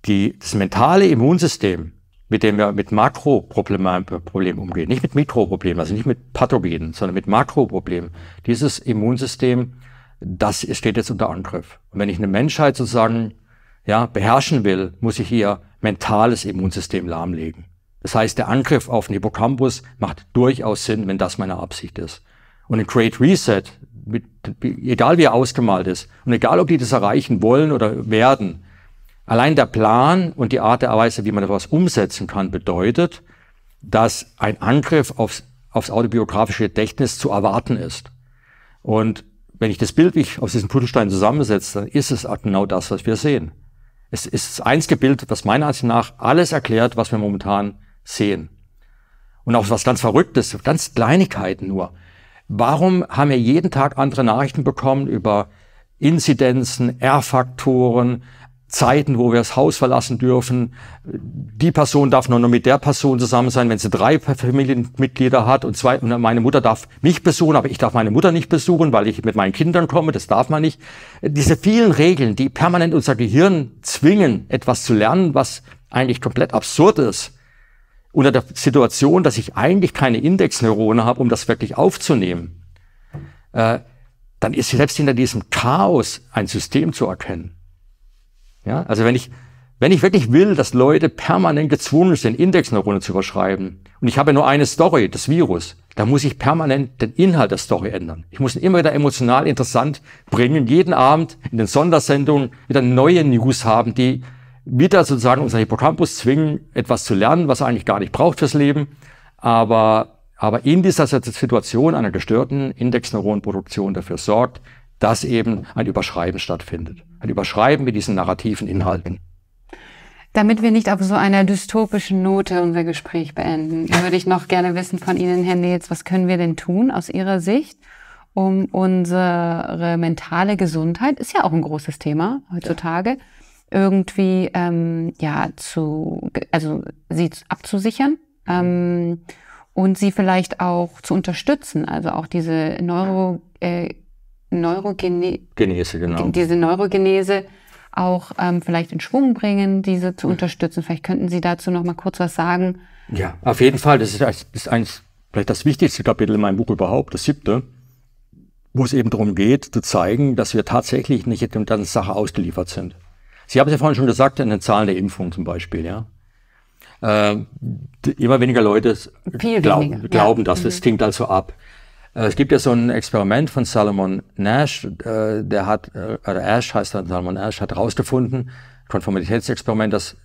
die, das mentale Immunsystem mit dem wir mit Makroproblemen umgehen. Nicht mit Mikroproblemen, also nicht mit Pathogenen, sondern mit Makroproblemen. Dieses Immunsystem, das steht jetzt unter Angriff. Und wenn ich eine Menschheit sozusagen ja, beherrschen will, muss ich ihr mentales Immunsystem lahmlegen. Das heißt, der Angriff auf den Hippocampus macht durchaus Sinn, wenn das meine Absicht ist. Und ein Great Reset, mit, egal wie er ausgemalt ist und egal ob die das erreichen wollen oder werden, Allein der Plan und die Art der Weise, wie man etwas umsetzen kann, bedeutet, dass ein Angriff aufs, aufs autobiografische Gedächtnis zu erwarten ist. Und wenn ich das Bild, wie ich aus diesen Pudelsteinen zusammensetze, dann ist es genau das, was wir sehen. Es ist das einzige Bild, was meiner Ansicht nach alles erklärt, was wir momentan sehen. Und auch was ganz Verrücktes, ganz Kleinigkeiten nur. Warum haben wir jeden Tag andere Nachrichten bekommen über Inzidenzen, R-Faktoren, Zeiten, wo wir das Haus verlassen dürfen. Die Person darf nur noch mit der Person zusammen sein, wenn sie drei Familienmitglieder hat und zwei, meine Mutter darf mich besuchen, aber ich darf meine Mutter nicht besuchen, weil ich mit meinen Kindern komme, das darf man nicht. Diese vielen Regeln, die permanent unser Gehirn zwingen, etwas zu lernen, was eigentlich komplett absurd ist. Unter der Situation, dass ich eigentlich keine Indexneurone habe, um das wirklich aufzunehmen. Äh, dann ist selbst hinter diesem Chaos ein System zu erkennen. Ja, also wenn ich, wenn ich wirklich will, dass Leute permanent gezwungen sind, Indexneurone zu überschreiben, und ich habe nur eine Story, das Virus, dann muss ich permanent den Inhalt der Story ändern. Ich muss ihn immer wieder emotional interessant bringen, jeden Abend in den Sondersendungen wieder neue News haben, die wieder sozusagen unser Hippocampus zwingen, etwas zu lernen, was er eigentlich gar nicht braucht fürs Leben. Aber, aber in dieser Situation einer gestörten Indexneuronenproduktion dafür sorgt, dass eben ein Überschreiben stattfindet. Ein Überschreiben mit diesen narrativen Inhalten. Damit wir nicht auf so einer dystopischen Note unser Gespräch beenden, würde ich noch gerne wissen von Ihnen, Herr Nils, was können wir denn tun aus Ihrer Sicht, um unsere mentale Gesundheit, ist ja auch ein großes Thema heutzutage, irgendwie ähm, ja zu, also sie abzusichern ähm, und sie vielleicht auch zu unterstützen, also auch diese Neuro äh, Neurogenese, genau. diese Neurogenese auch ähm, vielleicht in Schwung bringen, diese zu unterstützen. Vielleicht könnten Sie dazu noch mal kurz was sagen. Ja, auf jeden Fall. Das ist, das ist eins, vielleicht das wichtigste Kapitel in meinem Buch überhaupt, das siebte, wo es eben darum geht, zu zeigen, dass wir tatsächlich nicht in der Sache ausgeliefert sind. Sie haben es ja vorhin schon gesagt, in den Zahlen der Impfung zum Beispiel, ja. Äh, immer weniger Leute Viel glauben, weniger. glauben ja. das. Mhm. Es klingt also ab. Äh, es gibt ja so ein Experiment von Salomon Nash, äh, der hat, äh, oder Ash heißt er, Salomon Nash, hat herausgefunden, Konformitätsexperiment, dass,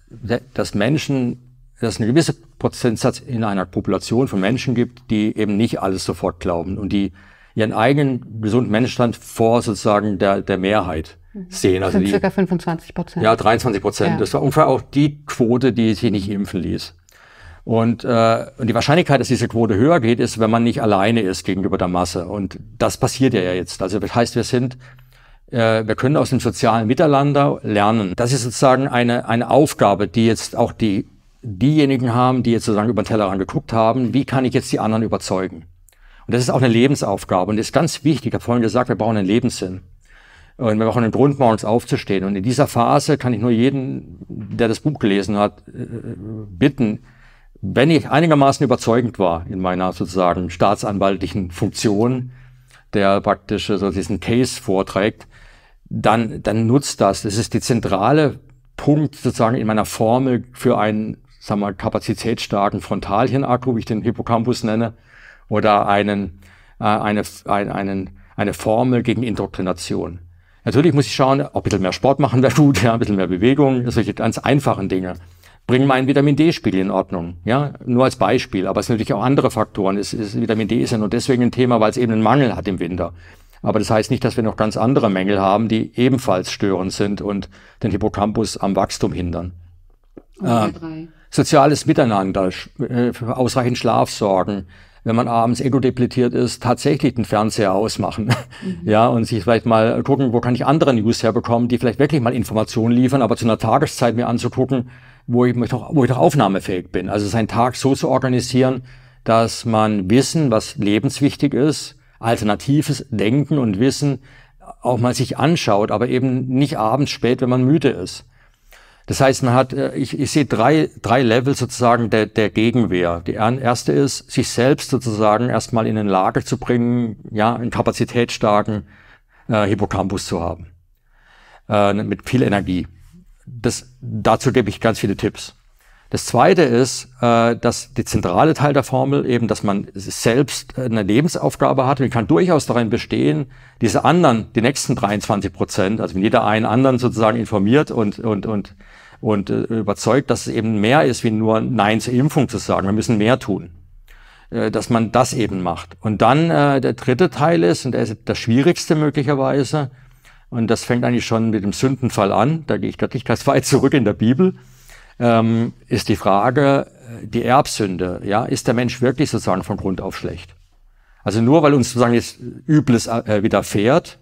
dass Menschen, dass es eine gewisse Prozentsatz in einer Population von Menschen gibt, die eben nicht alles sofort glauben und die ihren eigenen gesunden Menschenstand vor sozusagen der, der Mehrheit mhm. sehen. Also das also die, circa 25 Prozent. Ja, 23 Prozent. Ja. Das war ungefähr auch die Quote, die sich nicht impfen ließ. Und, äh, und die Wahrscheinlichkeit, dass diese Quote höher geht, ist, wenn man nicht alleine ist gegenüber der Masse. Und das passiert ja jetzt. Also das heißt, wir sind, äh, wir können aus dem sozialen Miteinander lernen. Das ist sozusagen eine, eine Aufgabe, die jetzt auch die, diejenigen haben, die jetzt sozusagen über den Tellerrand geguckt haben. Wie kann ich jetzt die anderen überzeugen? Und das ist auch eine Lebensaufgabe und das ist ganz wichtig. Ich habe vorhin gesagt, wir brauchen einen Lebenssinn. Und wir brauchen einen Grund, morgens aufzustehen. Und in dieser Phase kann ich nur jeden, der das Buch gelesen hat, äh, bitten, wenn ich einigermaßen überzeugend war in meiner sozusagen staatsanwaltlichen Funktion, der praktisch so diesen Case vorträgt, dann, dann nutzt das. Das ist die zentrale Punkt sozusagen in meiner Formel für einen, sagen wir, kapazitätsstarken Frontalhirnakku, wie ich den Hippocampus nenne, oder einen, äh, eine, ein, einen, eine Formel gegen Indoktrination. Natürlich muss ich schauen, ob ein bisschen mehr Sport machen wäre gut, ja, ein bisschen mehr Bewegung, solche ganz einfachen Dinge bring meinen Vitamin D-Spiegel in Ordnung. Ja, nur als Beispiel. Aber es sind natürlich auch andere Faktoren. Es, es, Vitamin D ist ja nur deswegen ein Thema, weil es eben einen Mangel hat im Winter. Aber das heißt nicht, dass wir noch ganz andere Mängel haben, die ebenfalls störend sind und den Hippocampus am Wachstum hindern. Äh, soziales Miteinander, äh, ausreichend Schlaf sorgen, wenn man abends ego-depletiert ist, tatsächlich den Fernseher ausmachen. Mhm. Ja, und sich vielleicht mal gucken, wo kann ich andere News herbekommen, die vielleicht wirklich mal Informationen liefern, aber zu einer Tageszeit mir anzugucken, wo ich, mich doch, wo ich doch aufnahmefähig bin. Also seinen Tag so zu organisieren, dass man Wissen, was lebenswichtig ist, alternatives Denken und Wissen auch mal sich anschaut, aber eben nicht abends spät, wenn man müde ist. Das heißt, man hat, äh, ich, ich sehe drei, drei Level sozusagen der, der Gegenwehr. Die erste ist, sich selbst sozusagen erstmal in eine Lage zu bringen, ja, einen kapazitätsstarken äh, Hippocampus zu haben. Äh, mit viel Energie das, dazu gebe ich ganz viele Tipps. Das zweite ist, äh, dass die zentrale Teil der Formel eben, dass man selbst eine Lebensaufgabe hat und kann durchaus darin bestehen, diese anderen, die nächsten 23 Prozent, also wenn jeder einen anderen sozusagen informiert und, und, und, und äh, überzeugt, dass es eben mehr ist, wie nur Nein zur Impfung zu sagen. Wir müssen mehr tun. Äh, dass man das eben macht. Und dann äh, der dritte Teil ist, und der ist das Schwierigste möglicherweise, und das fängt eigentlich schon mit dem Sündenfall an. Da gehe ich gar ganz weit zurück in der Bibel. Ähm, ist die Frage, äh, die Erbsünde, ja, ist der Mensch wirklich sozusagen von Grund auf schlecht? Also nur weil uns sozusagen jetzt Übles äh, widerfährt,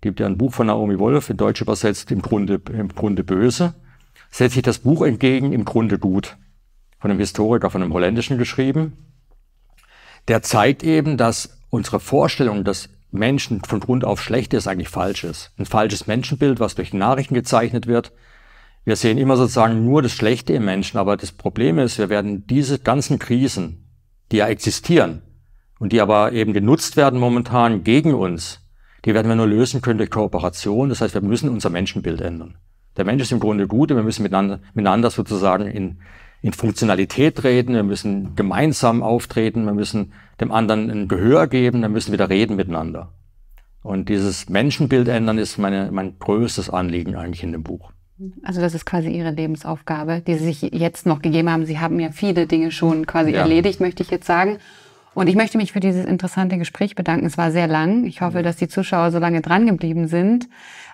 gibt ja ein Buch von Naomi Wolf, in Deutsch übersetzt, im Grunde, im Grunde böse, setzt sich das Buch entgegen, im Grunde gut. Von einem Historiker, von einem Holländischen geschrieben. Der zeigt eben, dass unsere Vorstellung, dass Menschen von Grund auf schlecht ist, eigentlich falsch ist. Ein falsches Menschenbild, was durch Nachrichten gezeichnet wird. Wir sehen immer sozusagen nur das Schlechte im Menschen, aber das Problem ist, wir werden diese ganzen Krisen, die ja existieren und die aber eben genutzt werden momentan gegen uns, die werden wir nur lösen können durch Kooperation. Das heißt, wir müssen unser Menschenbild ändern. Der Mensch ist im Grunde gut und wir müssen miteinander, miteinander sozusagen in, in Funktionalität treten, wir müssen gemeinsam auftreten, wir müssen dem anderen ein Gehör geben, dann müssen wir da reden miteinander. Und dieses Menschenbild ändern ist meine, mein größtes Anliegen eigentlich in dem Buch. Also das ist quasi Ihre Lebensaufgabe, die Sie sich jetzt noch gegeben haben. Sie haben ja viele Dinge schon quasi ja. erledigt, möchte ich jetzt sagen. Und ich möchte mich für dieses interessante Gespräch bedanken. Es war sehr lang. Ich hoffe, dass die Zuschauer so lange dran geblieben sind.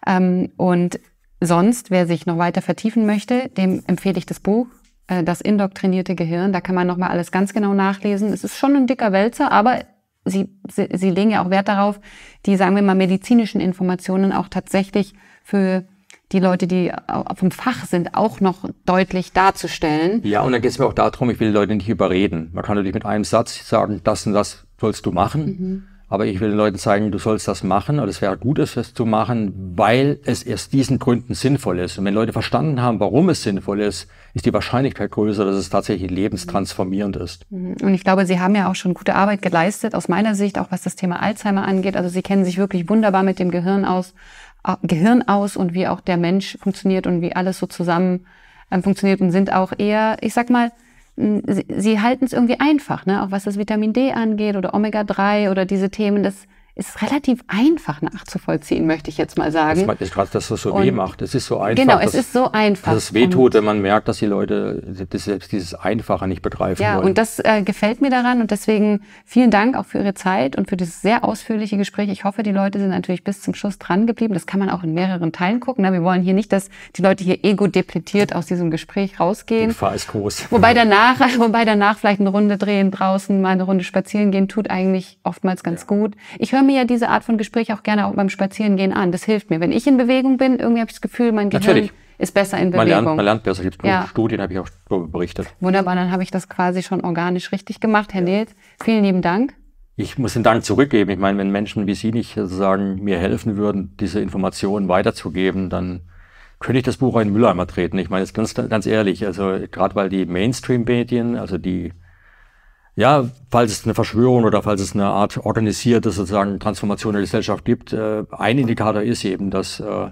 Ähm, und sonst, wer sich noch weiter vertiefen möchte, dem empfehle ich das Buch äh, das indoktrinierte Gehirn. Da kann man nochmal alles ganz genau nachlesen. Es ist schon ein dicker Wälzer, aber Sie, Sie, Sie legen ja auch Wert darauf, die, sagen wir mal, medizinischen Informationen auch tatsächlich für die Leute, die vom Fach sind, auch noch deutlich darzustellen. Ja, und dann geht es mir auch darum, ich will die Leute nicht überreden. Man kann natürlich mit einem Satz sagen, das und das sollst du machen. Mhm. Aber ich will den Leuten zeigen, du sollst das machen oder es wäre gut, es zu machen, weil es erst diesen Gründen sinnvoll ist. Und wenn Leute verstanden haben, warum es sinnvoll ist, ist die Wahrscheinlichkeit größer, dass es tatsächlich lebenstransformierend ist. Mhm. Und ich glaube, Sie haben ja auch schon gute Arbeit geleistet, aus meiner Sicht, auch was das Thema Alzheimer angeht. Also Sie kennen sich wirklich wunderbar mit dem Gehirn aus, Gehirn aus und wie auch der Mensch funktioniert und wie alles so zusammen ähm, funktioniert und sind auch eher, ich sag mal, sie, sie halten es irgendwie einfach, ne? auch was das Vitamin D angeht oder Omega-3 oder diese Themen, das ist relativ einfach nachzuvollziehen, möchte ich jetzt mal sagen. Das meinte ich gerade, dass das so und weh macht. Es ist so genau, einfach. Genau, es dass, ist so einfach. Dass es weh tut, wenn man merkt, dass die Leute selbst dieses Einfache nicht begreifen ja, wollen. Ja, und das äh, gefällt mir daran und deswegen vielen Dank auch für Ihre Zeit und für dieses sehr ausführliche Gespräch. Ich hoffe, die Leute sind natürlich bis zum Schluss dran geblieben. Das kann man auch in mehreren Teilen gucken. Na, ne? wir wollen hier nicht, dass die Leute hier ego-depletiert aus diesem Gespräch rausgehen. Die Gefahr ist groß. Wobei danach, wobei danach vielleicht eine Runde drehen draußen, mal eine Runde spazieren gehen, tut eigentlich oftmals ganz ja. gut. Ich höre mir ja diese Art von Gespräch auch gerne auch beim Spazierengehen an. Das hilft mir. Wenn ich in Bewegung bin, irgendwie habe ich das Gefühl, mein Gehirn Natürlich. ist besser in Bewegung. Man lernt, man lernt besser. Gibt ja. Studien, habe ich auch berichtet. Wunderbar, dann habe ich das quasi schon organisch richtig gemacht. Herr ja. Nils, vielen lieben Dank. Ich muss den Dank zurückgeben. Ich meine, wenn Menschen wie Sie nicht sozusagen mir helfen würden, diese Informationen weiterzugeben, dann könnte ich das Buch auch in den Mülleimer treten. Ich meine, jetzt ganz, ganz ehrlich, also gerade weil die Mainstream-Medien, also die ja, falls es eine Verschwörung oder falls es eine Art organisierte sozusagen Transformation der Gesellschaft gibt, äh, ein Indikator ist eben, dass äh,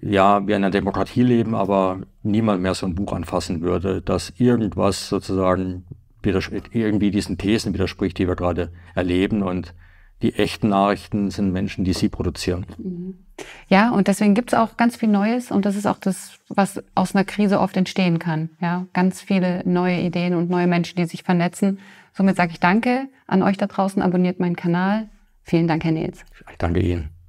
ja, wir in einer Demokratie leben, aber niemand mehr so ein Buch anfassen würde, dass irgendwas sozusagen irgendwie diesen Thesen widerspricht, die wir gerade erleben und die echten Nachrichten sind Menschen, die sie produzieren. Mhm. Ja, und deswegen gibt es auch ganz viel Neues und das ist auch das, was aus einer Krise oft entstehen kann. Ja, ganz viele neue Ideen und neue Menschen, die sich vernetzen. Somit sage ich Danke an euch da draußen, abonniert meinen Kanal. Vielen Dank, Herr Nils. Ich danke Ihnen.